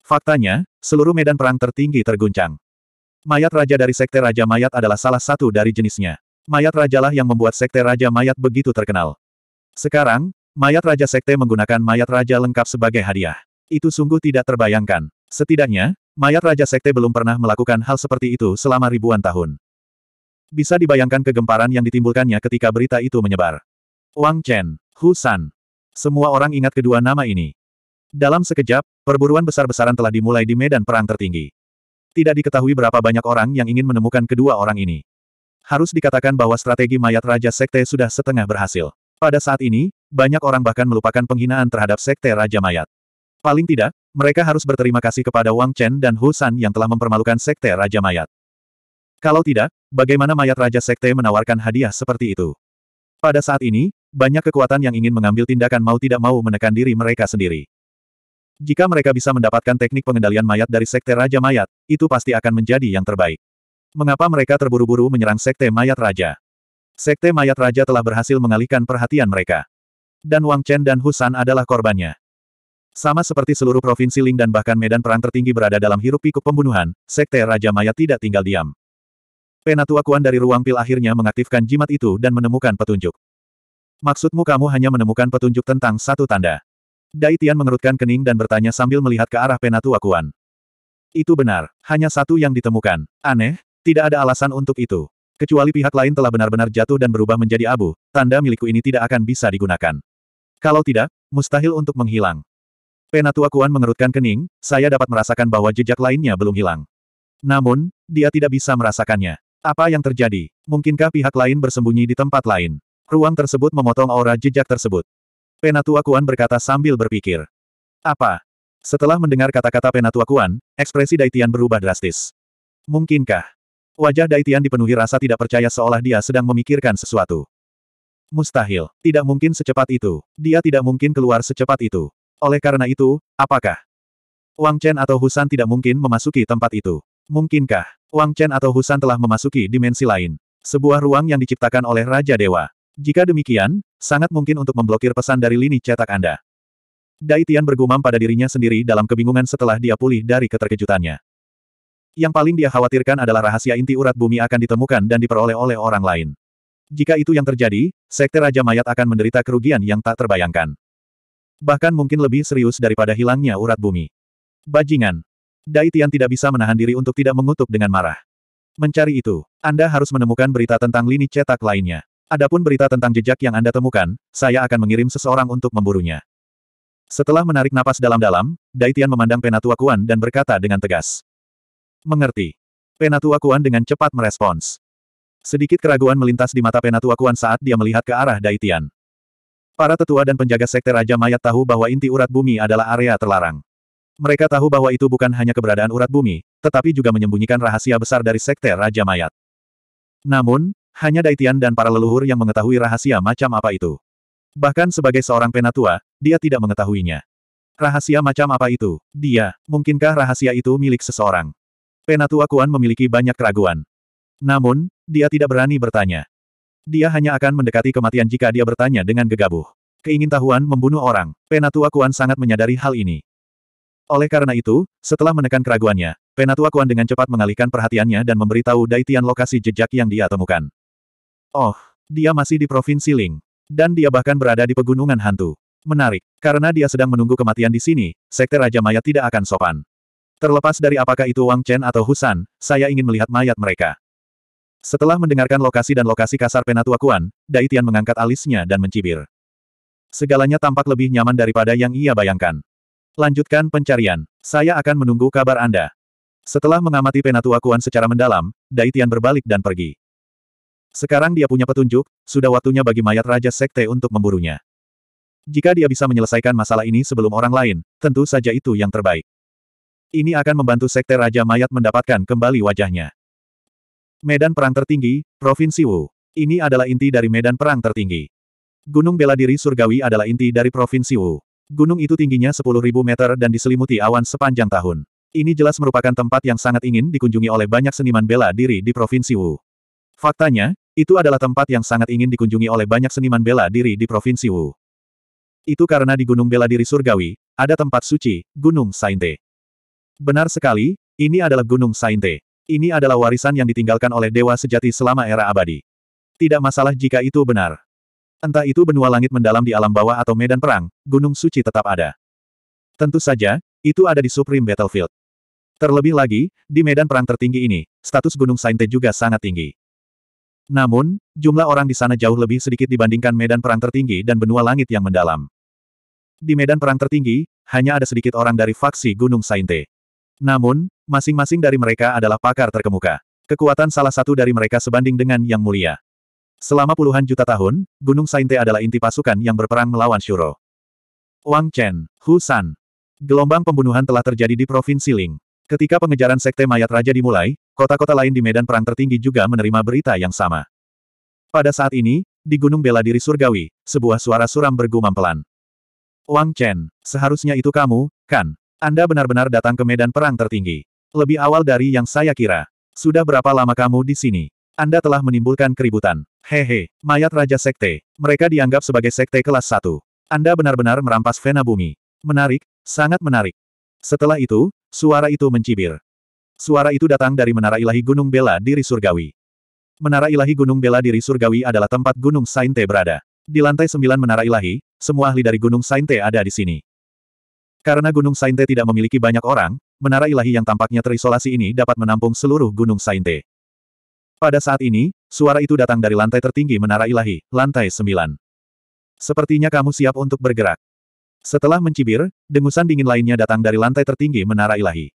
S1: Faktanya, seluruh medan perang tertinggi terguncang. Mayat raja dari Sekte Raja Mayat adalah salah satu dari jenisnya. Mayat rajalah yang membuat Sekte Raja Mayat begitu terkenal. Sekarang, Mayat Raja Sekte menggunakan mayat Raja lengkap sebagai hadiah. Itu sungguh tidak terbayangkan. Setidaknya, mayat Raja Sekte belum pernah melakukan hal seperti itu selama ribuan tahun. Bisa dibayangkan kegemparan yang ditimbulkannya ketika berita itu menyebar. Wang Chen, Hu San. Semua orang ingat kedua nama ini. Dalam sekejap, perburuan besar-besaran telah dimulai di medan perang tertinggi. Tidak diketahui berapa banyak orang yang ingin menemukan kedua orang ini. Harus dikatakan bahwa strategi mayat Raja Sekte sudah setengah berhasil. Pada saat ini, banyak orang bahkan melupakan penghinaan terhadap Sekte Raja Mayat. Paling tidak, mereka harus berterima kasih kepada Wang Chen dan Hu San yang telah mempermalukan Sekte Raja Mayat. Kalau tidak, bagaimana mayat Raja Sekte menawarkan hadiah seperti itu? Pada saat ini, banyak kekuatan yang ingin mengambil tindakan mau tidak mau menekan diri mereka sendiri. Jika mereka bisa mendapatkan teknik pengendalian mayat dari Sekte Raja Mayat, itu pasti akan menjadi yang terbaik. Mengapa mereka terburu-buru menyerang Sekte Mayat Raja? Sekte Mayat Raja telah berhasil mengalihkan perhatian mereka dan Wang Chen dan Husan adalah korbannya. Sama seperti seluruh provinsi Ling dan bahkan medan perang tertinggi berada dalam hiruk pikuk pembunuhan, Sekte Raja Maya tidak tinggal diam. Penatua Kuan dari ruang pil akhirnya mengaktifkan jimat itu dan menemukan petunjuk. Maksudmu kamu hanya menemukan petunjuk tentang satu tanda? Dai Tian mengerutkan kening dan bertanya sambil melihat ke arah Penatua Kuan. Itu benar, hanya satu yang ditemukan. Aneh, tidak ada alasan untuk itu. Kecuali pihak lain telah benar-benar jatuh dan berubah menjadi abu, tanda milikku ini tidak akan bisa digunakan. Kalau tidak, mustahil untuk menghilang. Penatua Kuan mengerutkan kening, saya dapat merasakan bahwa jejak lainnya belum hilang. Namun, dia tidak bisa merasakannya. Apa yang terjadi? Mungkinkah pihak lain bersembunyi di tempat lain? Ruang tersebut memotong aura jejak tersebut. Penatua Kuan berkata sambil berpikir. Apa? Setelah mendengar kata-kata Penatua Kuan, ekspresi Daitian berubah drastis. Mungkinkah? Wajah Daitian dipenuhi rasa tidak percaya seolah dia sedang memikirkan sesuatu. Mustahil. Tidak mungkin secepat itu. Dia tidak mungkin keluar secepat itu. Oleh karena itu, apakah Wang Chen atau Husan tidak mungkin memasuki tempat itu? Mungkinkah Wang Chen atau Husan telah memasuki dimensi lain? Sebuah ruang yang diciptakan oleh Raja Dewa. Jika demikian, sangat mungkin untuk memblokir pesan dari lini cetak Anda. Dai Tian bergumam pada dirinya sendiri dalam kebingungan setelah dia pulih dari keterkejutannya. Yang paling dia khawatirkan adalah rahasia inti urat bumi akan ditemukan dan diperoleh oleh orang lain. Jika itu yang terjadi, Sekte Raja Mayat akan menderita kerugian yang tak terbayangkan. Bahkan mungkin lebih serius daripada hilangnya urat bumi. Bajingan. Dai Tian tidak bisa menahan diri untuk tidak mengutuk dengan marah. Mencari itu, Anda harus menemukan berita tentang lini cetak lainnya. Adapun berita tentang jejak yang Anda temukan, saya akan mengirim seseorang untuk memburunya. Setelah menarik napas dalam-dalam, Dai Tian memandang Penatua Kuan dan berkata dengan tegas. Mengerti. Penatua Kuan dengan cepat merespons. Sedikit keraguan melintas di mata penatua Kuan saat dia melihat ke arah Daitian. Para tetua dan penjaga sekte Raja Mayat tahu bahwa inti urat bumi adalah area terlarang. Mereka tahu bahwa itu bukan hanya keberadaan urat bumi, tetapi juga menyembunyikan rahasia besar dari sekte Raja Mayat. Namun, hanya Daitian dan para leluhur yang mengetahui rahasia macam apa itu. Bahkan sebagai seorang penatua, dia tidak mengetahuinya. Rahasia macam apa itu? Dia, mungkinkah rahasia itu milik seseorang? Penatua Kuan memiliki banyak keraguan. Namun, dia tidak berani bertanya. Dia hanya akan mendekati kematian jika dia bertanya dengan gegabah. Keingin Keingintahuan membunuh orang, Penatua Kuan sangat menyadari hal ini. Oleh karena itu, setelah menekan keraguannya, Penatua Kuan dengan cepat mengalihkan perhatiannya dan memberitahu Daitian lokasi jejak yang dia temukan. Oh, dia masih di Provinsi Ling. Dan dia bahkan berada di Pegunungan Hantu. Menarik, karena dia sedang menunggu kematian di sini, Sekte Raja Mayat tidak akan sopan. Terlepas dari apakah itu Wang Chen atau Husan, saya ingin melihat mayat mereka. Setelah mendengarkan lokasi dan lokasi kasar Penatua Kuan, Dai mengangkat alisnya dan mencibir. Segalanya tampak lebih nyaman daripada yang ia bayangkan. Lanjutkan pencarian. Saya akan menunggu kabar Anda. Setelah mengamati Penatua Kuan secara mendalam, Dai berbalik dan pergi. Sekarang dia punya petunjuk, sudah waktunya bagi mayat Raja Sekte untuk memburunya. Jika dia bisa menyelesaikan masalah ini sebelum orang lain, tentu saja itu yang terbaik. Ini akan membantu Sekte Raja Mayat mendapatkan kembali wajahnya. Medan Perang Tertinggi, Provinsi Wu. Ini adalah inti dari medan perang tertinggi. Gunung bela diri surgawi adalah inti dari Provinsi Wu. Gunung itu tingginya 10.000 meter dan diselimuti awan sepanjang tahun. Ini jelas merupakan tempat yang sangat ingin dikunjungi oleh banyak seniman bela diri di Provinsi Wu. Faktanya, itu adalah tempat yang sangat ingin dikunjungi oleh banyak seniman bela diri di Provinsi Wu. Itu karena di Gunung Bela Diri Surgawi, ada tempat suci, Gunung Sainte. Benar sekali, ini adalah Gunung Sainte. Ini adalah warisan yang ditinggalkan oleh dewa sejati selama era abadi. Tidak masalah jika itu benar. Entah itu benua langit mendalam di alam bawah atau medan perang, gunung suci tetap ada. Tentu saja, itu ada di Supreme Battlefield. Terlebih lagi, di medan perang tertinggi ini, status Gunung Sainte juga sangat tinggi. Namun, jumlah orang di sana jauh lebih sedikit dibandingkan medan perang tertinggi dan benua langit yang mendalam. Di medan perang tertinggi, hanya ada sedikit orang dari faksi Gunung Sainte. Namun, Masing-masing dari mereka adalah pakar terkemuka. Kekuatan salah satu dari mereka sebanding dengan Yang Mulia. Selama puluhan juta tahun, Gunung Sainte adalah inti pasukan yang berperang melawan Shuro. Wang Chen, Hu San. Gelombang pembunuhan telah terjadi di Provinsi Ling. Ketika pengejaran Sekte Mayat Raja dimulai, kota-kota lain di medan perang tertinggi juga menerima berita yang sama. Pada saat ini, di Gunung Bela Diri Surgawi, sebuah suara suram bergumam pelan. Wang Chen, seharusnya itu kamu, kan? Anda benar-benar datang ke medan perang tertinggi. Lebih awal dari yang saya kira. Sudah berapa lama kamu di sini? Anda telah menimbulkan keributan. Hehe, mayat Raja Sekte. Mereka dianggap sebagai Sekte kelas 1. Anda benar-benar merampas Vena Bumi. Menarik, sangat menarik. Setelah itu, suara itu mencibir. Suara itu datang dari Menara Ilahi Gunung Bela Diri Surgawi. Menara Ilahi Gunung Bela Diri Surgawi adalah tempat Gunung Sainte berada. Di lantai sembilan Menara Ilahi, semua ahli dari Gunung Sainte ada di sini. Karena Gunung Sainte tidak memiliki banyak orang, menara ilahi yang tampaknya terisolasi ini dapat menampung seluruh gunung Sainte. Pada saat ini, suara itu datang dari lantai tertinggi menara ilahi, lantai sembilan. Sepertinya kamu siap untuk bergerak. Setelah mencibir, dengusan dingin lainnya datang dari lantai tertinggi menara ilahi.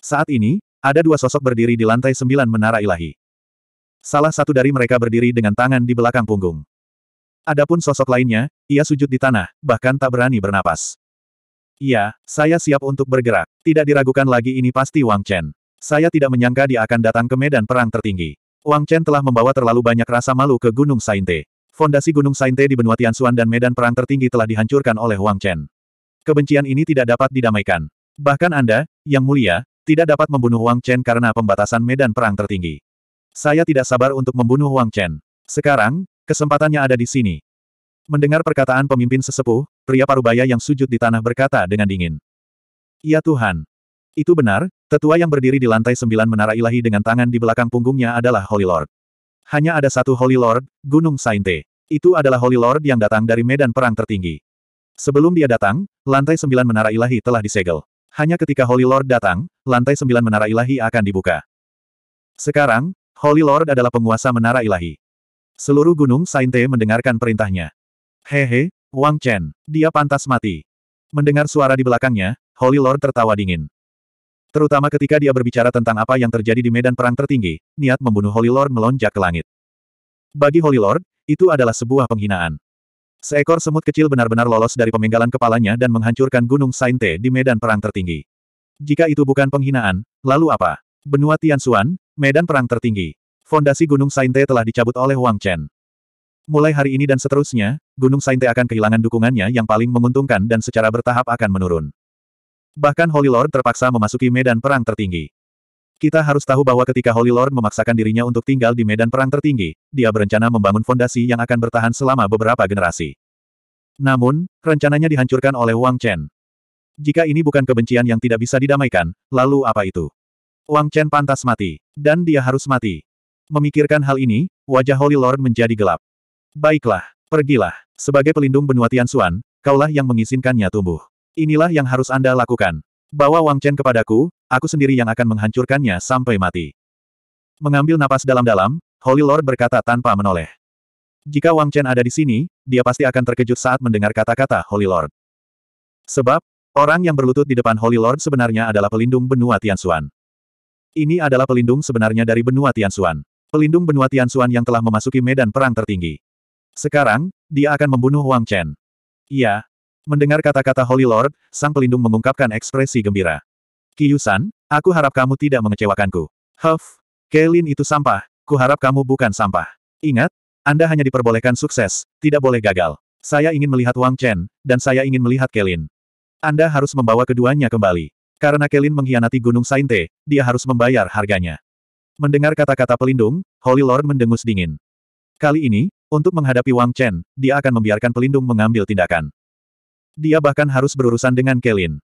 S1: Saat ini, ada dua sosok berdiri di lantai sembilan menara ilahi. Salah satu dari mereka berdiri dengan tangan di belakang punggung. Adapun sosok lainnya, ia sujud di tanah, bahkan tak berani bernapas. Iya, saya siap untuk bergerak. Tidak diragukan lagi ini pasti Wang Chen. Saya tidak menyangka dia akan datang ke medan perang tertinggi. Wang Chen telah membawa terlalu banyak rasa malu ke Gunung Sainte. Fondasi Gunung Sainte di benua Tianxuan dan medan perang tertinggi telah dihancurkan oleh Wang Chen. Kebencian ini tidak dapat didamaikan. Bahkan Anda, Yang Mulia, tidak dapat membunuh Wang Chen karena pembatasan medan perang tertinggi. Saya tidak sabar untuk membunuh Wang Chen. Sekarang, kesempatannya ada di sini. Mendengar perkataan pemimpin sesepuh, pria parubaya yang sujud di tanah berkata dengan dingin. Ya Tuhan! Itu benar, tetua yang berdiri di lantai sembilan menara ilahi dengan tangan di belakang punggungnya adalah Holy Lord. Hanya ada satu Holy Lord, Gunung Sainte. Itu adalah Holy Lord yang datang dari medan perang tertinggi. Sebelum dia datang, lantai sembilan menara ilahi telah disegel. Hanya ketika Holy Lord datang, lantai sembilan menara ilahi akan dibuka. Sekarang, Holy Lord adalah penguasa menara ilahi. Seluruh gunung Sainte mendengarkan perintahnya. Hehe, Wang Chen, dia pantas mati. Mendengar suara di belakangnya, Holy Lord tertawa dingin. Terutama ketika dia berbicara tentang apa yang terjadi di medan perang tertinggi, niat membunuh Holy Lord melonjak ke langit. Bagi Holy Lord, itu adalah sebuah penghinaan. Seekor semut kecil benar-benar lolos dari pemenggalan kepalanya dan menghancurkan gunung Sainte di medan perang tertinggi. Jika itu bukan penghinaan, lalu apa? Benua Tian Xuan, medan perang tertinggi. Fondasi gunung Sainte telah dicabut oleh Wang Chen. Mulai hari ini dan seterusnya, Gunung Sainte akan kehilangan dukungannya yang paling menguntungkan dan secara bertahap akan menurun. Bahkan Holy Lord terpaksa memasuki medan perang tertinggi. Kita harus tahu bahwa ketika Holy Lord memaksakan dirinya untuk tinggal di medan perang tertinggi, dia berencana membangun fondasi yang akan bertahan selama beberapa generasi. Namun, rencananya dihancurkan oleh Wang Chen. Jika ini bukan kebencian yang tidak bisa didamaikan, lalu apa itu? Wang Chen pantas mati, dan dia harus mati. Memikirkan hal ini, wajah Holy Lord menjadi gelap. Baiklah, pergilah. Sebagai pelindung benua Tianxuan, kaulah yang mengizinkannya tumbuh. Inilah yang harus Anda lakukan. Bawa Wang Chen kepadaku, aku sendiri yang akan menghancurkannya sampai mati. Mengambil napas dalam-dalam, Holy Lord berkata tanpa menoleh. Jika Wang Chen ada di sini, dia pasti akan terkejut saat mendengar kata-kata Holy Lord. Sebab, orang yang berlutut di depan Holy Lord sebenarnya adalah pelindung benua Tianxuan. Ini adalah pelindung sebenarnya dari benua Tianxuan. Pelindung benua Tianxuan yang telah memasuki medan perang tertinggi. Sekarang, dia akan membunuh Wang Chen. Iya. Mendengar kata-kata Holy Lord, sang pelindung mengungkapkan ekspresi gembira. Kiyusan, aku harap kamu tidak mengecewakanku. Huff, Kelin itu sampah, ku harap kamu bukan sampah. Ingat, Anda hanya diperbolehkan sukses, tidak boleh gagal. Saya ingin melihat Wang Chen, dan saya ingin melihat Kelin. Anda harus membawa keduanya kembali. Karena Kelin mengkhianati Gunung Sainte, dia harus membayar harganya. Mendengar kata-kata pelindung, Holy Lord mendengus dingin. Kali ini, untuk menghadapi Wang Chen, dia akan membiarkan pelindung mengambil tindakan. Dia bahkan harus berurusan dengan Kelin.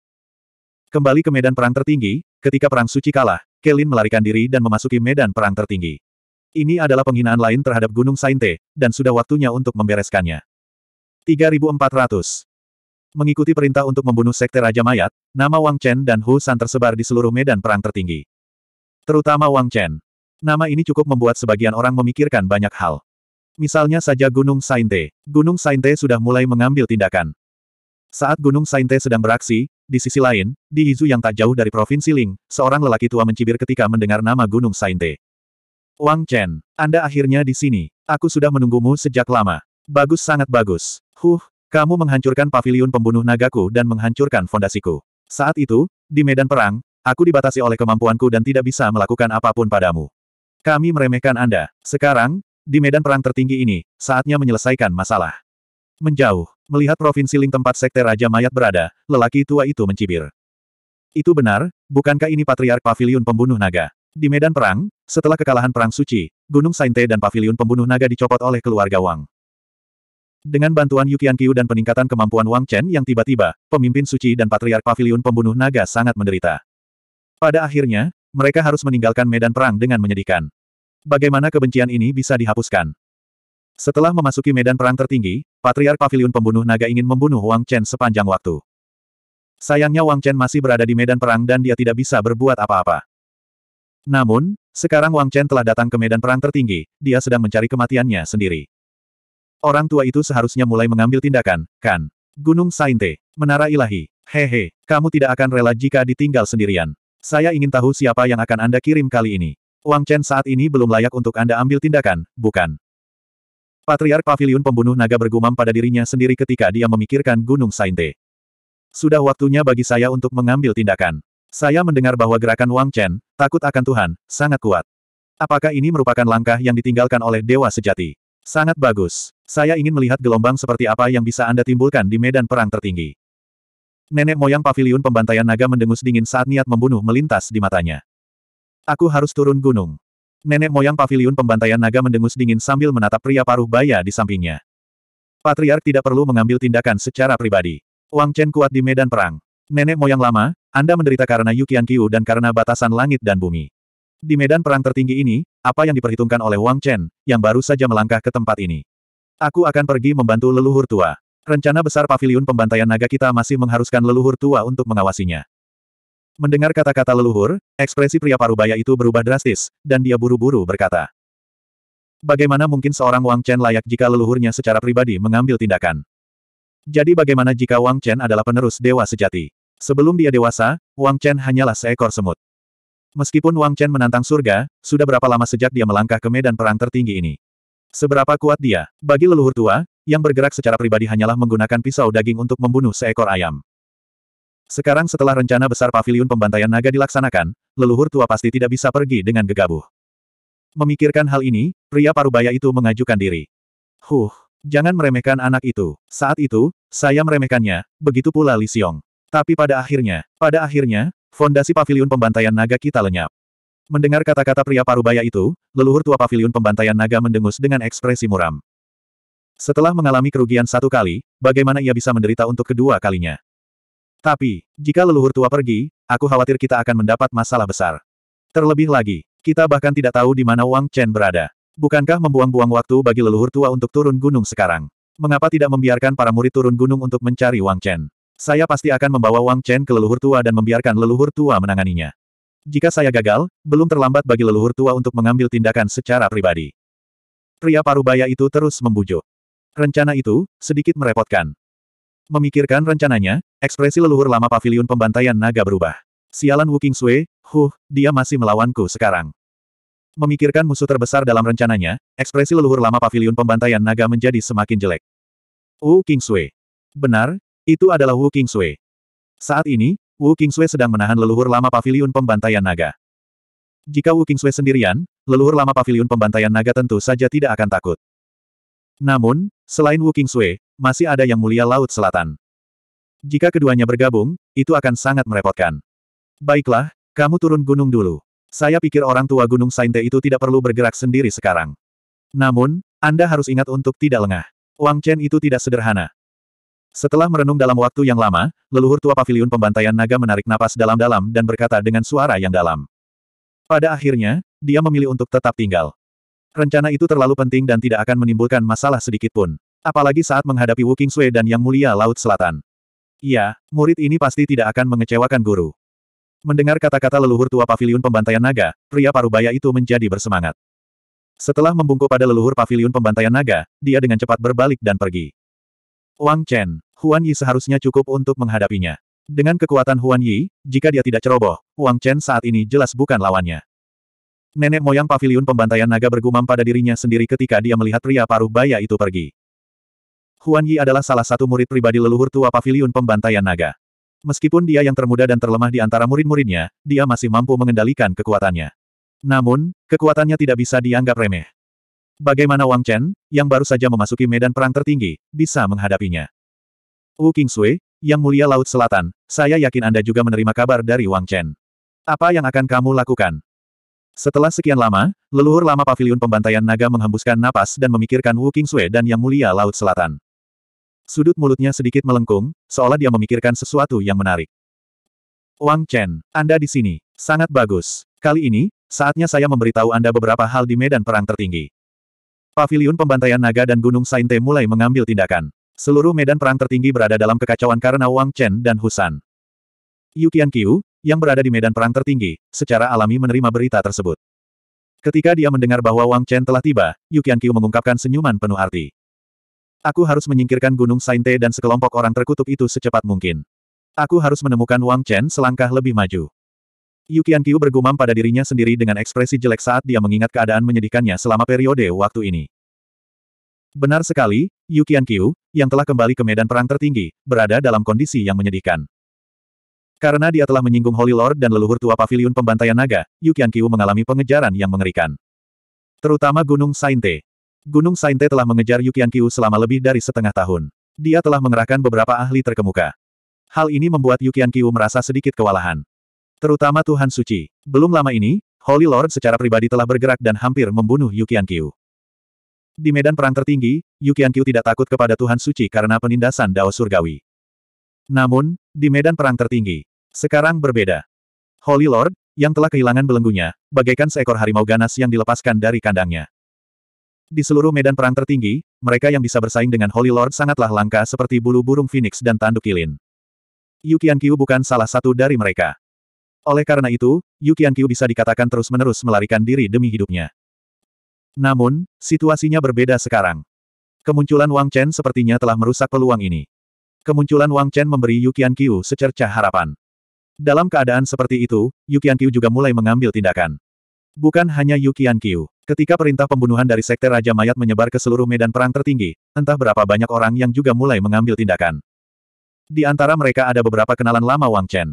S1: Kembali ke medan perang tertinggi, ketika Perang Suci kalah, Kelin melarikan diri dan memasuki medan perang tertinggi. Ini adalah penghinaan lain terhadap Gunung Sainte, dan sudah waktunya untuk membereskannya. 3400 Mengikuti perintah untuk membunuh Sekte Raja Mayat, nama Wang Chen dan Hu San tersebar di seluruh medan perang tertinggi. Terutama Wang Chen. Nama ini cukup membuat sebagian orang memikirkan banyak hal. Misalnya saja Gunung Sainte. Gunung Sainte sudah mulai mengambil tindakan. Saat Gunung Sainte sedang beraksi, di sisi lain, di Izu yang tak jauh dari Provinsi Ling, seorang lelaki tua mencibir ketika mendengar nama Gunung Sainte. Wang Chen, Anda akhirnya di sini. Aku sudah menunggumu sejak lama. Bagus sangat bagus. Huh, kamu menghancurkan pavilion pembunuh nagaku dan menghancurkan fondasiku. Saat itu, di medan perang, aku dibatasi oleh kemampuanku dan tidak bisa melakukan apapun padamu. Kami meremehkan Anda. Sekarang, di medan perang tertinggi ini, saatnya menyelesaikan masalah. Menjauh, melihat provinsi Ling tempat sekte Raja Mayat berada, lelaki tua itu mencibir. Itu benar, bukankah ini Patriark Pavilion Pembunuh Naga? Di medan perang, setelah kekalahan Perang Suci, Gunung Sainte dan Pavilion Pembunuh Naga dicopot oleh keluarga Wang. Dengan bantuan Yukian Qiu dan peningkatan kemampuan Wang Chen yang tiba-tiba, pemimpin Suci dan Patriark Pavilion Pembunuh Naga sangat menderita. Pada akhirnya, mereka harus meninggalkan medan perang dengan menyedihkan. Bagaimana kebencian ini bisa dihapuskan? Setelah memasuki medan perang tertinggi, Patriark Pavilion Pembunuh Naga ingin membunuh Wang Chen sepanjang waktu. Sayangnya Wang Chen masih berada di medan perang dan dia tidak bisa berbuat apa-apa. Namun, sekarang Wang Chen telah datang ke medan perang tertinggi, dia sedang mencari kematiannya sendiri. Orang tua itu seharusnya mulai mengambil tindakan, kan? Gunung Sainte, Menara Ilahi, hehe, kamu tidak akan rela jika ditinggal sendirian. Saya ingin tahu siapa yang akan Anda kirim kali ini. Wang Chen saat ini belum layak untuk Anda ambil tindakan, bukan? Patriark Pavilion Pembunuh Naga bergumam pada dirinya sendiri ketika dia memikirkan Gunung Sainte. Sudah waktunya bagi saya untuk mengambil tindakan. Saya mendengar bahwa gerakan Wang Chen, takut akan Tuhan, sangat kuat. Apakah ini merupakan langkah yang ditinggalkan oleh Dewa Sejati? Sangat bagus. Saya ingin melihat gelombang seperti apa yang bisa Anda timbulkan di medan perang tertinggi. Nenek moyang paviliun pembantaian naga mendengus dingin saat niat membunuh melintas di matanya. Aku harus turun gunung. Nenek moyang paviliun pembantaian naga mendengus dingin sambil menatap pria paruh baya di sampingnya. Patriark tidak perlu mengambil tindakan secara pribadi. Wang Chen kuat di medan perang. Nenek moyang lama, Anda menderita karena Yukian Qiu dan karena batasan langit dan bumi. Di medan perang tertinggi ini, apa yang diperhitungkan oleh Wang Chen, yang baru saja melangkah ke tempat ini. Aku akan pergi membantu leluhur tua. Rencana besar paviliun pembantaian naga kita masih mengharuskan leluhur tua untuk mengawasinya. Mendengar kata-kata leluhur, ekspresi pria parubaya itu berubah drastis, dan dia buru-buru berkata. Bagaimana mungkin seorang Wang Chen layak jika leluhurnya secara pribadi mengambil tindakan? Jadi bagaimana jika Wang Chen adalah penerus dewa sejati? Sebelum dia dewasa, Wang Chen hanyalah seekor semut. Meskipun Wang Chen menantang surga, sudah berapa lama sejak dia melangkah ke medan perang tertinggi ini? Seberapa kuat dia? Bagi leluhur tua, yang bergerak secara pribadi hanyalah menggunakan pisau daging untuk membunuh seekor ayam. Sekarang setelah rencana besar pavilion pembantaian naga dilaksanakan, leluhur tua pasti tidak bisa pergi dengan gegabah. Memikirkan hal ini, pria parubaya itu mengajukan diri. Huh, jangan meremehkan anak itu. Saat itu, saya meremehkannya, begitu pula Li Xiong. Tapi pada akhirnya, pada akhirnya, fondasi pavilion pembantaian naga kita lenyap. Mendengar kata-kata pria parubaya itu, leluhur tua pavilion pembantaian naga mendengus dengan ekspresi muram. Setelah mengalami kerugian satu kali, bagaimana ia bisa menderita untuk kedua kalinya? Tapi, jika leluhur tua pergi, aku khawatir kita akan mendapat masalah besar. Terlebih lagi, kita bahkan tidak tahu di mana Wang Chen berada. Bukankah membuang-buang waktu bagi leluhur tua untuk turun gunung sekarang? Mengapa tidak membiarkan para murid turun gunung untuk mencari Wang Chen? Saya pasti akan membawa Wang Chen ke leluhur tua dan membiarkan leluhur tua menanganinya. Jika saya gagal, belum terlambat bagi leluhur tua untuk mengambil tindakan secara pribadi. Pria parubaya itu terus membujuk. Rencana itu, sedikit merepotkan. Memikirkan rencananya, ekspresi leluhur lama pavilion pembantaian naga berubah. Sialan Wu King Sui, huh, dia masih melawanku sekarang. Memikirkan musuh terbesar dalam rencananya, ekspresi leluhur lama pavilion pembantaian naga menjadi semakin jelek. Wu King Sui. Benar, itu adalah Wu King Sui. Saat ini, Wu King Sui sedang menahan leluhur lama pavilion pembantaian naga. Jika Wu King Sui sendirian, leluhur lama pavilion pembantaian naga tentu saja tidak akan takut. Namun, selain Wu King Sui, masih ada Yang Mulia Laut Selatan. Jika keduanya bergabung, itu akan sangat merepotkan. Baiklah, kamu turun gunung dulu. Saya pikir orang tua Gunung Sainte itu tidak perlu bergerak sendiri sekarang. Namun, Anda harus ingat untuk tidak lengah. Wang Chen itu tidak sederhana. Setelah merenung dalam waktu yang lama, leluhur tua pavilion pembantaian naga menarik napas dalam-dalam dan berkata dengan suara yang dalam. Pada akhirnya, dia memilih untuk tetap tinggal. Rencana itu terlalu penting dan tidak akan menimbulkan masalah sedikit pun. Apalagi saat menghadapi Wu Sui dan Yang Mulia Laut Selatan. Iya, murid ini pasti tidak akan mengecewakan guru. Mendengar kata-kata leluhur tua pavilion pembantaian naga, pria parubaya itu menjadi bersemangat. Setelah membungkuk pada leluhur pavilion pembantaian naga, dia dengan cepat berbalik dan pergi. Wang Chen, Huan Yi seharusnya cukup untuk menghadapinya. Dengan kekuatan Huan Yi, jika dia tidak ceroboh, Wang Chen saat ini jelas bukan lawannya. Nenek moyang pavilion pembantaian naga bergumam pada dirinya sendiri ketika dia melihat pria paruh baya itu pergi. Huan Yi adalah salah satu murid pribadi leluhur tua paviliun pembantaian naga. Meskipun dia yang termuda dan terlemah di antara murid-muridnya, dia masih mampu mengendalikan kekuatannya. Namun, kekuatannya tidak bisa dianggap remeh. Bagaimana Wang Chen, yang baru saja memasuki medan perang tertinggi, bisa menghadapinya? Wu Kingsui, yang mulia Laut Selatan, saya yakin Anda juga menerima kabar dari Wang Chen. Apa yang akan kamu lakukan? Setelah sekian lama, leluhur lama paviliun pembantaian naga menghembuskan napas dan memikirkan Wu Kingsui dan Yang Mulia Laut Selatan. Sudut mulutnya sedikit melengkung, seolah dia memikirkan sesuatu yang menarik. Wang Chen, Anda di sini. Sangat bagus. Kali ini, saatnya saya memberitahu Anda beberapa hal di medan perang tertinggi. Paviliun pembantaian naga dan Gunung Sainte mulai mengambil tindakan. Seluruh medan perang tertinggi berada dalam kekacauan karena Wang Chen dan Husan. Yu Qianqiu, yang berada di medan perang tertinggi, secara alami menerima berita tersebut. Ketika dia mendengar bahwa Wang Chen telah tiba, Yu Qianqiu mengungkapkan senyuman penuh arti. Aku harus menyingkirkan Gunung Sainte dan sekelompok orang terkutuk itu secepat mungkin. Aku harus menemukan Wang Chen selangkah lebih maju. Yu Qianqiu bergumam pada dirinya sendiri dengan ekspresi jelek saat dia mengingat keadaan menyedihkannya selama periode waktu ini. Benar sekali, Yu Qianqiu yang telah kembali ke medan perang tertinggi, berada dalam kondisi yang menyedihkan. Karena dia telah menyinggung Holy Lord dan leluhur tua pavilion pembantaian naga, Yu Qianqiu mengalami pengejaran yang mengerikan. Terutama Gunung Sainte. Gunung Sainte telah mengejar Yukian Kiu selama lebih dari setengah tahun. Dia telah mengerahkan beberapa ahli terkemuka. Hal ini membuat Yukian Kiu merasa sedikit kewalahan. Terutama Tuhan Suci. Belum lama ini, Holy Lord secara pribadi telah bergerak dan hampir membunuh Yukian Kiu. Di medan perang tertinggi, Yukian Kiu tidak takut kepada Tuhan Suci karena penindasan Dao Surgawi. Namun, di medan perang tertinggi, sekarang berbeda. Holy Lord, yang telah kehilangan belenggunya, bagaikan seekor harimau ganas yang dilepaskan dari kandangnya. Di seluruh medan perang tertinggi, mereka yang bisa bersaing dengan Holy Lord sangatlah langka seperti bulu burung phoenix dan tanduk kilin. Yu Qianqiu bukan salah satu dari mereka. Oleh karena itu, Yu Qianqiu bisa dikatakan terus-menerus melarikan diri demi hidupnya. Namun, situasinya berbeda sekarang. Kemunculan Wang Chen sepertinya telah merusak peluang ini. Kemunculan Wang Chen memberi Yu Qianqiu secercah harapan. Dalam keadaan seperti itu, Yu Qianqiu juga mulai mengambil tindakan. Bukan hanya Yu Qianqiu. Ketika perintah pembunuhan dari Sekte Raja Mayat menyebar ke seluruh medan perang tertinggi, entah berapa banyak orang yang juga mulai mengambil tindakan. Di antara mereka ada beberapa kenalan lama Wang Chen.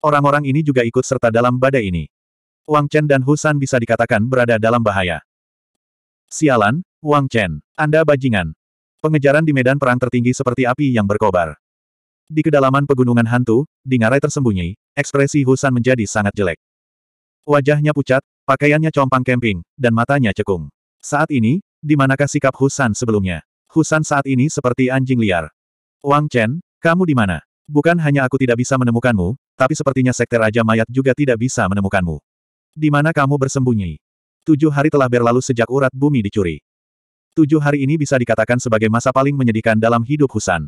S1: Orang-orang ini juga ikut serta dalam badai ini. Wang Chen dan Husan bisa dikatakan berada dalam bahaya. Sialan, Wang Chen, Anda bajingan. Pengejaran di medan perang tertinggi seperti api yang berkobar. Di kedalaman pegunungan hantu, di ngarai tersembunyi, ekspresi Husan menjadi sangat jelek. Wajahnya pucat, pakaiannya compang kemping, dan matanya cekung. Saat ini, di manakah sikap Husan sebelumnya? Husan saat ini seperti anjing liar. Wang Chen, kamu di mana? Bukan hanya aku tidak bisa menemukanmu, tapi sepertinya sekte Raja Mayat juga tidak bisa menemukanmu. Di mana kamu bersembunyi? Tujuh hari telah berlalu sejak urat bumi dicuri. Tujuh hari ini bisa dikatakan sebagai masa paling menyedihkan dalam hidup Husan.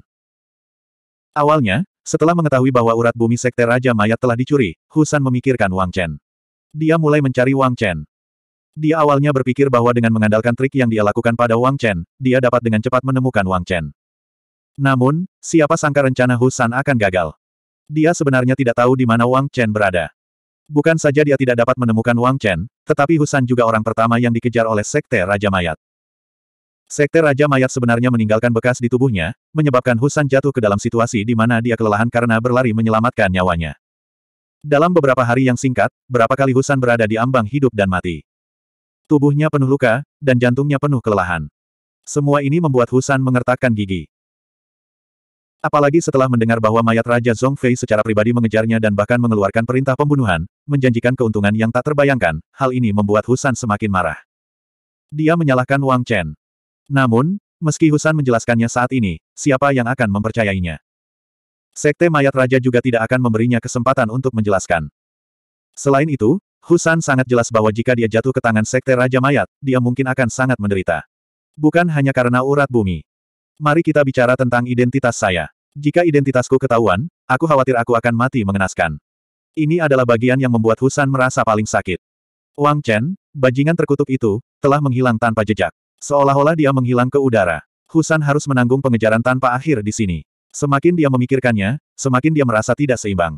S1: Awalnya, setelah mengetahui bahwa urat bumi sekte Raja Mayat telah dicuri, Husan memikirkan Wang Chen. Dia mulai mencari Wang Chen. Dia awalnya berpikir bahwa dengan mengandalkan trik yang dia lakukan pada Wang Chen, dia dapat dengan cepat menemukan Wang Chen. Namun, siapa sangka rencana Husan akan gagal. Dia sebenarnya tidak tahu di mana Wang Chen berada. Bukan saja dia tidak dapat menemukan Wang Chen, tetapi Husan juga orang pertama yang dikejar oleh Sekte Raja Mayat. Sekte Raja Mayat sebenarnya meninggalkan bekas di tubuhnya, menyebabkan Husan jatuh ke dalam situasi di mana dia kelelahan karena berlari menyelamatkan nyawanya. Dalam beberapa hari yang singkat, berapa kali Husan berada di ambang hidup dan mati. Tubuhnya penuh luka, dan jantungnya penuh kelelahan. Semua ini membuat Husan mengertakkan gigi. Apalagi setelah mendengar bahwa mayat Raja Zongfei secara pribadi mengejarnya dan bahkan mengeluarkan perintah pembunuhan, menjanjikan keuntungan yang tak terbayangkan, hal ini membuat Husan semakin marah. Dia menyalahkan Wang Chen. Namun, meski Husan menjelaskannya saat ini, siapa yang akan mempercayainya? Sekte mayat raja juga tidak akan memberinya kesempatan untuk menjelaskan. Selain itu, Husan sangat jelas bahwa jika dia jatuh ke tangan sekte raja mayat, dia mungkin akan sangat menderita. Bukan hanya karena urat bumi. Mari kita bicara tentang identitas saya. Jika identitasku ketahuan, aku khawatir aku akan mati mengenaskan. Ini adalah bagian yang membuat Husan merasa paling sakit. Wang Chen, bajingan terkutuk itu, telah menghilang tanpa jejak. Seolah-olah dia menghilang ke udara. Husan harus menanggung pengejaran tanpa akhir di sini. Semakin dia memikirkannya, semakin dia merasa tidak seimbang.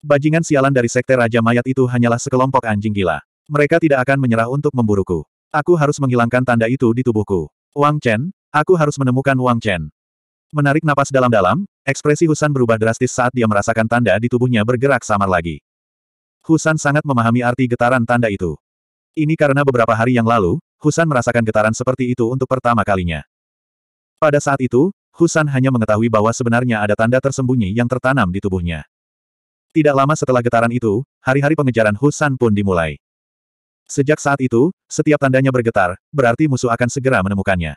S1: Bajingan sialan dari sekte Raja Mayat itu hanyalah sekelompok anjing gila. Mereka tidak akan menyerah untuk memburuku. Aku harus menghilangkan tanda itu di tubuhku. Wang Chen, aku harus menemukan Wang Chen. Menarik napas dalam-dalam, ekspresi Husan berubah drastis saat dia merasakan tanda di tubuhnya bergerak samar lagi. Husan sangat memahami arti getaran tanda itu. Ini karena beberapa hari yang lalu, Husan merasakan getaran seperti itu untuk pertama kalinya. Pada saat itu, Husan hanya mengetahui bahwa sebenarnya ada tanda tersembunyi yang tertanam di tubuhnya. Tidak lama setelah getaran itu, hari-hari pengejaran Husan pun dimulai. Sejak saat itu, setiap tandanya bergetar, berarti musuh akan segera menemukannya.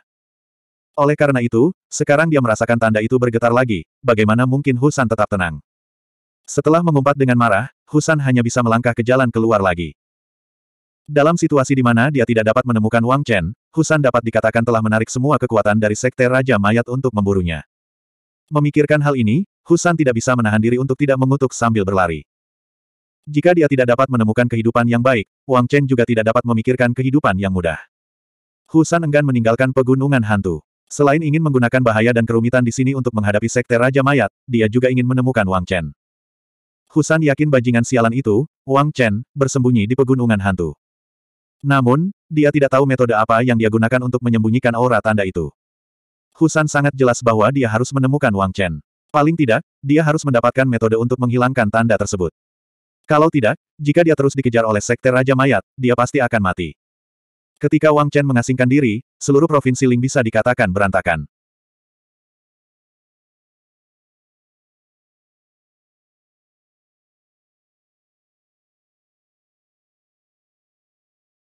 S1: Oleh karena itu, sekarang dia merasakan tanda itu bergetar lagi, bagaimana mungkin Husan tetap tenang. Setelah mengumpat dengan marah, Husan hanya bisa melangkah ke jalan keluar lagi. Dalam situasi di mana dia tidak dapat menemukan Wang Chen, Husan dapat dikatakan telah menarik semua kekuatan dari Sekte Raja Mayat untuk memburunya. Memikirkan hal ini, Husan tidak bisa menahan diri untuk tidak mengutuk sambil berlari. Jika dia tidak dapat menemukan kehidupan yang baik, Wang Chen juga tidak dapat memikirkan kehidupan yang mudah. Husan enggan meninggalkan pegunungan hantu. Selain ingin menggunakan bahaya dan kerumitan di sini untuk menghadapi Sekte Raja Mayat, dia juga ingin menemukan Wang Chen. Husan yakin bajingan sialan itu, Wang Chen, bersembunyi di pegunungan hantu. Namun, dia tidak tahu metode apa yang dia gunakan untuk menyembunyikan aura tanda itu. Husan sangat jelas bahwa dia harus menemukan Wang Chen. Paling tidak, dia harus mendapatkan metode untuk menghilangkan tanda tersebut. Kalau tidak, jika dia terus dikejar oleh Sekte Raja Mayat, dia pasti akan mati. Ketika Wang Chen mengasingkan diri, seluruh provinsi Ling bisa dikatakan berantakan.